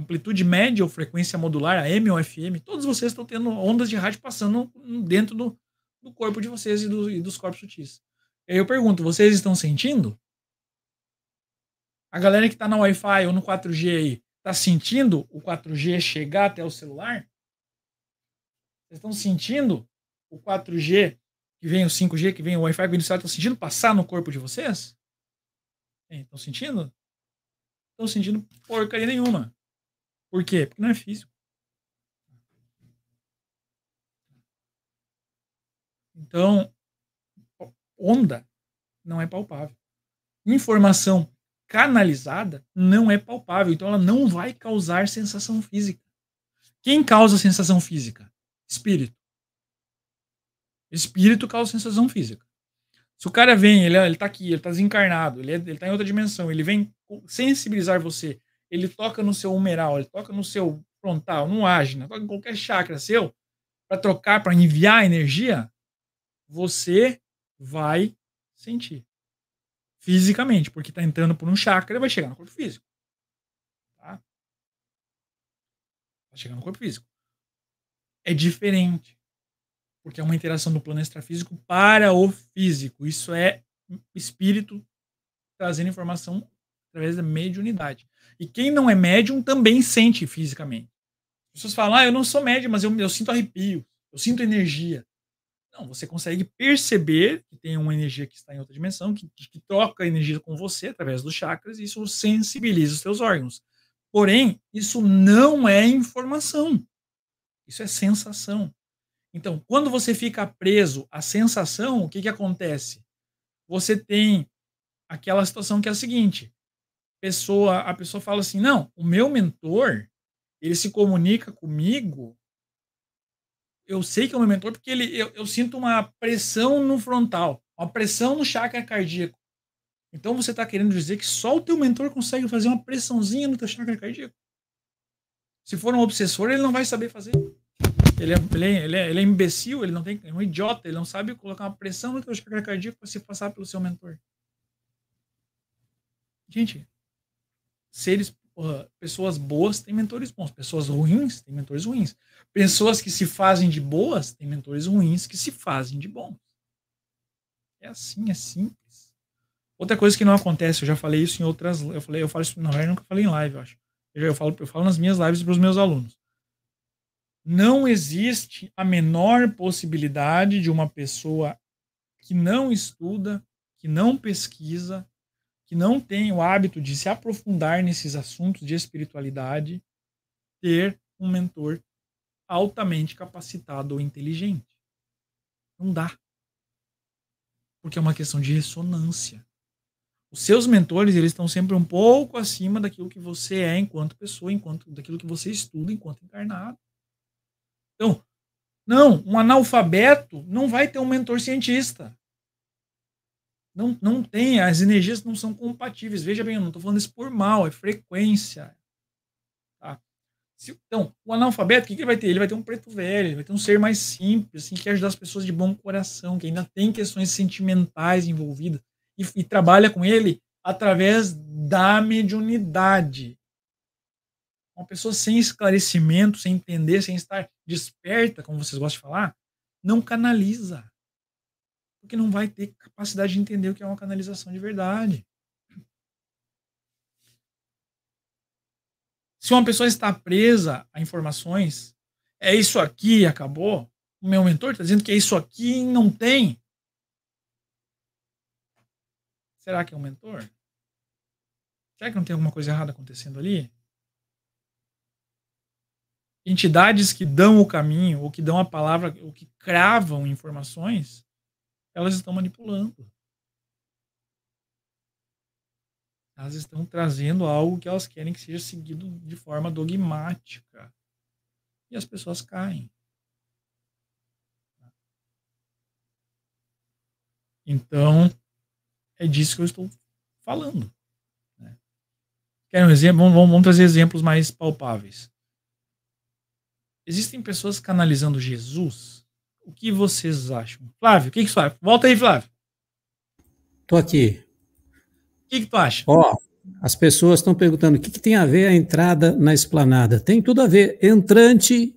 S1: amplitude média ou frequência modular, AM ou FM, todos vocês estão tendo ondas de rádio passando dentro do, do corpo de vocês e, do, e dos corpos sutis. E aí eu pergunto, vocês estão sentindo? A galera que está na Wi-Fi ou no 4G aí, está sentindo o 4G chegar até o celular? Vocês estão sentindo o 4G que vem, o 5G que vem, o Wi-Fi que vem do celular, estão sentindo passar no corpo de vocês? Estão sentindo? Estão sentindo porcaria nenhuma. Por quê? Porque não é físico. Então, onda não é palpável. Informação canalizada não é palpável, então ela não vai causar sensação física. Quem causa sensação física? Espírito. Espírito causa sensação física. Se o cara vem, ele, está aqui, ele está desencarnado, ele, é, está em outra dimensão, ele vem sensibilizar você ele toca no seu humeral, ele toca no seu frontal, no ágina, toca em qualquer chakra seu, para trocar, para enviar energia, você vai sentir. Fisicamente, porque está entrando por um chakra e vai chegar no corpo físico. Tá? Vai chegar no corpo físico. É diferente. Porque é uma interação do plano extrafísico para o físico. Isso é espírito trazendo informação através da mediunidade. E quem não é médium também sente fisicamente. As pessoas falam, ah, eu não sou médium, mas eu, eu sinto arrepio, eu sinto energia. Não, você consegue perceber que tem uma energia que está em outra dimensão, que, que troca energia com você através dos chakras, e isso sensibiliza os seus órgãos. Porém, isso não é informação. Isso é sensação. Então, quando você fica preso à sensação, o que, que acontece? Você tem aquela situação que é a seguinte: pessoa, a pessoa fala assim: "Não, o meu mentor, ele se comunica comigo. Eu sei que é o meu mentor porque ele eu, eu sinto uma pressão no frontal, uma pressão no chakra cardíaco. Então você está querendo dizer que só o teu mentor consegue fazer uma pressãozinha no teu chakra cardíaco? Se for um obsessor, ele não vai saber fazer. Ele é, ele é, ele é, ele é imbecil, ele não tem, é um idiota, ele não sabe colocar uma pressão no teu chakra cardíaco para se passar pelo seu mentor. Gente, seres pessoas boas têm mentores bons, pessoas ruins têm mentores ruins, pessoas que se fazem de boas têm mentores ruins que se fazem de bons. É assim, é simples. Outra coisa que não acontece, eu já falei isso em outras, eu falei, eu falo isso, na verdade, nunca falei em live, eu acho. Eu, eu falo, eu falo nas minhas lives para os meus alunos. Não existe a menor possibilidade de uma pessoa que não estuda, que não pesquisa, que não tem o hábito de se aprofundar nesses assuntos de espiritualidade ter um mentor altamente capacitado ou inteligente. Não dá. Porque é uma questão de ressonância. Os seus mentores, eles estão sempre um pouco acima daquilo que você é enquanto pessoa, enquanto daquilo que você estuda enquanto encarnado. Então, não, um analfabeto não vai ter um mentor cientista. Não, não tem, as energias não são compatíveis. Veja bem, eu não estou falando isso por mal, é frequência. Tá? Se, então, o analfabeto, o que, que ele vai ter? Ele vai ter um preto velho, vai ter um ser mais simples, assim, que quer ajudar as pessoas de bom coração, que ainda tem questões sentimentais envolvidas, e, e trabalha com ele através da mediunidade. Uma pessoa sem esclarecimento, sem entender, sem estar desperta, como vocês gostam de falar, não canaliza porque não vai ter capacidade de entender o que é uma canalização de verdade. Se uma pessoa está presa a informações, é isso aqui, acabou. O meu mentor está dizendo que é isso aqui e não tem. Será que é um mentor? Será que não tem alguma coisa errada acontecendo ali? Entidades que dão o caminho, ou que dão a palavra, ou que cravam informações, elas estão manipulando. Elas estão trazendo algo que elas querem que seja seguido de forma dogmática. E as pessoas caem. Então, é disso que eu estou falando. Né? Quer um exemplo? vamos, vamos trazer exemplos mais palpáveis. Existem pessoas canalizando Jesus o que vocês acham? Flávio, o que, que você acha? Volta aí, Flávio. Tô aqui. O que, que tu acha? Ó,
S2: as pessoas estão perguntando o que, que tem a ver a entrada na esplanada. Tem tudo a ver. Entrante,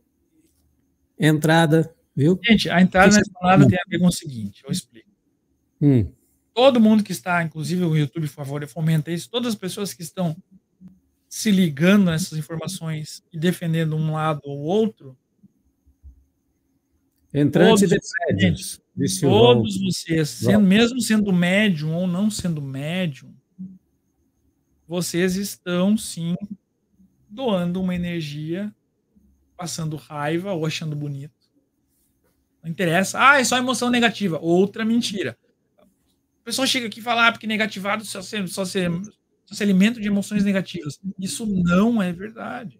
S2: entrada, viu? Gente, a entrada na
S1: esplanada tem a ver com o seguinte, eu explico. Hum. Todo mundo que está, inclusive o YouTube, por favor, fomenta isso. Todas as pessoas que estão se ligando a essas informações e defendendo um lado ou outro,
S2: Entrantes todos de todos vocês, sendo,
S1: mesmo sendo médium ou não sendo médium, vocês estão sim doando uma energia, passando raiva ou achando bonito. Não interessa. Ah, é só emoção negativa. Outra mentira. O pessoal chega aqui e fala, ah, porque negativado só se, só, se, só se alimenta de emoções negativas. Isso não é verdade.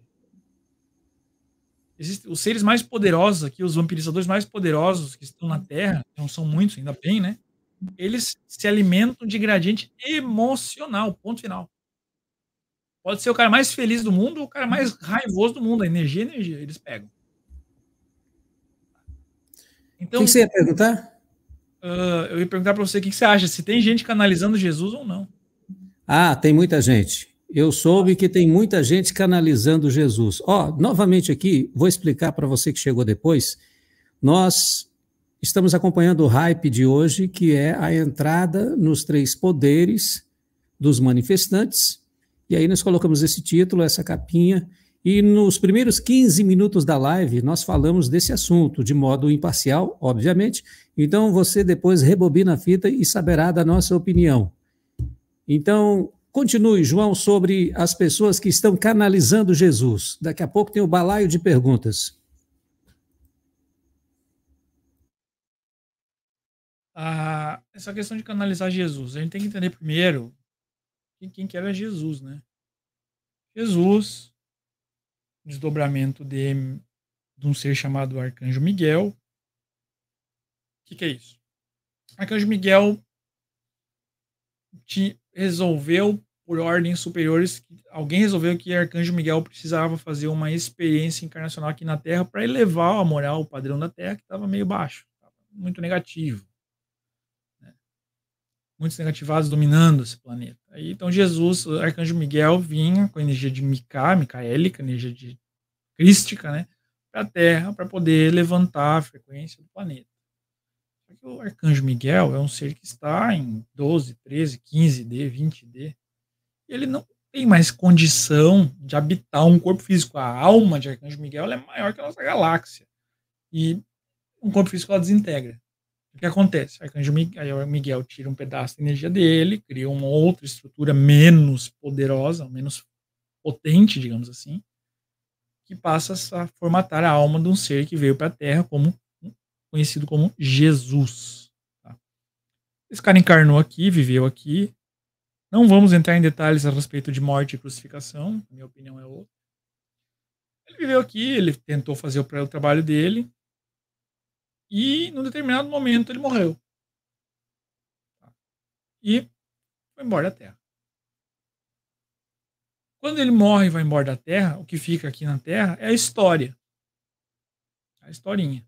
S1: Existem os seres mais poderosos aqui, os vampirizadores mais poderosos que estão na Terra, não são muitos, ainda bem, né? Eles se alimentam de gradiente emocional, ponto final. Pode ser o cara mais feliz do mundo ou o cara mais raivoso do mundo. A energia é energia, eles pegam. Então, o que você ia
S2: perguntar?
S1: Uh, eu ia perguntar para você o que você acha, se tem gente canalizando Jesus ou não.
S2: Ah, tem muita gente. Eu soube que tem muita gente canalizando Jesus. Ó, oh, novamente aqui, vou explicar para você que chegou depois. Nós estamos acompanhando o hype de hoje, que é a entrada nos três poderes dos manifestantes. E aí nós colocamos esse título, essa capinha, e nos primeiros 15 minutos da live nós falamos desse assunto de modo imparcial, obviamente. Então você depois rebobina a fita e saberá da nossa opinião. Então, Continue, João, sobre as pessoas que estão canalizando Jesus. Daqui a pouco tem o balaio de perguntas.
S1: Ah, essa questão de canalizar Jesus, a gente tem que entender primeiro quem, quem quer é Jesus, né? Jesus, desdobramento de, de um ser chamado Arcanjo Miguel. O que, que é isso? Arcanjo Miguel te resolveu por ordens superiores, alguém resolveu que Arcanjo Miguel precisava fazer uma experiência encarnacional aqui na Terra para elevar a moral, o padrão da Terra, que estava meio baixo, muito negativo. Né? Muitos negativados dominando esse planeta. Aí, então, Jesus, Arcanjo Miguel, vinha com a energia de Mica, micaélica, energia de crística, né, para a Terra, para poder levantar a frequência do planeta o arcanjo Miguel é um ser que está em 12, 13, 15D, 20D. Ele não tem mais condição de habitar um corpo físico. A alma de arcanjo Miguel é maior que a nossa galáxia. E um corpo físico ela desintegra. O que acontece? O arcanjo Miguel tira um pedaço de energia dele, cria uma outra estrutura menos poderosa, menos potente, digamos assim, que passa a formatar a alma de um ser que veio para a Terra como conhecido como Jesus. Tá? Esse cara encarnou aqui, viveu aqui. Não vamos entrar em detalhes a respeito de morte e crucificação, minha opinião é outra. Ele viveu aqui, ele tentou fazer o trabalho dele, e num determinado momento ele morreu. Tá? E foi embora da Terra. Quando ele morre e vai embora da Terra, o que fica aqui na Terra é a história. A historinha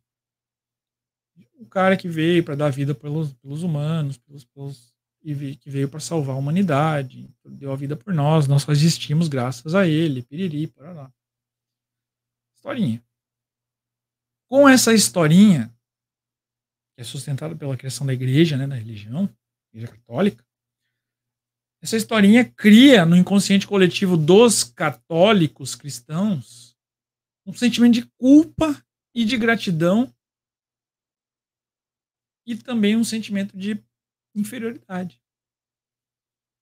S1: o cara que veio para dar vida pelos, pelos humanos, pelos, pelos e que veio para salvar a humanidade, então deu a vida por nós, nós só existimos graças a ele, piriri, parará. Historinha. Com essa historinha, que é sustentada pela criação da igreja, né, da religião, igreja católica, essa historinha cria no inconsciente coletivo dos católicos cristãos um sentimento de culpa e de gratidão e também um sentimento de inferioridade.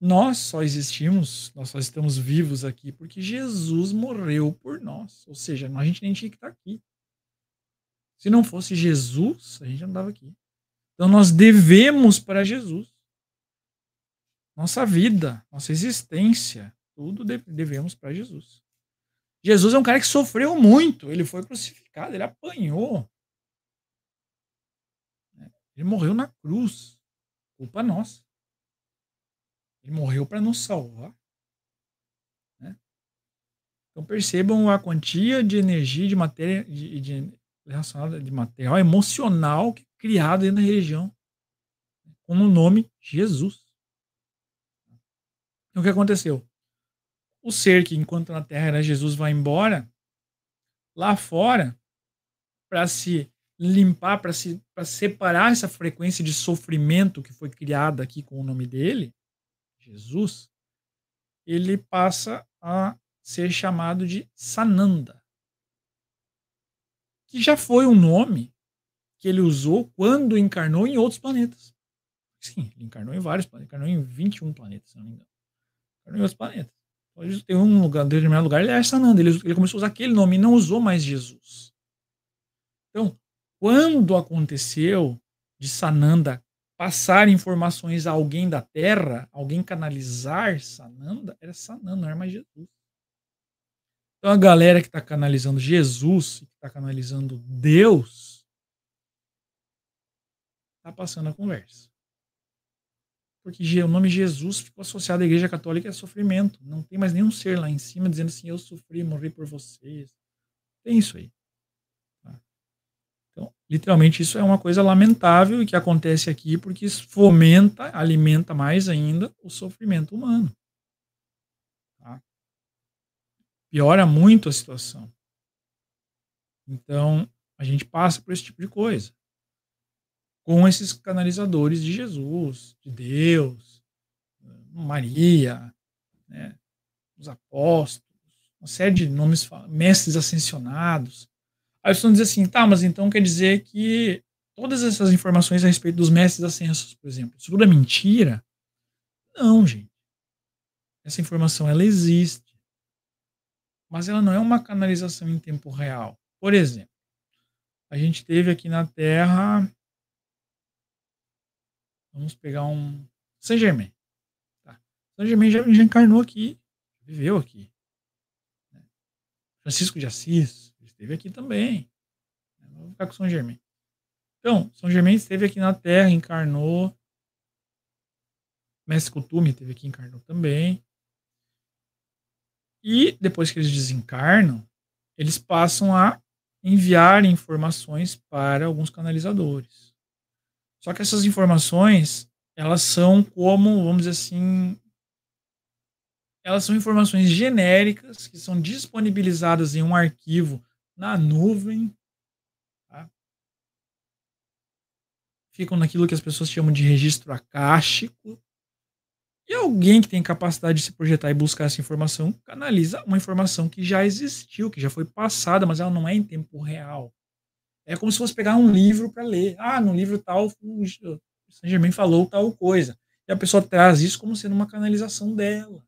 S1: Nós só existimos, nós só estamos vivos aqui porque Jesus morreu por nós. Ou seja, a gente nem tinha que estar aqui. Se não fosse Jesus, a gente não estava aqui. Então nós devemos para Jesus. Nossa vida, nossa existência, tudo devemos para Jesus. Jesus é um cara que sofreu muito. Ele foi crucificado, ele apanhou, ele morreu na cruz. Culpa nossa. Ele morreu para nos salvar. Né? Então percebam a quantia de energia, de matéria, de, de, relacionada de material emocional é criado dentro na religião, com o nome Jesus. Então o que aconteceu? O ser que enquanto na Terra era Jesus vai embora, lá fora, para se limpar, para se, separar essa frequência de sofrimento que foi criada aqui com o nome dele, Jesus, ele passa a ser chamado de Sananda, que já foi um nome que ele usou quando encarnou em outros planetas. Sim, ele encarnou em vários planetas, encarnou em 21 planetas, se não me engano. Encarnou em outros planetas. Então, tem um lugar, determinado lugar, ele é Sananda. Ele, ele começou a usar aquele nome e não usou mais Jesus. Então, quando aconteceu de Sananda passar informações a alguém da terra, alguém canalizar Sananda, era Sananda, não era mais Jesus. Então a galera que está canalizando Jesus, que está canalizando Deus, está passando a conversa. Porque o nome Jesus ficou associado à Igreja Católica é sofrimento. Não tem mais nenhum ser lá em cima dizendo assim: eu sofri, morri por vocês. Tem isso aí. Então, literalmente, isso é uma coisa lamentável e que acontece aqui porque isso fomenta, alimenta mais ainda o sofrimento humano. Tá? Piora muito a situação. Então, a gente passa por esse tipo de coisa. Com esses canalizadores de Jesus, de Deus, Maria, né, os apóstolos, uma série de nomes, mestres ascensionados, Aí vocês vão diz assim, tá, mas então quer dizer que todas essas informações a respeito dos mestres ascensos, por exemplo, isso tudo é mentira? Não, gente. Essa informação, ela existe. Mas ela não é uma canalização em tempo real. Por exemplo, a gente teve aqui na Terra, vamos pegar um, Saint Germain. Tá. Saint Germain já, já encarnou aqui, viveu aqui. Né? Francisco de Assis, esteve aqui também. Não vou ficar com São Germain. Então, São Germain esteve aqui na Terra, encarnou. Mestre Kutumi esteve aqui, encarnou também. E depois que eles desencarnam, eles passam a enviar informações para alguns canalizadores. Só que essas informações, elas são como, vamos dizer assim, elas são informações genéricas que são disponibilizadas em um arquivo na nuvem. Tá? Ficam naquilo que as pessoas chamam de registro acástico. E alguém que tem capacidade de se projetar e buscar essa informação canaliza uma informação que já existiu, que já foi passada, mas ela não é em tempo real. É como se fosse pegar um livro para ler. Ah, no livro tal, o Saint Germain falou tal coisa. E a pessoa traz isso como sendo uma canalização dela.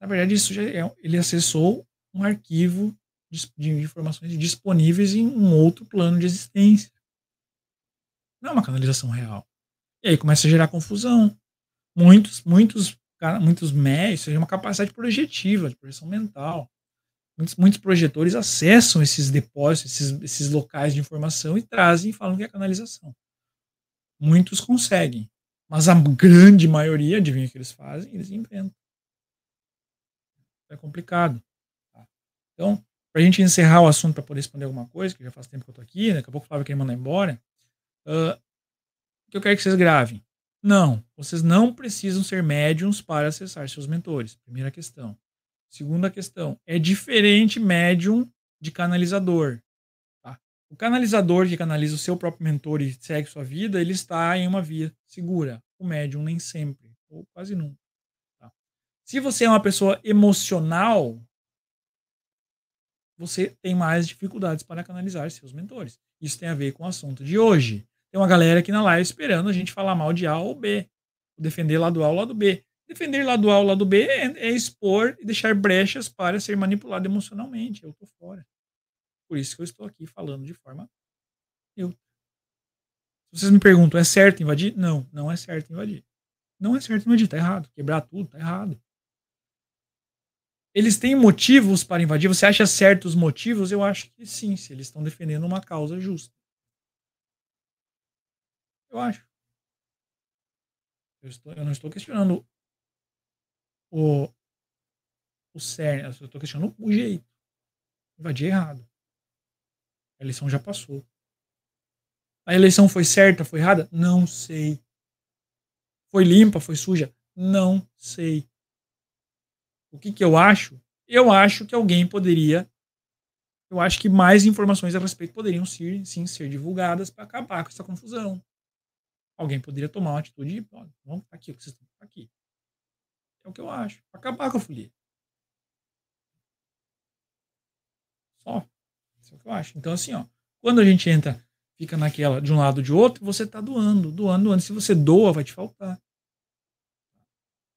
S1: Na verdade, isso já é, ele acessou um arquivo de informações disponíveis em um outro plano de existência. Não é uma canalização real. E aí começa a gerar confusão. Muitos, muitos, muitos médios, seja uma capacidade projetiva, de projeção mental. Muitos, muitos projetores acessam esses depósitos, esses, esses locais de informação e trazem e falam que é canalização. Muitos conseguem, mas a grande maioria, adivinha o que eles fazem? Eles inventam. É complicado. Tá? Então, para a gente encerrar o assunto para poder responder alguma coisa, que já faz tempo que eu estou aqui, né? daqui a pouco o Flávio quer me mandar embora, uh, que eu quero é que vocês gravem. Não, vocês não precisam ser médiums para acessar seus mentores. Primeira questão. Segunda questão, é diferente médium de canalizador. Tá? O canalizador que canaliza o seu próprio mentor e segue sua vida, ele está em uma via segura. O médium nem sempre, ou quase nunca. Tá? Se você é uma pessoa emocional, você tem mais dificuldades para canalizar seus mentores. Isso tem a ver com o assunto de hoje. Tem uma galera aqui na live esperando a gente falar mal de A ou B. Defender lado A ou lado B. Defender lado A ou lado B é, é expor e deixar brechas para ser manipulado emocionalmente. Eu estou fora. Por isso que eu estou aqui falando de forma eu. Vocês me perguntam, é certo invadir? Não, não é certo invadir. Não é certo invadir, Está errado. Quebrar tudo, Está errado. Eles têm motivos para invadir? Você acha certos motivos? Eu acho que sim, se eles estão defendendo uma causa justa. Eu acho. Eu, estou, eu não estou questionando o, o cerne, eu estou questionando o jeito. Invadir é errado. A eleição já passou. A eleição foi certa, foi errada? Não sei. Foi limpa, foi suja? Não sei. O que, que eu acho? Eu acho que alguém poderia. Eu acho que mais informações a respeito poderiam ser, sim ser divulgadas para acabar com essa confusão. Alguém poderia tomar uma atitude de, vamos ficar aqui, o que vocês estão aqui. É o que eu acho. Para acabar com a folia. Só. Isso é o que eu acho. Então, assim, ó, quando a gente entra, fica naquela de um lado ou de outro, você está doando, doando, doando. Se você doa, vai te faltar.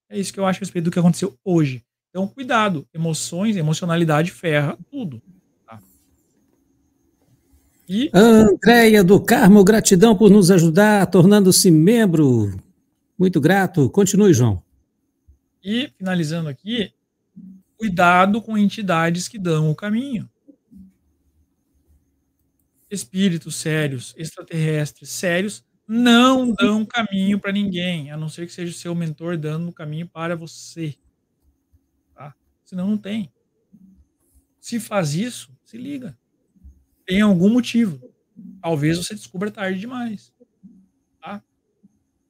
S1: É isso que eu acho a respeito do que aconteceu hoje. Então, cuidado. Emoções, emocionalidade ferra tudo. Tá?
S2: E... Andréia do Carmo, gratidão por nos ajudar, tornando-se membro. Muito grato. Continue, João.
S1: E, finalizando aqui, cuidado com entidades que dão o caminho. Espíritos sérios, extraterrestres sérios, não dão caminho para ninguém, a não ser que seja o seu mentor dando o caminho para você senão não tem. Se faz isso, se liga. Tem algum motivo. Talvez você descubra tarde demais. Tá?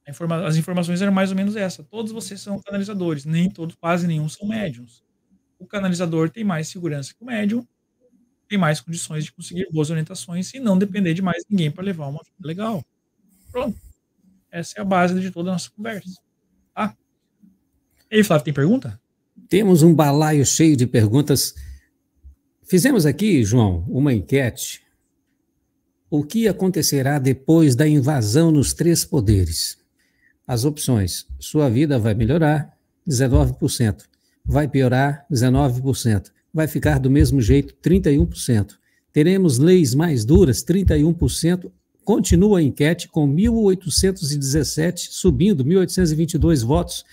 S1: Informa as informações eram mais ou menos essa. Todos vocês são canalizadores, nem todos, quase nenhum são médiums. O canalizador tem mais segurança que o médium, tem mais condições de conseguir boas orientações e não depender de mais ninguém para levar uma vida legal. Pronto. Essa é a base de toda a nossa conversa. Tá? E aí, Flávio, tem pergunta?
S2: Temos um balaio cheio de perguntas. Fizemos aqui, João, uma enquete. O que acontecerá depois da invasão nos três poderes? As opções: sua vida vai melhorar, 19%, vai piorar, 19%, vai ficar do mesmo jeito, 31%. Teremos leis mais duras, 31%. Continua a enquete com 1.817, subindo 1.822 votos.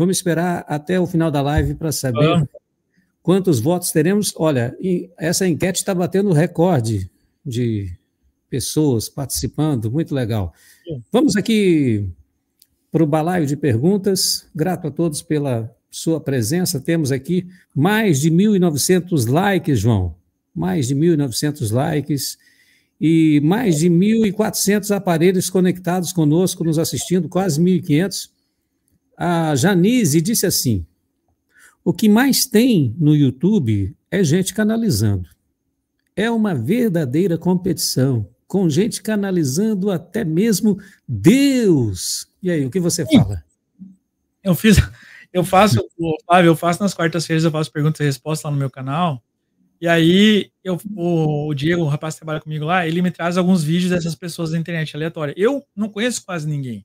S2: Vamos esperar até o final da live para saber ah. quantos votos teremos. Olha, essa enquete está batendo recorde de pessoas participando, muito legal. Vamos aqui para o balaio de perguntas. Grato a todos pela sua presença. Temos aqui mais de 1.900 likes, João. Mais de 1.900 likes e mais de 1.400 aparelhos conectados conosco, nos assistindo, quase 1.500 a Janice disse assim: o que mais tem no YouTube é gente canalizando. É uma verdadeira competição, com gente canalizando até mesmo Deus. E
S1: aí, o que você fala? Eu fiz, eu faço, Flávio, eu faço nas quartas-feiras, eu faço perguntas e respostas lá no meu canal. E aí, eu, o, Diego, o rapaz que trabalha comigo lá, ele me traz alguns vídeos dessas pessoas da internet aleatória. Eu não conheço quase ninguém.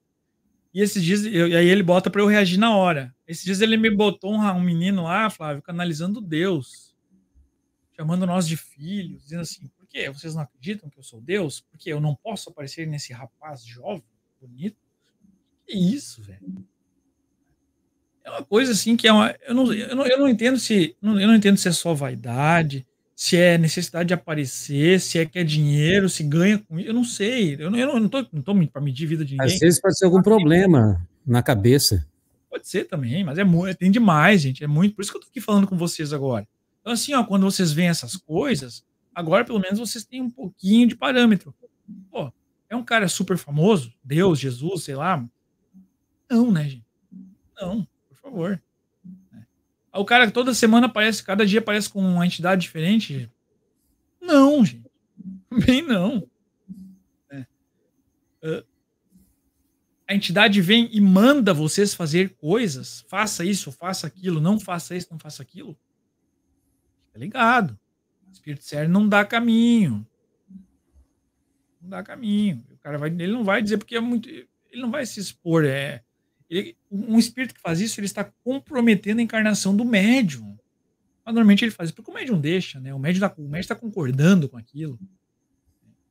S1: E esses dias, eu, e aí ele bota para eu reagir na hora. Esses dias ele me botou um, um menino lá, Flávio, canalizando Deus, chamando nós de filhos, dizendo assim: por que vocês não acreditam que eu sou Deus? Porque eu não posso aparecer nesse rapaz jovem, bonito? Que isso, velho? É uma coisa assim que é uma. Eu não, eu não, eu não entendo se. Eu não entendo se é só vaidade, se é necessidade de aparecer, se é que é dinheiro, se ganha com isso, eu não sei. Eu não, eu não, tô, não tô para medir vida de ninguém. Às vezes
S2: pode ser algum problema na cabeça.
S1: Pode ser também, mas é muito, é, tem demais, gente. É muito. Por isso que eu tô aqui falando com vocês agora. Então, assim, ó, quando vocês veem essas coisas, agora pelo menos vocês têm um pouquinho de parâmetro. Pô, é um cara super famoso, Deus, Jesus, sei lá. Não, né, gente? Não, por favor. O cara toda semana aparece, cada dia aparece com uma entidade diferente. Não, gente. Bem não. É. a entidade vem e manda vocês fazer coisas. Faça isso, faça aquilo, não faça isso, não faça aquilo. Fica ligado. O espírito sério não dá caminho. Não dá caminho. O cara vai, ele não vai dizer porque é muito, ele não vai se expor, é. Ele, um espírito que faz isso, ele está comprometendo a encarnação do médium. Mas normalmente ele faz isso porque o médium deixa, né? O médium está tá concordando com aquilo.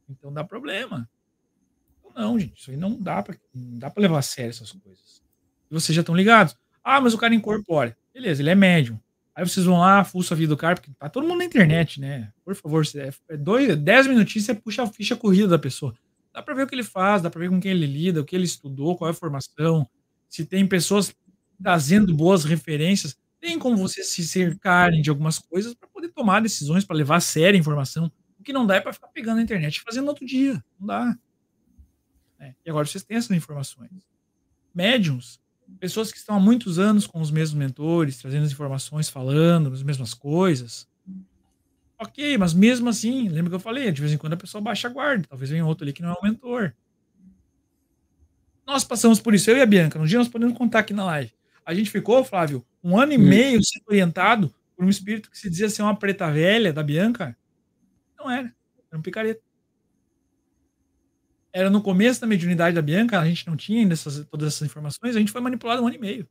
S1: Então dá problema. Então, não, gente, isso aí não dá para levar a sério essas coisas. E vocês já estão ligados? Ah, mas o cara incorpora. Beleza, ele é médium. Aí vocês vão lá, fuça a vida do cara, porque tá todo mundo na internet, né? Por favor, é, é dois, dez minutinhos você puxa a ficha corrida da pessoa. Dá para ver o que ele faz, dá para ver com quem ele lida, o que ele estudou, qual é a formação, se tem pessoas trazendo boas referências, tem como você se cercarem de algumas coisas para poder tomar decisões, para levar a sério a informação. O que não dá é para ficar pegando a internet e fazendo outro dia. Não dá. É, e agora vocês têm essas informações. Médiums, pessoas que estão há muitos anos com os mesmos mentores, trazendo as informações, falando as mesmas coisas. Ok, mas mesmo assim, lembra que eu falei, de vez em quando a pessoa baixa a guarda, talvez venha outro ali que não é um mentor. Nós passamos por isso, eu e a Bianca. Um dia nós podemos contar aqui na live. A gente ficou, Flávio, um ano e hum. meio sendo orientado por um espírito que se dizia ser uma preta velha da Bianca. Não era. Era um picareta. Era no começo da mediunidade da Bianca, a gente não tinha ainda essas, todas essas informações, a gente foi manipulado um ano e meio.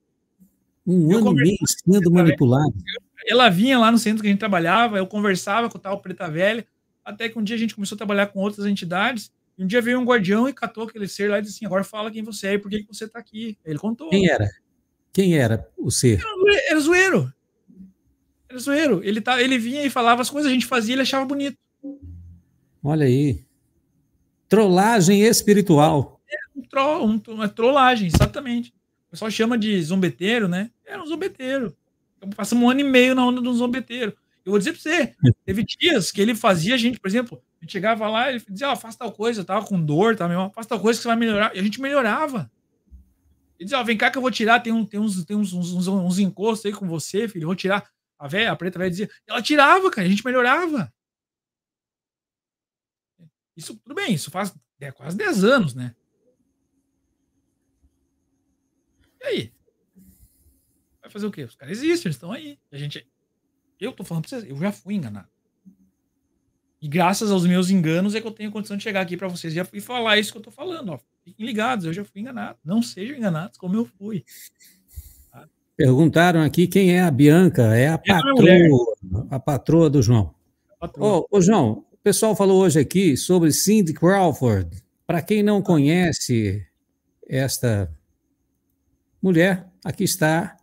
S1: Um eu ano e meio sendo manipulado. Ela vinha lá no centro que a gente trabalhava, eu conversava com o tal preta velha, até que um dia a gente começou a trabalhar com outras entidades um dia veio um guardião e catou aquele ser lá e disse assim: agora fala quem você é e por que você está aqui. Ele contou. Quem era?
S2: Quem era o ser?
S1: Era, o zoeiro. Era zoeiro. Ele, tá, ele vinha e falava as coisas, a gente fazia ele achava bonito.
S2: Olha aí. Trollagem espiritual.
S1: É um um, uma trollagem, exatamente. O pessoal chama de zombeteiro, né? Era é um zombeteiro. Passamos um ano e meio na onda de um zombeteiro. Eu vou dizer para você, é. teve dias que ele fazia a gente, por exemplo, gente chegava lá, ele dizia, ó, faz tal coisa, eu tava com dor, tá mesmo, faz tal coisa que você vai melhorar. E a gente melhorava. Ele dizia, ó, vem cá que eu vou tirar, tem, um, tem, uns, tem uns, uns, uns encostos aí com você, filho, eu vou tirar. A velha, a preta velha dizia, ela tirava, cara, a gente melhorava. Isso, tudo bem, isso faz é, quase 10 anos, né? E aí? Vai fazer o quê? Os caras existem, eles estão aí. A gente, eu tô falando pra vocês, eu já fui enganado. E graças aos meus enganos é que eu tenho condição de chegar aqui para vocês e falar isso que eu estou falando. Ó. Fiquem ligados, eu já fui enganado. Não sejam enganados como eu fui.
S2: Perguntaram aqui quem é a Bianca. É a é patroa, a patroa do João. Patroa. Ô, João, o pessoal falou hoje aqui sobre Cindy Crawford. Para quem não conhece esta mulher, aqui está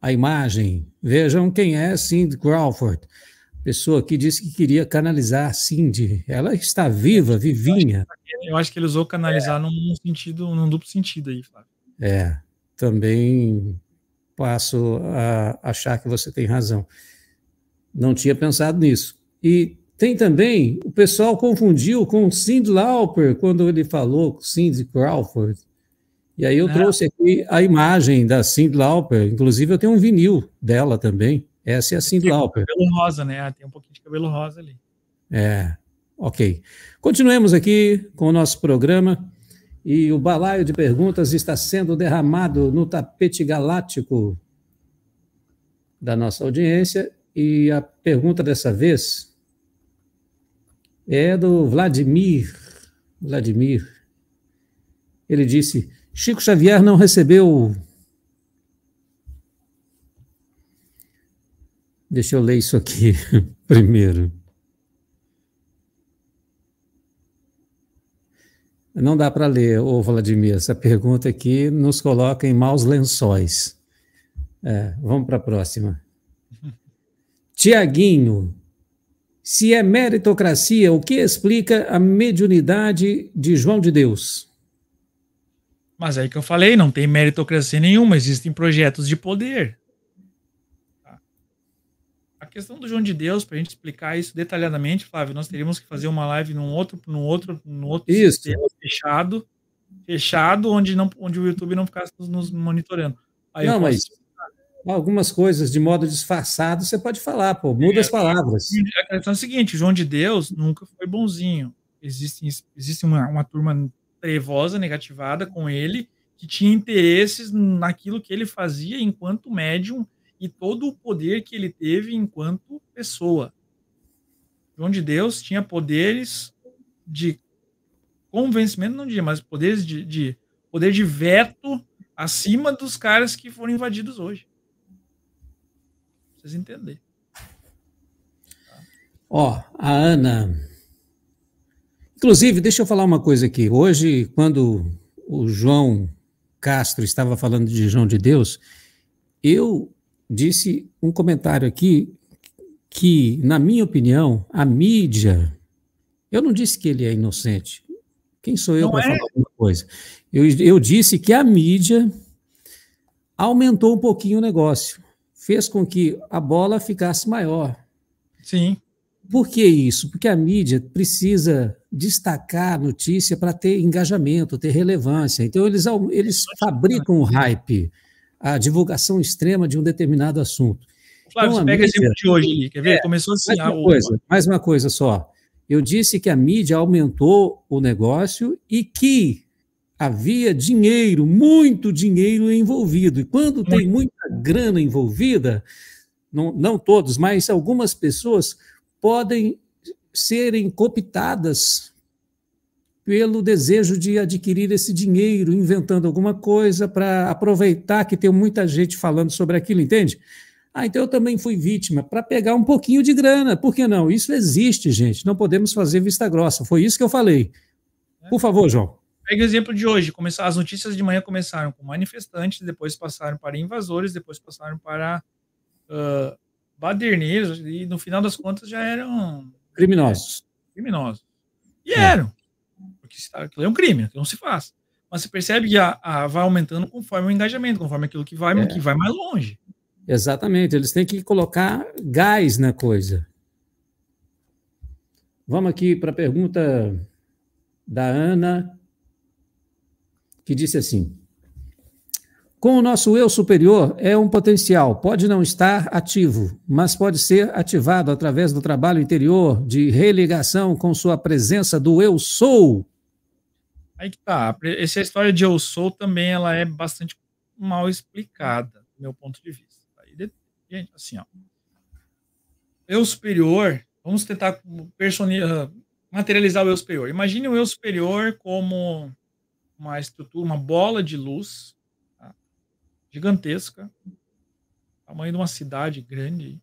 S2: a imagem. Vejam quem é Cindy Crawford pessoa que disse que queria canalizar a Cindy. Ela está viva, é, vivinha.
S1: Eu acho que, ele usou canalizar é. num sentido, num duplo sentido aí, Flávio.
S2: É, também passo a achar que você tem razão. Não tinha pensado nisso. E tem também, o pessoal confundiu com Cindy Lauper quando ele falou Cindy Crawford. E aí eu é. trouxe aqui a imagem da Cindy Lauper, inclusive eu tenho um vinil dela também. Essa é a Cindy Alper,
S1: Cabelo rosa, né? Tem um pouquinho de cabelo rosa ali.
S2: É, ok. Continuemos aqui com o nosso programa.
S1: E o balaio
S2: de perguntas está sendo derramado no tapete galáctico da nossa audiência. E a pergunta dessa vez é do Vladimir. Vladimir. Ele disse: Chico Xavier não recebeu Deixa eu ler isso aqui primeiro. Não dá para ler, ô Vladimir, essa pergunta aqui nos coloca em maus lençóis. É, vamos para a próxima. Tiaguinho, se é meritocracia, o que explica a mediunidade de João de Deus?
S1: Mas é aí que eu falei, não tem meritocracia nenhuma, existem projetos de poder questão do João de Deus, para a gente explicar isso detalhadamente, Flávio, nós teríamos que fazer uma live num outro, num outro, num outro isso. sistema fechado, fechado, onde, não, onde o YouTube não ficasse nos monitorando. Aí não, mas
S2: algumas coisas de modo disfarçado você pode falar, pô, muda é, as palavras.
S1: A questão é a seguinte: João de Deus nunca foi bonzinho. Existe, existe uma, uma turma trevosa, negativada com ele, que tinha interesses naquilo que ele fazia enquanto médium e todo o poder que ele teve enquanto pessoa. João de Deus tinha poderes de convencimento, não diria, mas poderes de, de poder de veto acima dos caras que foram invadidos hoje. Pra vocês entenderem.
S2: Ó, oh, a Ana. Inclusive, deixa eu falar uma coisa aqui. Hoje, quando o João Castro estava falando de João de Deus, eu disse um comentário aqui que, na minha opinião, a mídia. Eu não disse que ele é inocente. Quem sou eu para é? falar alguma coisa? Eu, eu disse que a mídia aumentou um pouquinho o negócio, fez com que a bola ficasse maior. Sim. Por que isso? Porque a mídia precisa destacar a notícia para ter engajamento, ter relevância. Então, eles, eles fabricam né? o hype a divulgação extrema de um determinado assunto.
S1: Flávio, então, pega mídia... exemplo de hoje, quer ver? É, Começou assim. Mais uma, a... coisa,
S2: mais uma coisa só. Eu disse que a mídia aumentou o negócio e que havia dinheiro, muito dinheiro envolvido. E quando muito. tem muita grana envolvida, não, não todos, mas algumas pessoas podem serem cooptadas pelo desejo de adquirir esse dinheiro, inventando alguma coisa para aproveitar que tem muita gente falando sobre aquilo, entende? Ah, então eu também fui vítima, para pegar um pouquinho de grana, por que não? Isso existe, gente, não podemos fazer vista grossa, foi isso que eu falei. É. Por favor, João.
S1: Pega o exemplo de hoje, as notícias de manhã começaram com manifestantes, depois passaram para invasores, depois passaram para uh, baderneiros, e no final das contas já eram...
S2: Criminosos.
S1: É, criminosos. E é. eram. É que aquilo é um crime, aquilo não se faz. Mas você percebe que a, a vai aumentando conforme o engajamento, conforme aquilo que vai, é. que vai mais longe.
S2: Exatamente, eles têm que colocar gás na coisa. Vamos aqui para a pergunta da Ana, que disse assim: Com o nosso eu superior é um potencial, pode não estar ativo, mas pode ser ativado através do trabalho interior de religação com sua presença do eu sou
S1: Aí que tá. Essa história de eu sou também ela é bastante mal explicada, do meu ponto de vista. Aí, gente, assim, ó. Eu superior, vamos tentar ah, materializar o eu superior. Imagine o eu superior como uma estrutura, uma bola de luz tá? gigantesca, tamanho de uma cidade grande,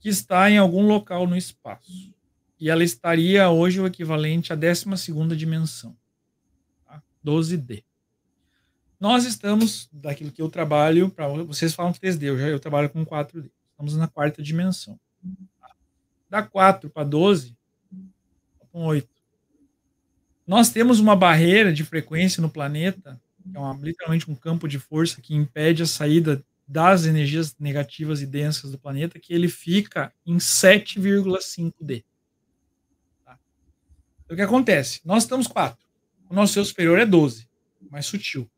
S1: que está em algum local no espaço. E ela estaria hoje o equivalente à 12 segunda dimensão. 12D. Nós estamos, daquilo que eu trabalho, para vocês falam 3D, eu, já, eu trabalho com 4D. Estamos na quarta dimensão. Da 4 para 12, com 8. Nós temos uma barreira de frequência no planeta, que é uma, literalmente um campo de força que impede a saída das energias negativas e densas do planeta, que ele fica em 7,5D. Tá? Então, o que acontece? Nós estamos 4. O nosso eu superior é 12, mais sutil.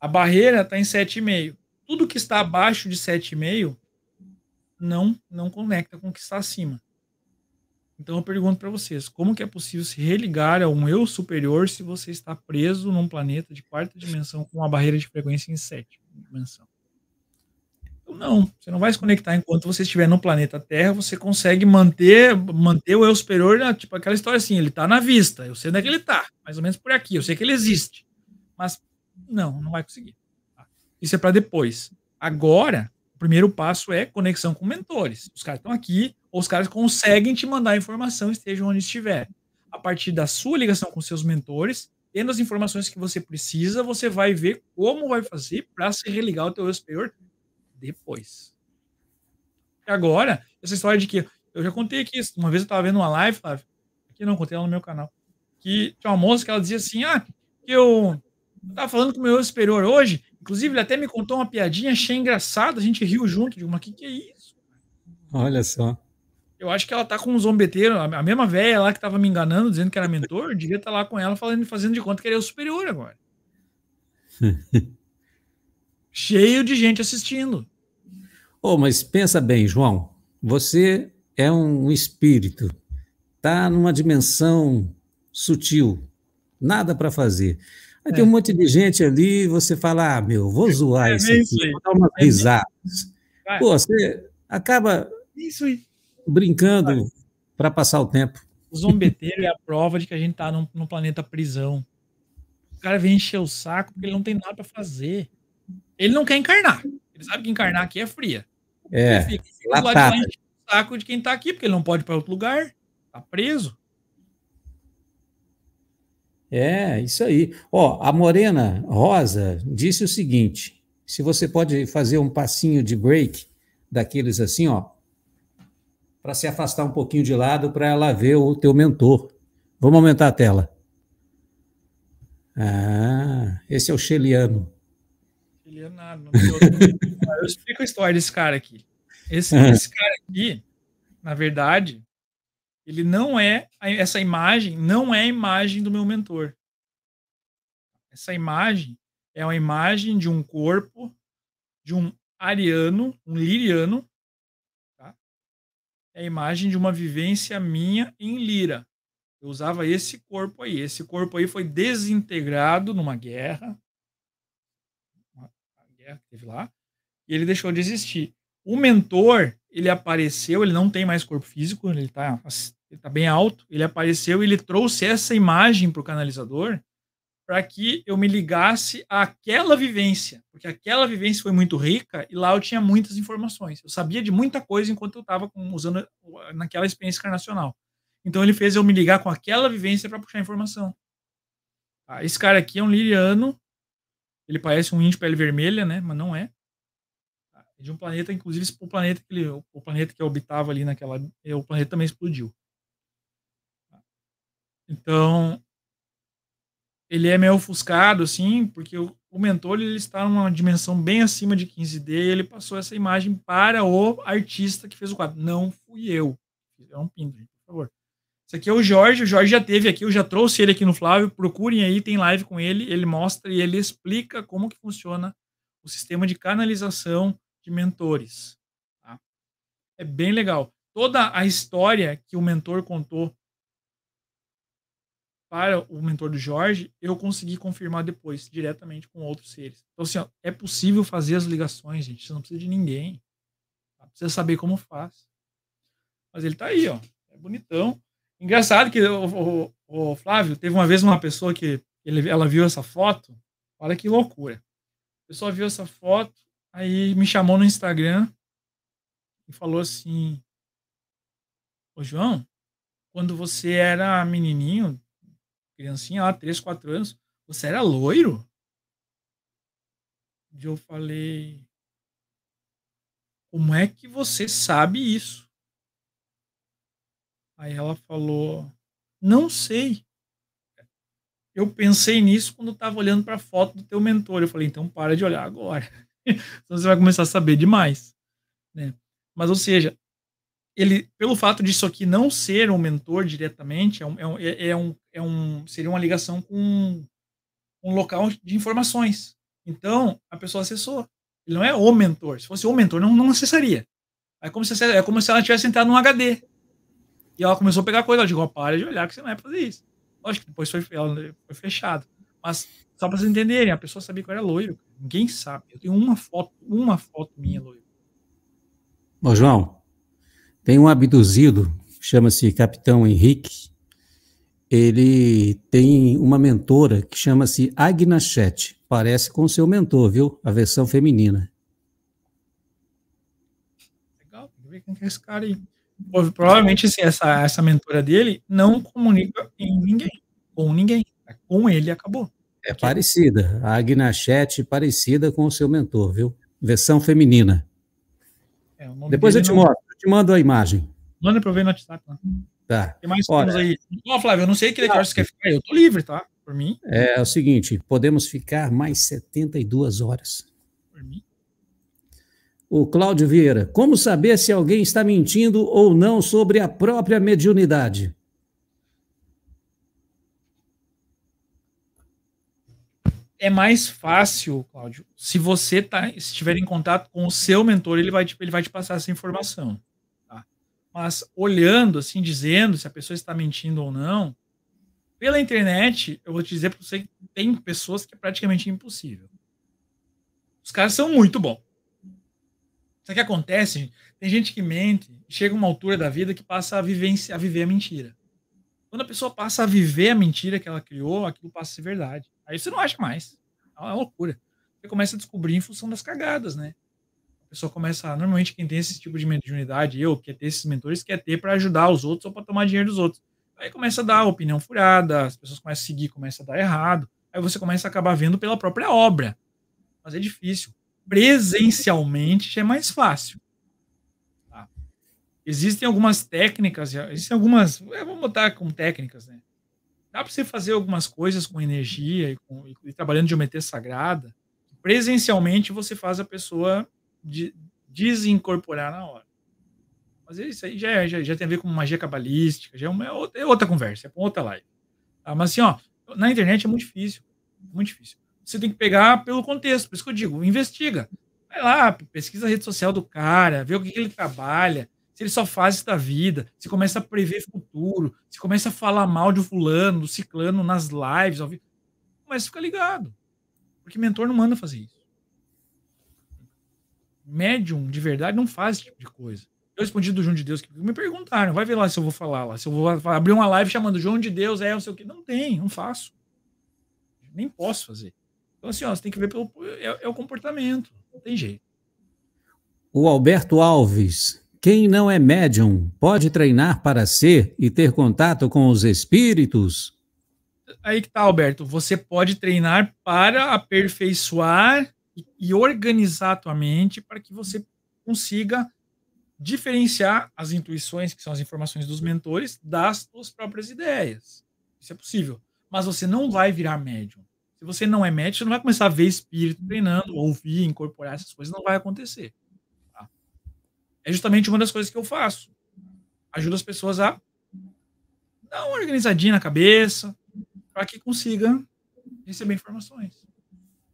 S1: A barreira está em 7,5. Tudo que está abaixo de 7,5 não, não conecta com o que está acima. Então eu pergunto para vocês, como que é possível se religar a um eu superior se você está preso num planeta de quarta dimensão com uma barreira de frequência em sétima dimensão? Não, você não vai se conectar enquanto você estiver no planeta Terra, você consegue manter manter o eu superior, né? tipo aquela história assim, ele está na vista, eu sei onde é que ele está, mais ou menos por aqui, eu sei que ele existe. Mas não, não vai conseguir. Tá? Isso é para depois. Agora, o primeiro passo é conexão com mentores. Os caras estão aqui, ou os caras conseguem te mandar a informação, esteja onde estiver. A partir da sua ligação com seus mentores, tendo as informações que você precisa, você vai ver como vai fazer para se religar ao teu eu superior depois. E agora, essa história de que. Eu já contei aqui Uma vez eu estava vendo uma live, Flávio. Aqui não, contei ela no meu canal. Que tinha uma moça que ela dizia assim: ah, que eu estava falando com o meu superior hoje. Inclusive, ele até me contou uma piadinha, achei engraçado, a gente riu junto. Digo, mas o que, que é isso?
S2: Olha só.
S1: Eu acho que ela tá com um zombeteiro, a mesma velha lá que tava me enganando, dizendo que era mentor, devia estar tá lá com ela falando, fazendo de conta que era é o superior agora. Cheio de gente assistindo.
S2: Oh, mas pensa bem, João, você é um espírito, está numa dimensão sutil, nada para fazer. Aí é. tem um é. monte de gente ali, você fala, ah, meu, vou é zoar é isso aqui, vou dar umas é risadas. Pô,
S1: você acaba brincando para passar o tempo. O zombeteiro é a prova de que a gente está num, num planeta prisão. O cara vem encher o saco porque ele não tem nada para fazer. Ele não quer encarnar. Ele sabe que encarnar aqui é fria.
S2: É, ele fica, assim, fica do de lá
S1: o saco de quem está aqui, porque ele não pode ir para outro lugar, está preso.
S2: É, isso aí. Ó, a Morena Rosa disse o seguinte: se você pode fazer um passinho de break daqueles assim, ó, para se afastar um pouquinho de lado para ela ver o teu mentor. Vamos aumentar a tela. Ah, esse é o Cheliano.
S1: Ele é nada. Não tem outro... eu explico a história desse cara aqui. Esse, uhum. esse cara aqui, na verdade, ele não é. Essa imagem não é a imagem do meu mentor. Essa imagem é uma imagem de um corpo de um ariano, um liriano. Tá? É a imagem de uma vivência minha em lira. Eu usava esse corpo aí. Esse corpo aí foi desintegrado numa guerra guerra que teve lá, e ele deixou de existir. O mentor, ele apareceu, ele não tem mais corpo físico, ele está ele tá bem alto, ele apareceu e ele trouxe essa imagem pro canalizador para que eu me ligasse àquela vivência, porque aquela vivência foi muito rica e lá eu tinha muitas informações. Eu sabia de muita coisa enquanto eu estava usando naquela experiência carnacional. Então ele fez eu me ligar com aquela vivência para puxar informação. Tá, esse cara aqui é um liriano ele parece um índio pele vermelha, né? Mas não é. é. De um planeta, inclusive, o planeta que ele, o planeta que habitava ali naquela, é, o planeta também explodiu. Então, ele é meio ofuscado, assim, porque o, o mentor ele está numa dimensão bem acima de 15D e ele passou essa imagem para o artista que fez o quadro. Não fui eu. É um pinto, por favor. Isso aqui é o Jorge, o Jorge já teve aqui, eu já trouxe ele aqui no Flávio, procurem aí, tem live com ele, ele mostra e ele explica como que funciona o sistema de canalização de mentores. Tá? É bem legal. Toda a história que o mentor contou para o mentor do Jorge, eu consegui confirmar depois, diretamente com outros seres. Então, assim, ó, é possível fazer as ligações, gente. Você não precisa de ninguém. Tá? Precisa saber como faz. Mas ele tá aí, ó. É bonitão. Engraçado que o, o, o Flávio teve uma vez uma pessoa que ele, ela viu essa foto. Olha que loucura. A pessoa viu essa foto, aí me chamou no Instagram e falou assim: Ô João, quando você era menininho, criancinha lá, 3, 4 anos, você era loiro? E eu falei: Como é que você sabe isso? Aí ela falou: Não sei. Eu pensei nisso quando estava olhando para a foto do teu mentor. Eu falei: Então para de olhar agora. Senão você vai começar a saber demais. Né? Mas, ou seja, ele, pelo fato disso aqui não ser um mentor diretamente, é um, é um, é, é, é um, seria uma ligação com um, um local de informações. Então, a pessoa acessou. Ele não é o mentor. Se fosse o mentor, não, não acessaria. É como, se, é como se ela tivesse entrado num HD. E ela começou a pegar coisa. Ela digo, para de olhar que você não vai fazer isso. Lógico que depois foi, ela foi fechado. Mas só para vocês entenderem, a pessoa sabia que eu era loiro. Ninguém sabe. Eu tenho uma foto, uma foto minha loiro.
S2: Ô, João, tem um abduzido, chama-se Capitão Henrique. Ele tem uma mentora que chama-se Agna Chet. Parece com seu mentor, viu? A versão feminina.
S1: Legal, tem que ver com é esse cara aí provavelmente assim, essa, essa mentora dele não comunica em ninguém, com ninguém. Com ele acabou. É parecida.
S2: A Agnachete parecida com o seu mentor, viu? Versão feminina.
S1: É, Depois eu te não... mostro,
S2: eu te mando a imagem.
S1: Manda para eu ver no WhatsApp. Né? Tá. Tem mais Olha, aí. Ó, Flávio, eu não sei que horas você quer ficar. Eu tô livre, tá? Por mim.
S2: É, é o seguinte, podemos ficar mais 72 horas o Cláudio Vieira. Como saber se alguém está mentindo ou não sobre a própria mediunidade?
S1: É mais fácil, Cláudio, se você tá, estiver em contato com o seu mentor, ele vai te, ele vai te passar essa informação. Tá? Mas olhando, assim, dizendo se a pessoa está mentindo ou não, pela internet, eu vou te dizer para você que tem pessoas que é praticamente impossível. Os caras são muito bons Sabe o que acontece? Tem gente que mente, chega uma altura da vida que passa a, viver a viver a mentira. Quando a pessoa passa a viver a mentira que ela criou, aquilo passa a ser verdade. Aí você não acha mais. É uma loucura. Você começa a descobrir em função das cagadas, né? A pessoa começa. normalmente, quem tem esse tipo de mediunidade, eu, que é ter esses mentores, quer ter para ajudar os outros ou para tomar dinheiro dos outros. Aí começa a dar opinião furada, as pessoas começam a seguir, começa a dar errado. Aí você começa a acabar vendo pela própria obra. Mas é difícil presencialmente é mais fácil. Tá? Existem algumas técnicas, existem algumas. É, vamos botar com técnicas, né? Dá para você fazer algumas coisas com energia e, com, e trabalhando geometria sagrada. Presencialmente você faz a pessoa de, desincorporar na hora. Mas isso aí já, é, já, já, tem a ver com magia cabalística, já é, uma, é outra é conversa, é outra live. Tá? Mas assim, ó, na internet é muito difícil. Muito difícil você tem que pegar pelo contexto. Por isso que eu digo, investiga. Vai lá, pesquisa a rede social do cara, vê o que ele trabalha, se ele só faz isso da vida, se começa a prever futuro, se começa a falar mal de fulano, do ciclano nas lives, Começa a ficar ligado. Porque mentor não manda fazer isso. Médium de verdade não faz esse tipo de coisa. Eu respondi do João de Deus que me perguntaram, vai ver lá se eu vou falar lá, se eu vou abrir uma live chamando João de Deus, é, não sei o que. Não tem, não faço. Nem posso fazer. Então, assim, ó, você tem que ver pelo. É, é o comportamento, não tem jeito.
S2: O Alberto Alves. Quem não é médium pode treinar para ser e ter contato com os espíritos?
S1: Aí que tá, Alberto. Você pode treinar para aperfeiçoar e organizar a tua mente para que você consiga diferenciar as intuições, que são as informações dos mentores, das suas próprias ideias. Isso é possível. Mas você não vai virar médium. Se você não é médico, você não vai começar a ver espírito treinando, ouvir, incorporar essas coisas, não vai acontecer. Tá? É justamente uma das coisas que eu faço. Ajuda as pessoas a dar uma organizadinha na cabeça, para que consiga receber informações.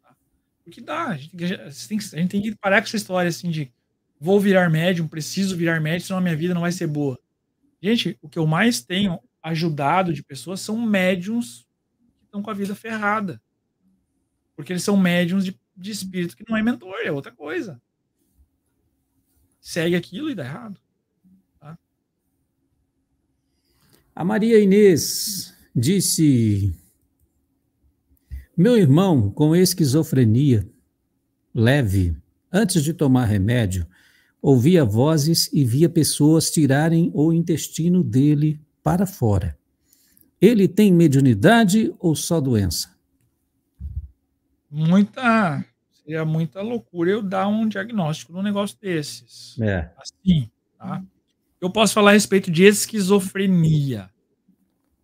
S1: Tá? Porque dá, a gente, a gente, tem, que parar com essa história assim de vou virar médium, preciso virar médium, senão a minha vida não vai ser boa. Gente, o que eu mais tenho ajudado de pessoas são médiums que estão com a vida ferrada. Porque eles são médiums de, de espírito que não é mentor, é outra coisa. Segue aquilo e dá errado. Tá? A Maria
S2: Inês disse: Meu irmão com esquizofrenia leve, antes de tomar remédio, ouvia vozes e via pessoas tirarem o intestino dele para fora. Ele tem mediunidade ou só doença?
S1: muita seria muita loucura eu dar um diagnóstico num negócio desses. É. Assim, tá? Eu posso falar a respeito de esquizofrenia.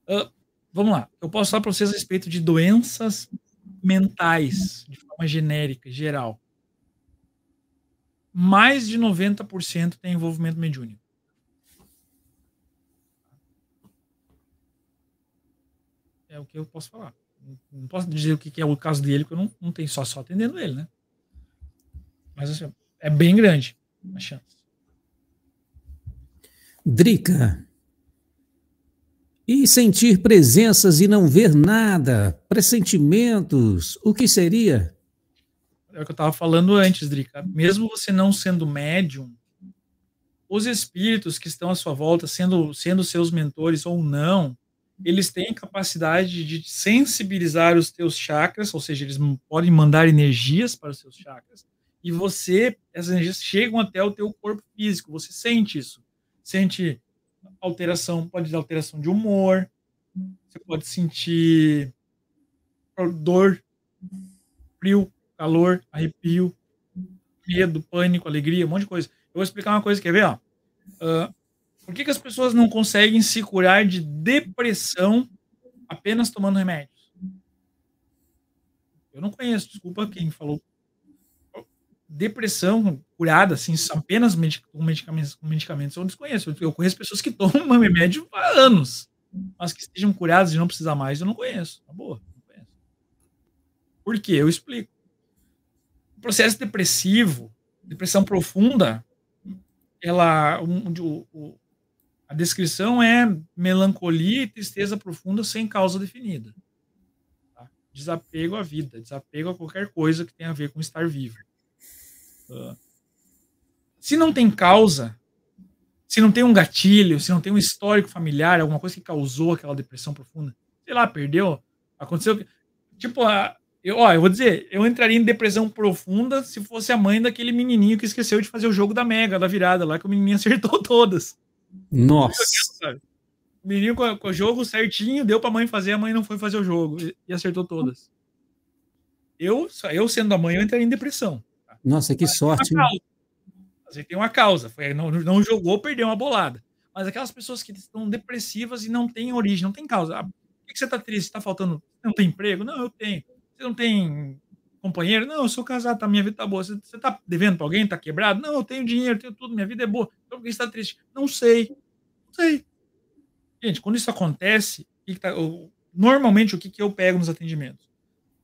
S1: Uh, vamos lá. Eu posso falar para vocês a respeito de doenças mentais, de forma genérica, geral. Mais de 90% tem envolvimento mediúnico. É o que eu posso falar não posso dizer o que é o caso dele, porque eu não, não tenho só só atendendo ele, né? Mas assim, é bem grande a chance. Drica. E
S2: sentir presenças e não ver nada, pressentimentos, o que seria?
S1: É o que eu estava falando antes, Drica. Mesmo você não sendo médium, os espíritos que estão à sua volta, sendo, sendo seus mentores ou não, eles têm capacidade de sensibilizar os teus chakras, ou seja, eles podem mandar energias para os seus chakras, e você, essas energias chegam até o teu corpo físico, você sente isso. Sente alteração, pode dar alteração de humor, você pode sentir dor, frio, calor, arrepio, medo, pânico, alegria, um monte de coisa. Eu vou explicar uma coisa, quer ver? Ó? Uh, por que, que as pessoas não conseguem se curar de depressão apenas tomando remédios? Eu não conheço, desculpa quem falou. Depressão curada, assim, apenas com medicamentos, com medicamentos, eu desconheço. Eu conheço pessoas que tomam remédio há anos, mas que estejam curadas e não precisar mais, eu não conheço. Tá boa, não conheço. Por quê? Eu explico. O processo depressivo, depressão profunda, ela, o, o, a descrição é melancolia e tristeza profunda sem causa definida. Tá? Desapego à vida, desapego a qualquer coisa que tenha a ver com estar vivo. Uh, se não tem causa, se não tem um gatilho, se não tem um histórico familiar, alguma coisa que causou aquela depressão profunda, sei lá, perdeu, aconteceu. Tipo, ah, eu, ó, eu vou dizer, eu entraria em depressão profunda se fosse a mãe daquele menininho que esqueceu de fazer o jogo da Mega, da virada lá, que o menininho acertou todas. Nossa. Menino com, com, o jogo certinho, deu pra mãe fazer, a mãe não foi fazer o jogo e, e acertou todas. Eu, eu sendo a mãe, eu entrei em depressão. Tá? Nossa, que Mas sorte. Tem Mas tem uma causa. Foi, não, não jogou, perdeu uma bolada. Mas aquelas pessoas que estão depressivas e não têm origem, não tem causa. Ah, por que você está triste? Está faltando? Não tem emprego? Não, eu tenho. Você não tem companheiro, não, eu sou casado, tá, minha vida tá boa. Você, tá devendo para alguém? Tá quebrado? Não, eu tenho dinheiro, tenho tudo, minha vida é boa. Então por que você tá triste? Não sei. Não sei. Gente, quando isso acontece, tá, normalmente o que, que eu pego nos atendimentos?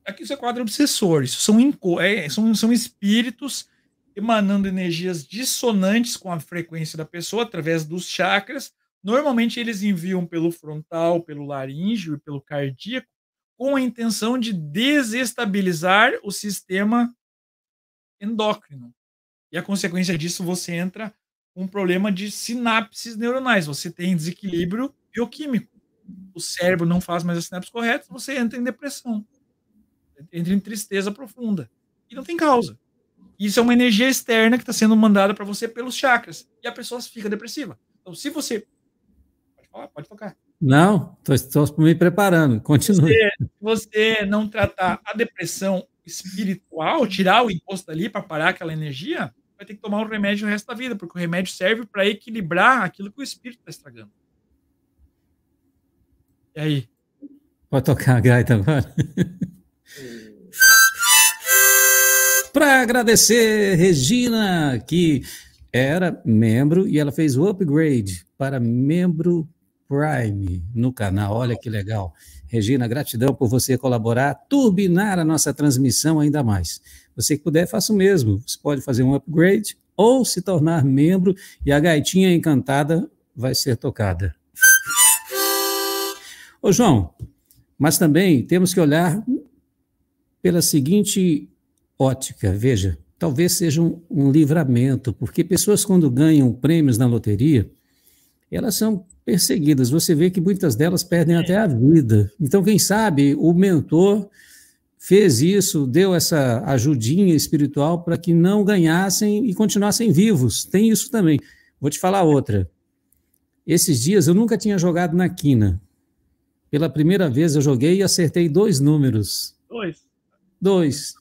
S1: Aqui isso é quadro obsessor, isso são, é, são, são espíritos emanando energias dissonantes com a frequência da pessoa através dos chakras. Normalmente eles enviam pelo frontal, pelo laríngeo e pelo cardíaco com a intenção de desestabilizar o sistema endócrino. E a consequência disso, você entra com um problema de sinapses neuronais. Você tem desequilíbrio bioquímico. O cérebro não faz mais as sinapses corretas, você entra em depressão. Entra em tristeza profunda. E não tem causa. Isso é uma energia externa que está sendo mandada para você pelos chakras. E a pessoa fica depressiva. Então, se você. Pode falar, pode tocar.
S2: Não, estou me preparando. Continue.
S1: Você, você não tratar a depressão espiritual, tirar o imposto ali para parar aquela energia, vai ter que tomar um remédio o resto da vida, porque o remédio serve para equilibrar aquilo que o espírito está estragando. E aí?
S2: Pode tocar a gaita agora. para agradecer Regina, que era membro e ela fez o upgrade para membro Prime no canal. Olha que legal. Regina, gratidão por você colaborar, turbinar a nossa transmissão ainda mais. Você que puder, faça o mesmo. Você pode fazer um upgrade ou se tornar membro e a gaitinha encantada vai ser tocada. Ô João, mas também temos que olhar pela seguinte ótica, veja, talvez seja um, um livramento, porque pessoas quando ganham prêmios na loteria, elas são perseguidas. Você vê que muitas delas perdem até a vida. Então, quem sabe o mentor fez isso, deu essa ajudinha espiritual para que não ganhassem e continuassem vivos. Tem isso também. Vou te falar outra. Esses dias eu nunca tinha jogado na quina. Pela primeira vez eu joguei e acertei dois números. Dois. Dois.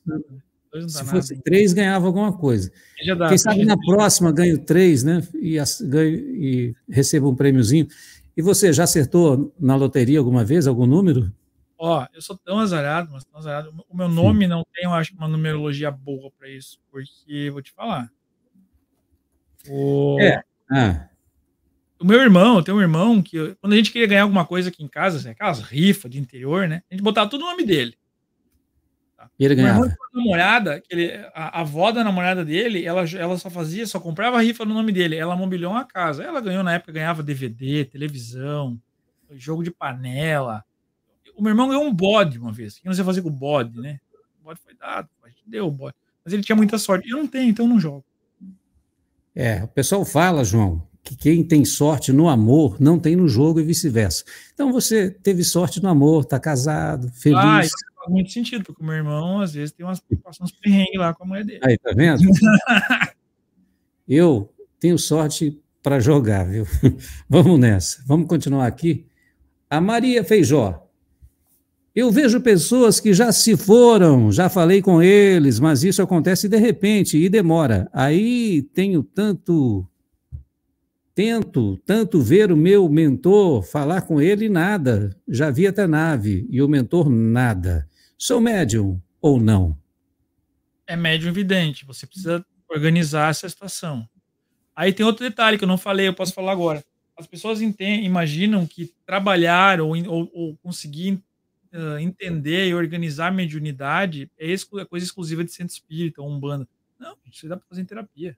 S2: Se fosse três, ganhava alguma coisa. Quem sabe na próxima ganho três, né? E, ganho, e recebo um prêmiozinho. E você já acertou na loteria alguma vez, algum número?
S1: Ó, eu sou tão azarado, mas tão azarado. O meu nome Sim. não tem, eu acho, uma numerologia boa para isso, porque vou te falar. O... É. Ah. O meu irmão, tem um irmão que, quando a gente queria ganhar alguma coisa aqui em casa, assim, aquelas rifas de interior, né? A gente botava tudo o nome dele. E ele ganhava. namorada, ele, a, a avó da namorada dele, ela, ela só fazia, só comprava rifa no nome dele. Ela mobiliou uma casa. Ela ganhou, na época, ganhava DVD, televisão, jogo de panela. O meu irmão ganhou um bode uma vez. O que você fazia fazer com o bode, né? O bode foi dado, deu o bode. Mas ele tinha muita sorte. Eu não tenho, então não jogo.
S2: É, o pessoal fala, João, que quem tem sorte no amor não tem no jogo e vice-versa. Então você teve sorte no amor, está casado, feliz,
S1: faz muito sentido, porque o meu irmão, às vezes, tem umas, preocupações perrengue lá com a mulher dele. Aí,
S2: tá vendo? Eu tenho sorte para jogar, viu? Vamos nessa. Vamos continuar aqui. A Maria Feijó. Eu vejo pessoas que já se foram, já falei com eles, mas isso acontece de repente e demora. Aí tenho tanto tento tanto ver o meu mentor, falar com ele, nada. Já vi até nave e o mentor nada. Sou médium ou não?
S1: É médium evidente, você precisa organizar essa situação. Aí tem outro detalhe que eu não falei, eu posso falar agora. As pessoas imaginam que trabalhar ou, ou, ou conseguir uh, entender e organizar a mediunidade é, é coisa exclusiva de centro espírita ou umbanda. Não, isso dá para fazer em terapia.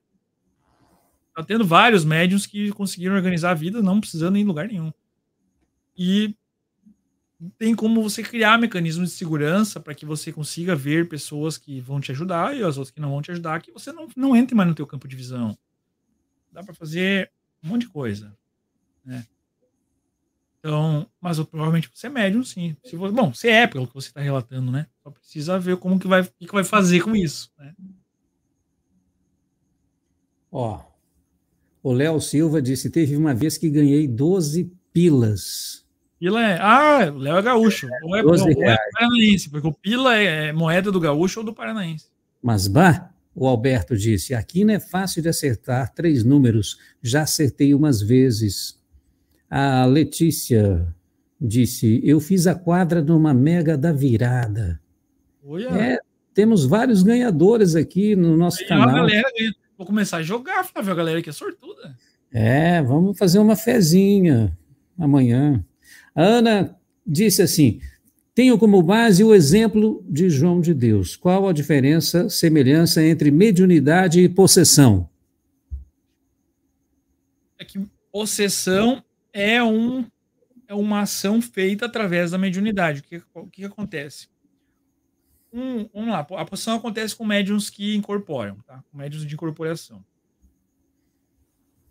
S1: Tá tendo vários médiums que conseguiram organizar a vida não precisando ir em lugar nenhum. E tem como você criar mecanismos de segurança para que você consiga ver pessoas que vão te ajudar e as outras que não vão te ajudar, que você não, não entre mais no teu campo de visão. Dá para fazer um monte de coisa, né? Então, mas provavelmente você é médium, sim. Se você, bom, você é pelo que você está relatando, né? Só precisa ver como que vai, que, que vai fazer com isso, né? Ó,
S2: o Léo Silva disse, teve uma vez que ganhei 12 pilas
S1: Pila é. Ah, Léo é gaúcho. Ou é, ou é paranaense, porque o Pila é, é moeda do gaúcho ou do paranaense.
S2: Mas, bah, o Alberto disse: aqui não é fácil de acertar três números, já acertei umas vezes. A Letícia disse: eu fiz a quadra numa mega da virada. Olha. É, temos vários ganhadores aqui no nosso Aí, canal. Galera,
S1: vou começar a jogar, Flávio, a galera que é sortuda.
S2: É, vamos fazer uma fezinha amanhã. A Ana disse assim: tenho como base o exemplo de João de Deus. Qual a diferença, semelhança entre mediunidade e possessão?
S1: É que possessão é, um, é uma ação feita através da mediunidade. O que, o que acontece? Um, vamos lá, a possessão acontece com médiums que incorporam, tá? com médiums de incorporação.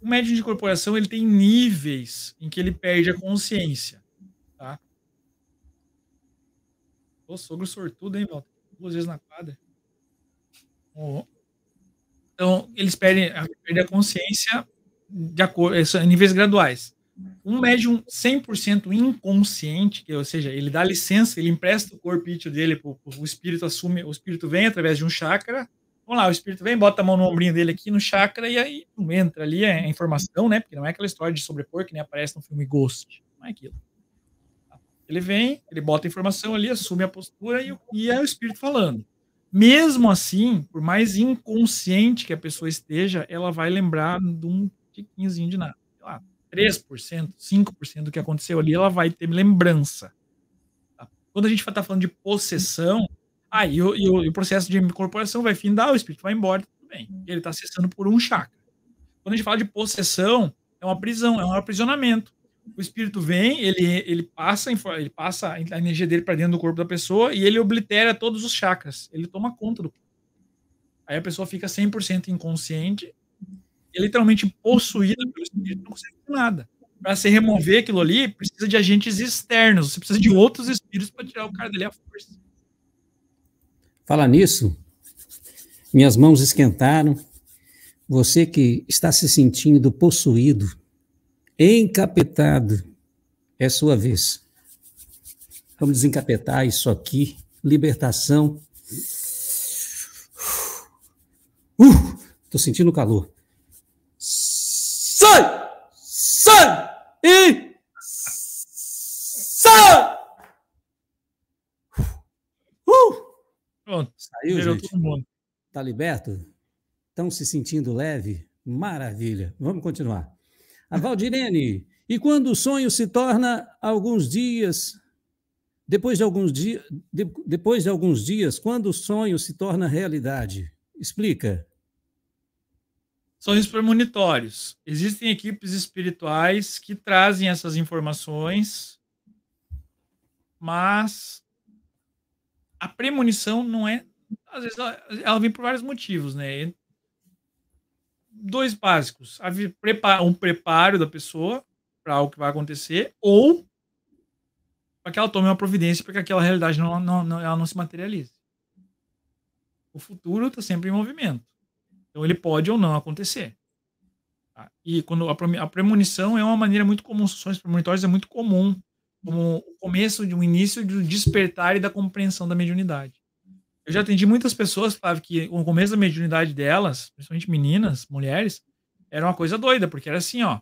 S1: O médium de incorporação ele tem níveis em que ele perde a consciência. Ô, sogro sortudo, hein, Walter? Duas vezes na quadra. Oh. Então, eles perdem, perdem a consciência de acordo, é, em níveis graduais. Um médium 100% inconsciente, ou seja, ele dá licença, ele empresta o corpo dele, o, o espírito assume, o espírito vem através de um chakra. Vamos lá, o espírito vem, bota a mão no ombrinho dele aqui no chakra e aí entra ali a informação, né? Porque não é aquela história de sobrepor que nem aparece no filme Ghost, não é aquilo. Ele vem, ele bota a informação ali, assume a postura e, e é o espírito falando. Mesmo assim, por mais inconsciente que a pessoa esteja, ela vai lembrar de um tiquinhozinho de nada. Sei lá, 3%, 5% do que aconteceu ali, ela vai ter lembrança. Tá? Quando a gente está falando de possessão, aí ah, o, e o, e o processo de incorporação vai findar, o espírito vai embora, tudo bem. Ele está acessando por um chakra. Quando a gente fala de possessão, é uma prisão, é um aprisionamento o espírito vem, ele, ele, passa, ele passa a energia dele para dentro do corpo da pessoa e ele oblitera todos os chakras. Ele toma conta do corpo. Aí a pessoa fica 100% inconsciente e é literalmente possuída pelo espírito, não consegue nada. Para se remover aquilo ali, precisa de agentes externos. Você precisa de outros espíritos para tirar o cara dele à força.
S2: Fala nisso, minhas mãos esquentaram. Você que está se sentindo possuído Encapetado, é sua vez. Vamos desencapetar isso aqui. Libertação. Uh, tô sentindo calor.
S1: Sai! Sai! E sai! Uh! uh! Pronto. Saiu, gente. Todo mundo.
S2: Tá liberto? Estão se sentindo leve? Maravilha. Vamos continuar. A Valdirene, e quando o sonho se torna alguns dias, depois de alguns, dia, de, depois de alguns dias, quando o sonho se torna realidade? Explica.
S1: Sonhos premonitórios. Existem equipes espirituais que trazem essas informações, mas a premonição não é. Às vezes ela, ela vem por vários motivos, né? dois básicos: um preparo da pessoa para o que vai acontecer, ou para que ela tome uma providência para que aquela realidade não, não, não, ela não se materialize. O futuro está sempre em movimento. Então ele pode ou não acontecer. Tá? E quando a premonição é uma maneira muito comum, sonhos premonitórias é muito comum, como o começo de um início do despertar e da compreensão da mediunidade. Eu já atendi muitas pessoas, Flávio, que o começo da mediunidade delas, principalmente meninas, mulheres, era uma coisa doida, porque era assim, ó.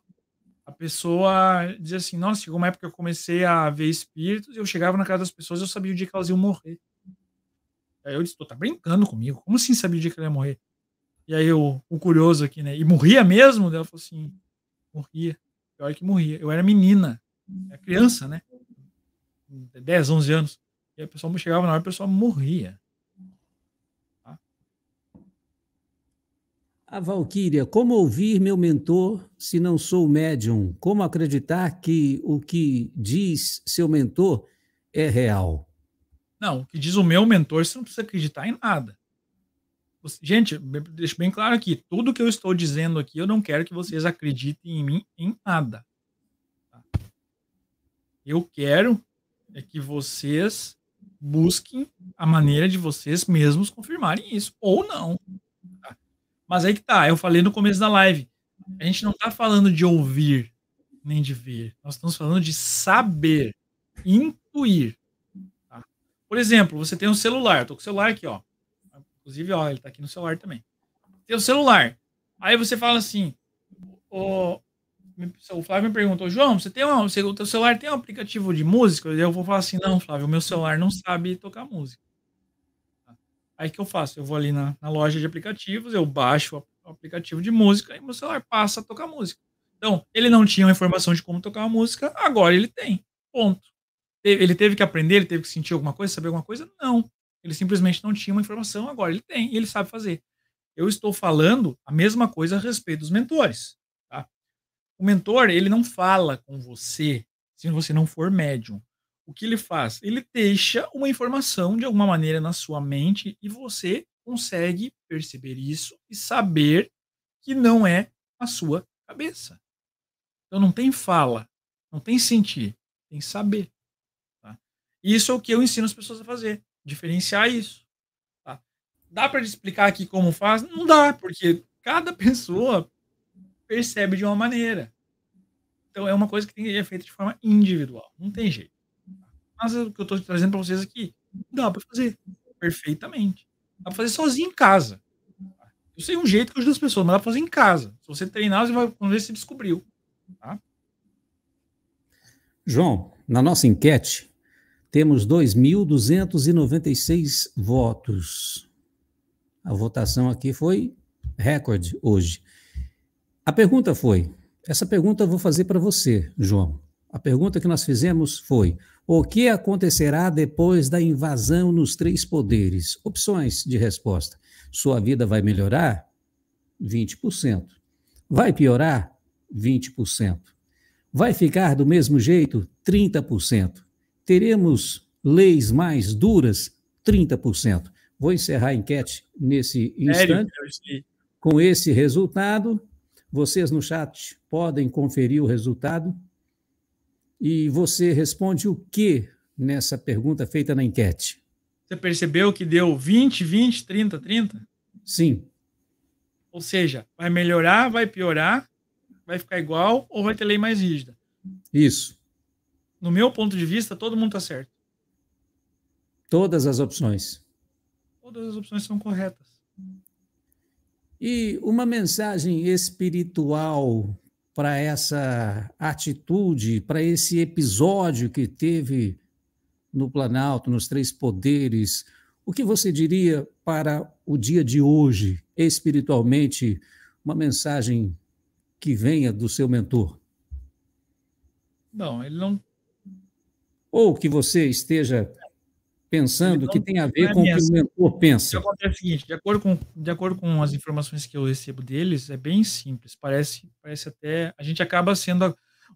S1: A pessoa dizia assim, nossa, chegou uma época que eu comecei a ver espíritos, eu chegava na casa das pessoas eu sabia o dia que elas iam morrer. Aí eu disse, tu tá brincando comigo? Como assim sabia o dia que ela ia morrer? E aí eu, o curioso aqui, né? E morria mesmo? Ela falou assim, morria. Pior que morria. Eu era menina, era criança, né?
S2: 10, 11
S1: anos. E a pessoa chegava na hora, a pessoa morria.
S2: A Valquíria, como ouvir meu mentor se não sou médium? Como acreditar que o que diz seu mentor é real?
S1: Não, o que diz o meu mentor, você não precisa acreditar em nada. Gente, deixo bem claro aqui, tudo que eu estou dizendo aqui, eu não quero que vocês acreditem em mim em nada. Tá? Eu quero é que vocês busquem a maneira de vocês mesmos confirmarem isso, ou não. Mas aí que tá, eu falei no começo da live. A gente não tá falando de ouvir, nem de ver. Nós estamos falando de saber, intuir. Tá? Por exemplo, você tem um celular. Eu tô com o celular aqui, ó. Inclusive, ó, ele tá aqui no celular também. Tem o um celular. Aí você fala assim, o, o Flávio me perguntou, João, você tem um? você, o teu celular tem um aplicativo de música? Eu vou falar assim, não, Flávio, o meu celular não sabe tocar música. Aí que eu faço? Eu vou ali na, na loja de aplicativos, eu baixo o aplicativo de música e meu celular passa a tocar música. Então, ele não tinha uma informação de como tocar uma música, agora ele tem. Ponto. Ele teve que aprender, ele teve que sentir alguma coisa, saber alguma coisa? Não. Ele simplesmente não tinha uma informação, agora ele tem e ele sabe fazer. Eu estou falando a mesma coisa a respeito dos mentores. Tá? O mentor, ele não fala com você se você não for médium o que ele faz? Ele deixa uma informação de alguma maneira na sua mente e você consegue perceber isso e saber que não é a sua cabeça. Então não tem fala, não tem sentir, tem saber. Tá? Isso é o que eu ensino as pessoas a fazer, diferenciar isso. Tá? Dá para explicar aqui como faz? Não dá, porque cada pessoa percebe de uma maneira. Então é uma coisa que tem que ser feita de forma individual, não tem jeito. Mas o que eu estou trazendo para vocês aqui, dá para fazer perfeitamente. Dá para fazer sozinho em casa. Eu sei um jeito que ajuda as pessoas, mas dá para fazer em casa. Se você treinar, você vai ver se descobriu. Tá?
S2: João, na nossa enquete, temos 2.296 votos. A votação aqui foi recorde hoje. A pergunta foi: essa pergunta eu vou fazer para você, João. A pergunta que nós fizemos foi: o que acontecerá depois da invasão nos três poderes? Opções de resposta. Sua vida vai melhorar? 20%. Vai piorar? 20%. Vai ficar do mesmo jeito? 30%. Teremos leis mais duras? 30%. Vou encerrar a enquete nesse instante. Com esse resultado, vocês no chat podem conferir o resultado. E você responde o que nessa pergunta feita na enquete?
S1: Você percebeu que deu 20, 20, 30, 30? Sim. Ou seja, vai melhorar, vai piorar, vai ficar igual ou vai ter lei mais rígida? Isso. No meu ponto de vista, todo mundo está certo.
S2: Todas as opções.
S1: Todas as opções são corretas. E uma mensagem
S2: espiritual para essa atitude, para esse episódio que teve no Planalto, nos Três Poderes. O que você diria para o dia de hoje, espiritualmente, uma mensagem que venha do seu mentor?
S1: Não, ele não.
S2: Ou que você esteja pensando então, que tem a ver é com o que o mentor pensa.
S1: Acontece então, é o seguinte, de acordo com de acordo com as informações que eu recebo deles, é bem simples. Parece parece até a gente acaba sendo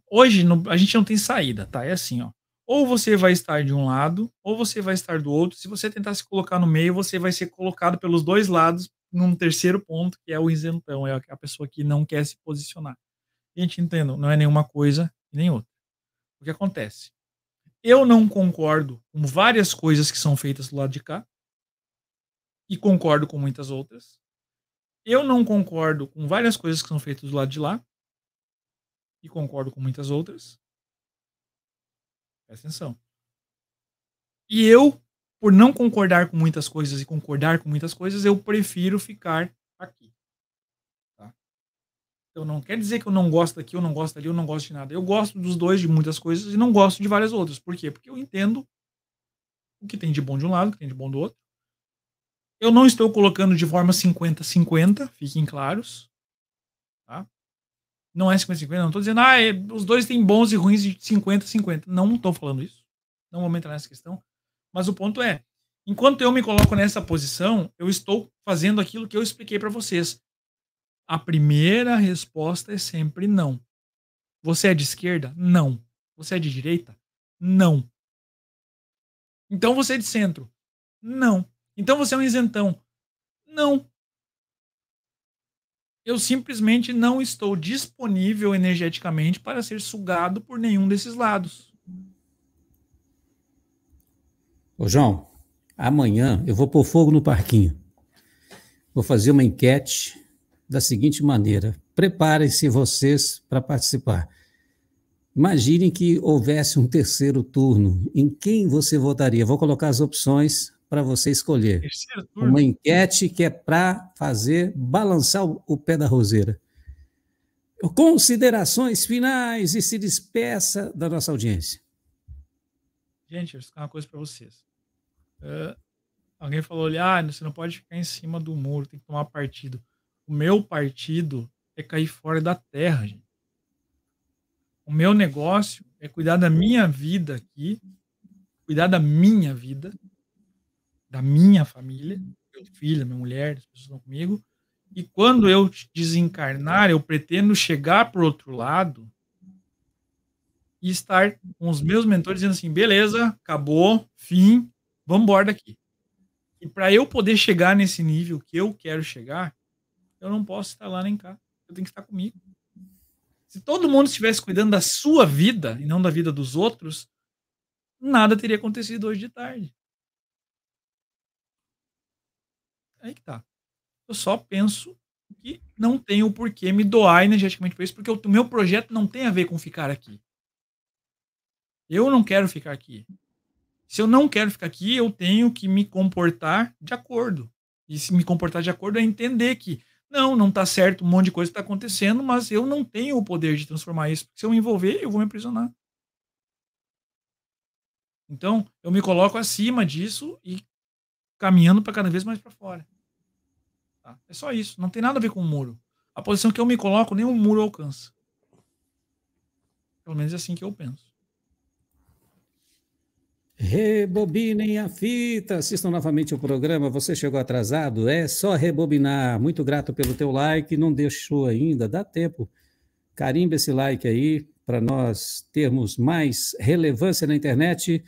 S1: hoje no, a gente não tem saída, tá? É assim, ó. Ou você vai estar de um lado, ou você vai estar do outro. Se você tentar se colocar no meio, você vai ser colocado pelos dois lados num terceiro ponto, que é o isentão, é a pessoa que não quer se posicionar. Gente, entendo, não é nenhuma coisa nem outra. O que acontece? Eu não concordo com várias coisas que são feitas do lado de cá e concordo com muitas outras. Eu não concordo com várias coisas que são feitas do lado de lá e concordo com muitas outras. Presta atenção. E eu, por não concordar com muitas coisas e concordar com muitas coisas, eu prefiro ficar aqui. Eu não quer dizer que eu não gosto daqui, eu não gosto ali, eu não gosto de nada. Eu gosto dos dois, de muitas coisas, e não gosto de várias outras. Por quê? Porque eu entendo o que tem de bom de um lado, o que tem de bom do outro. Eu não estou colocando de forma 50-50, fiquem claros. Tá? Não é 50-50, não estou dizendo, ah, é, os dois têm bons e ruins de 50-50. Não estou falando isso. Não vou entrar nessa questão. Mas o ponto é, enquanto eu me coloco nessa posição, eu estou fazendo aquilo que eu expliquei para vocês. A primeira resposta é sempre não. Você é de esquerda? Não. Você é de direita? Não. Então você é de centro? Não. Então você é um isentão? Não. Eu simplesmente não estou disponível energeticamente para ser sugado por nenhum desses lados.
S2: Ô João, amanhã eu vou pôr fogo no parquinho. Vou fazer uma enquete da seguinte maneira: preparem-se vocês para participar. Imaginem que houvesse um terceiro turno. Em quem você votaria? Vou colocar as opções para você escolher. Uma enquete que é para fazer balançar o pé da roseira. Considerações finais e se despeça da nossa audiência.
S1: Gente, eu vou explicar uma coisa para vocês. Uh, alguém falou ali, ah, você não pode ficar em cima do muro, tem que tomar partido. O meu partido é cair fora da terra, gente. O meu negócio é cuidar da minha vida aqui, cuidar da minha vida, da minha família, meu filho, minha mulher, as pessoas estão comigo. E quando eu desencarnar, eu pretendo chegar para outro lado e estar com os meus mentores dizendo assim: beleza, acabou, fim, vamos embora daqui. E para eu poder chegar nesse nível que eu quero chegar, eu não posso estar lá nem cá. Eu tenho que estar comigo. Se todo mundo estivesse cuidando da sua vida e não da vida dos outros, nada teria acontecido hoje de tarde. Aí que tá. Eu só penso que não tenho por que me doar energeticamente para isso, porque o meu projeto não tem a ver com ficar aqui. Eu não quero ficar aqui. Se eu não quero ficar aqui, eu tenho que me comportar de acordo. E se me comportar de acordo é entender que não, não está certo, um monte de coisa está acontecendo, mas eu não tenho o poder de transformar isso. Se eu me envolver, eu vou me aprisionar. Então, eu me coloco acima disso e caminhando para cada vez mais para fora. Tá? É só isso. Não tem nada a ver com o muro. A posição que eu me coloco, nenhum muro alcança. Pelo menos é assim que eu penso.
S2: Rebobinem a fita, assistam novamente o programa. Você chegou atrasado, é só rebobinar. Muito grato pelo teu like, não deixou ainda, dá tempo. Carimba esse like aí para nós termos mais relevância na internet.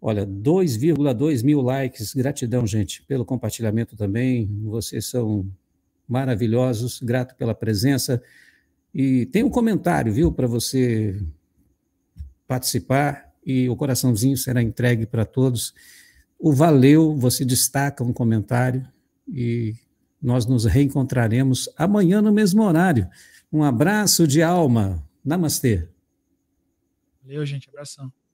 S2: Olha, 2,2 mil likes. Gratidão, gente, pelo compartilhamento também. Vocês são maravilhosos. Grato pela presença. E tem um comentário, viu, para você participar e o coraçãozinho será entregue para todos. O valeu, você destaca um comentário e nós nos reencontraremos amanhã no mesmo horário. Um abraço de alma. Namastê.
S1: Valeu, gente. Abração.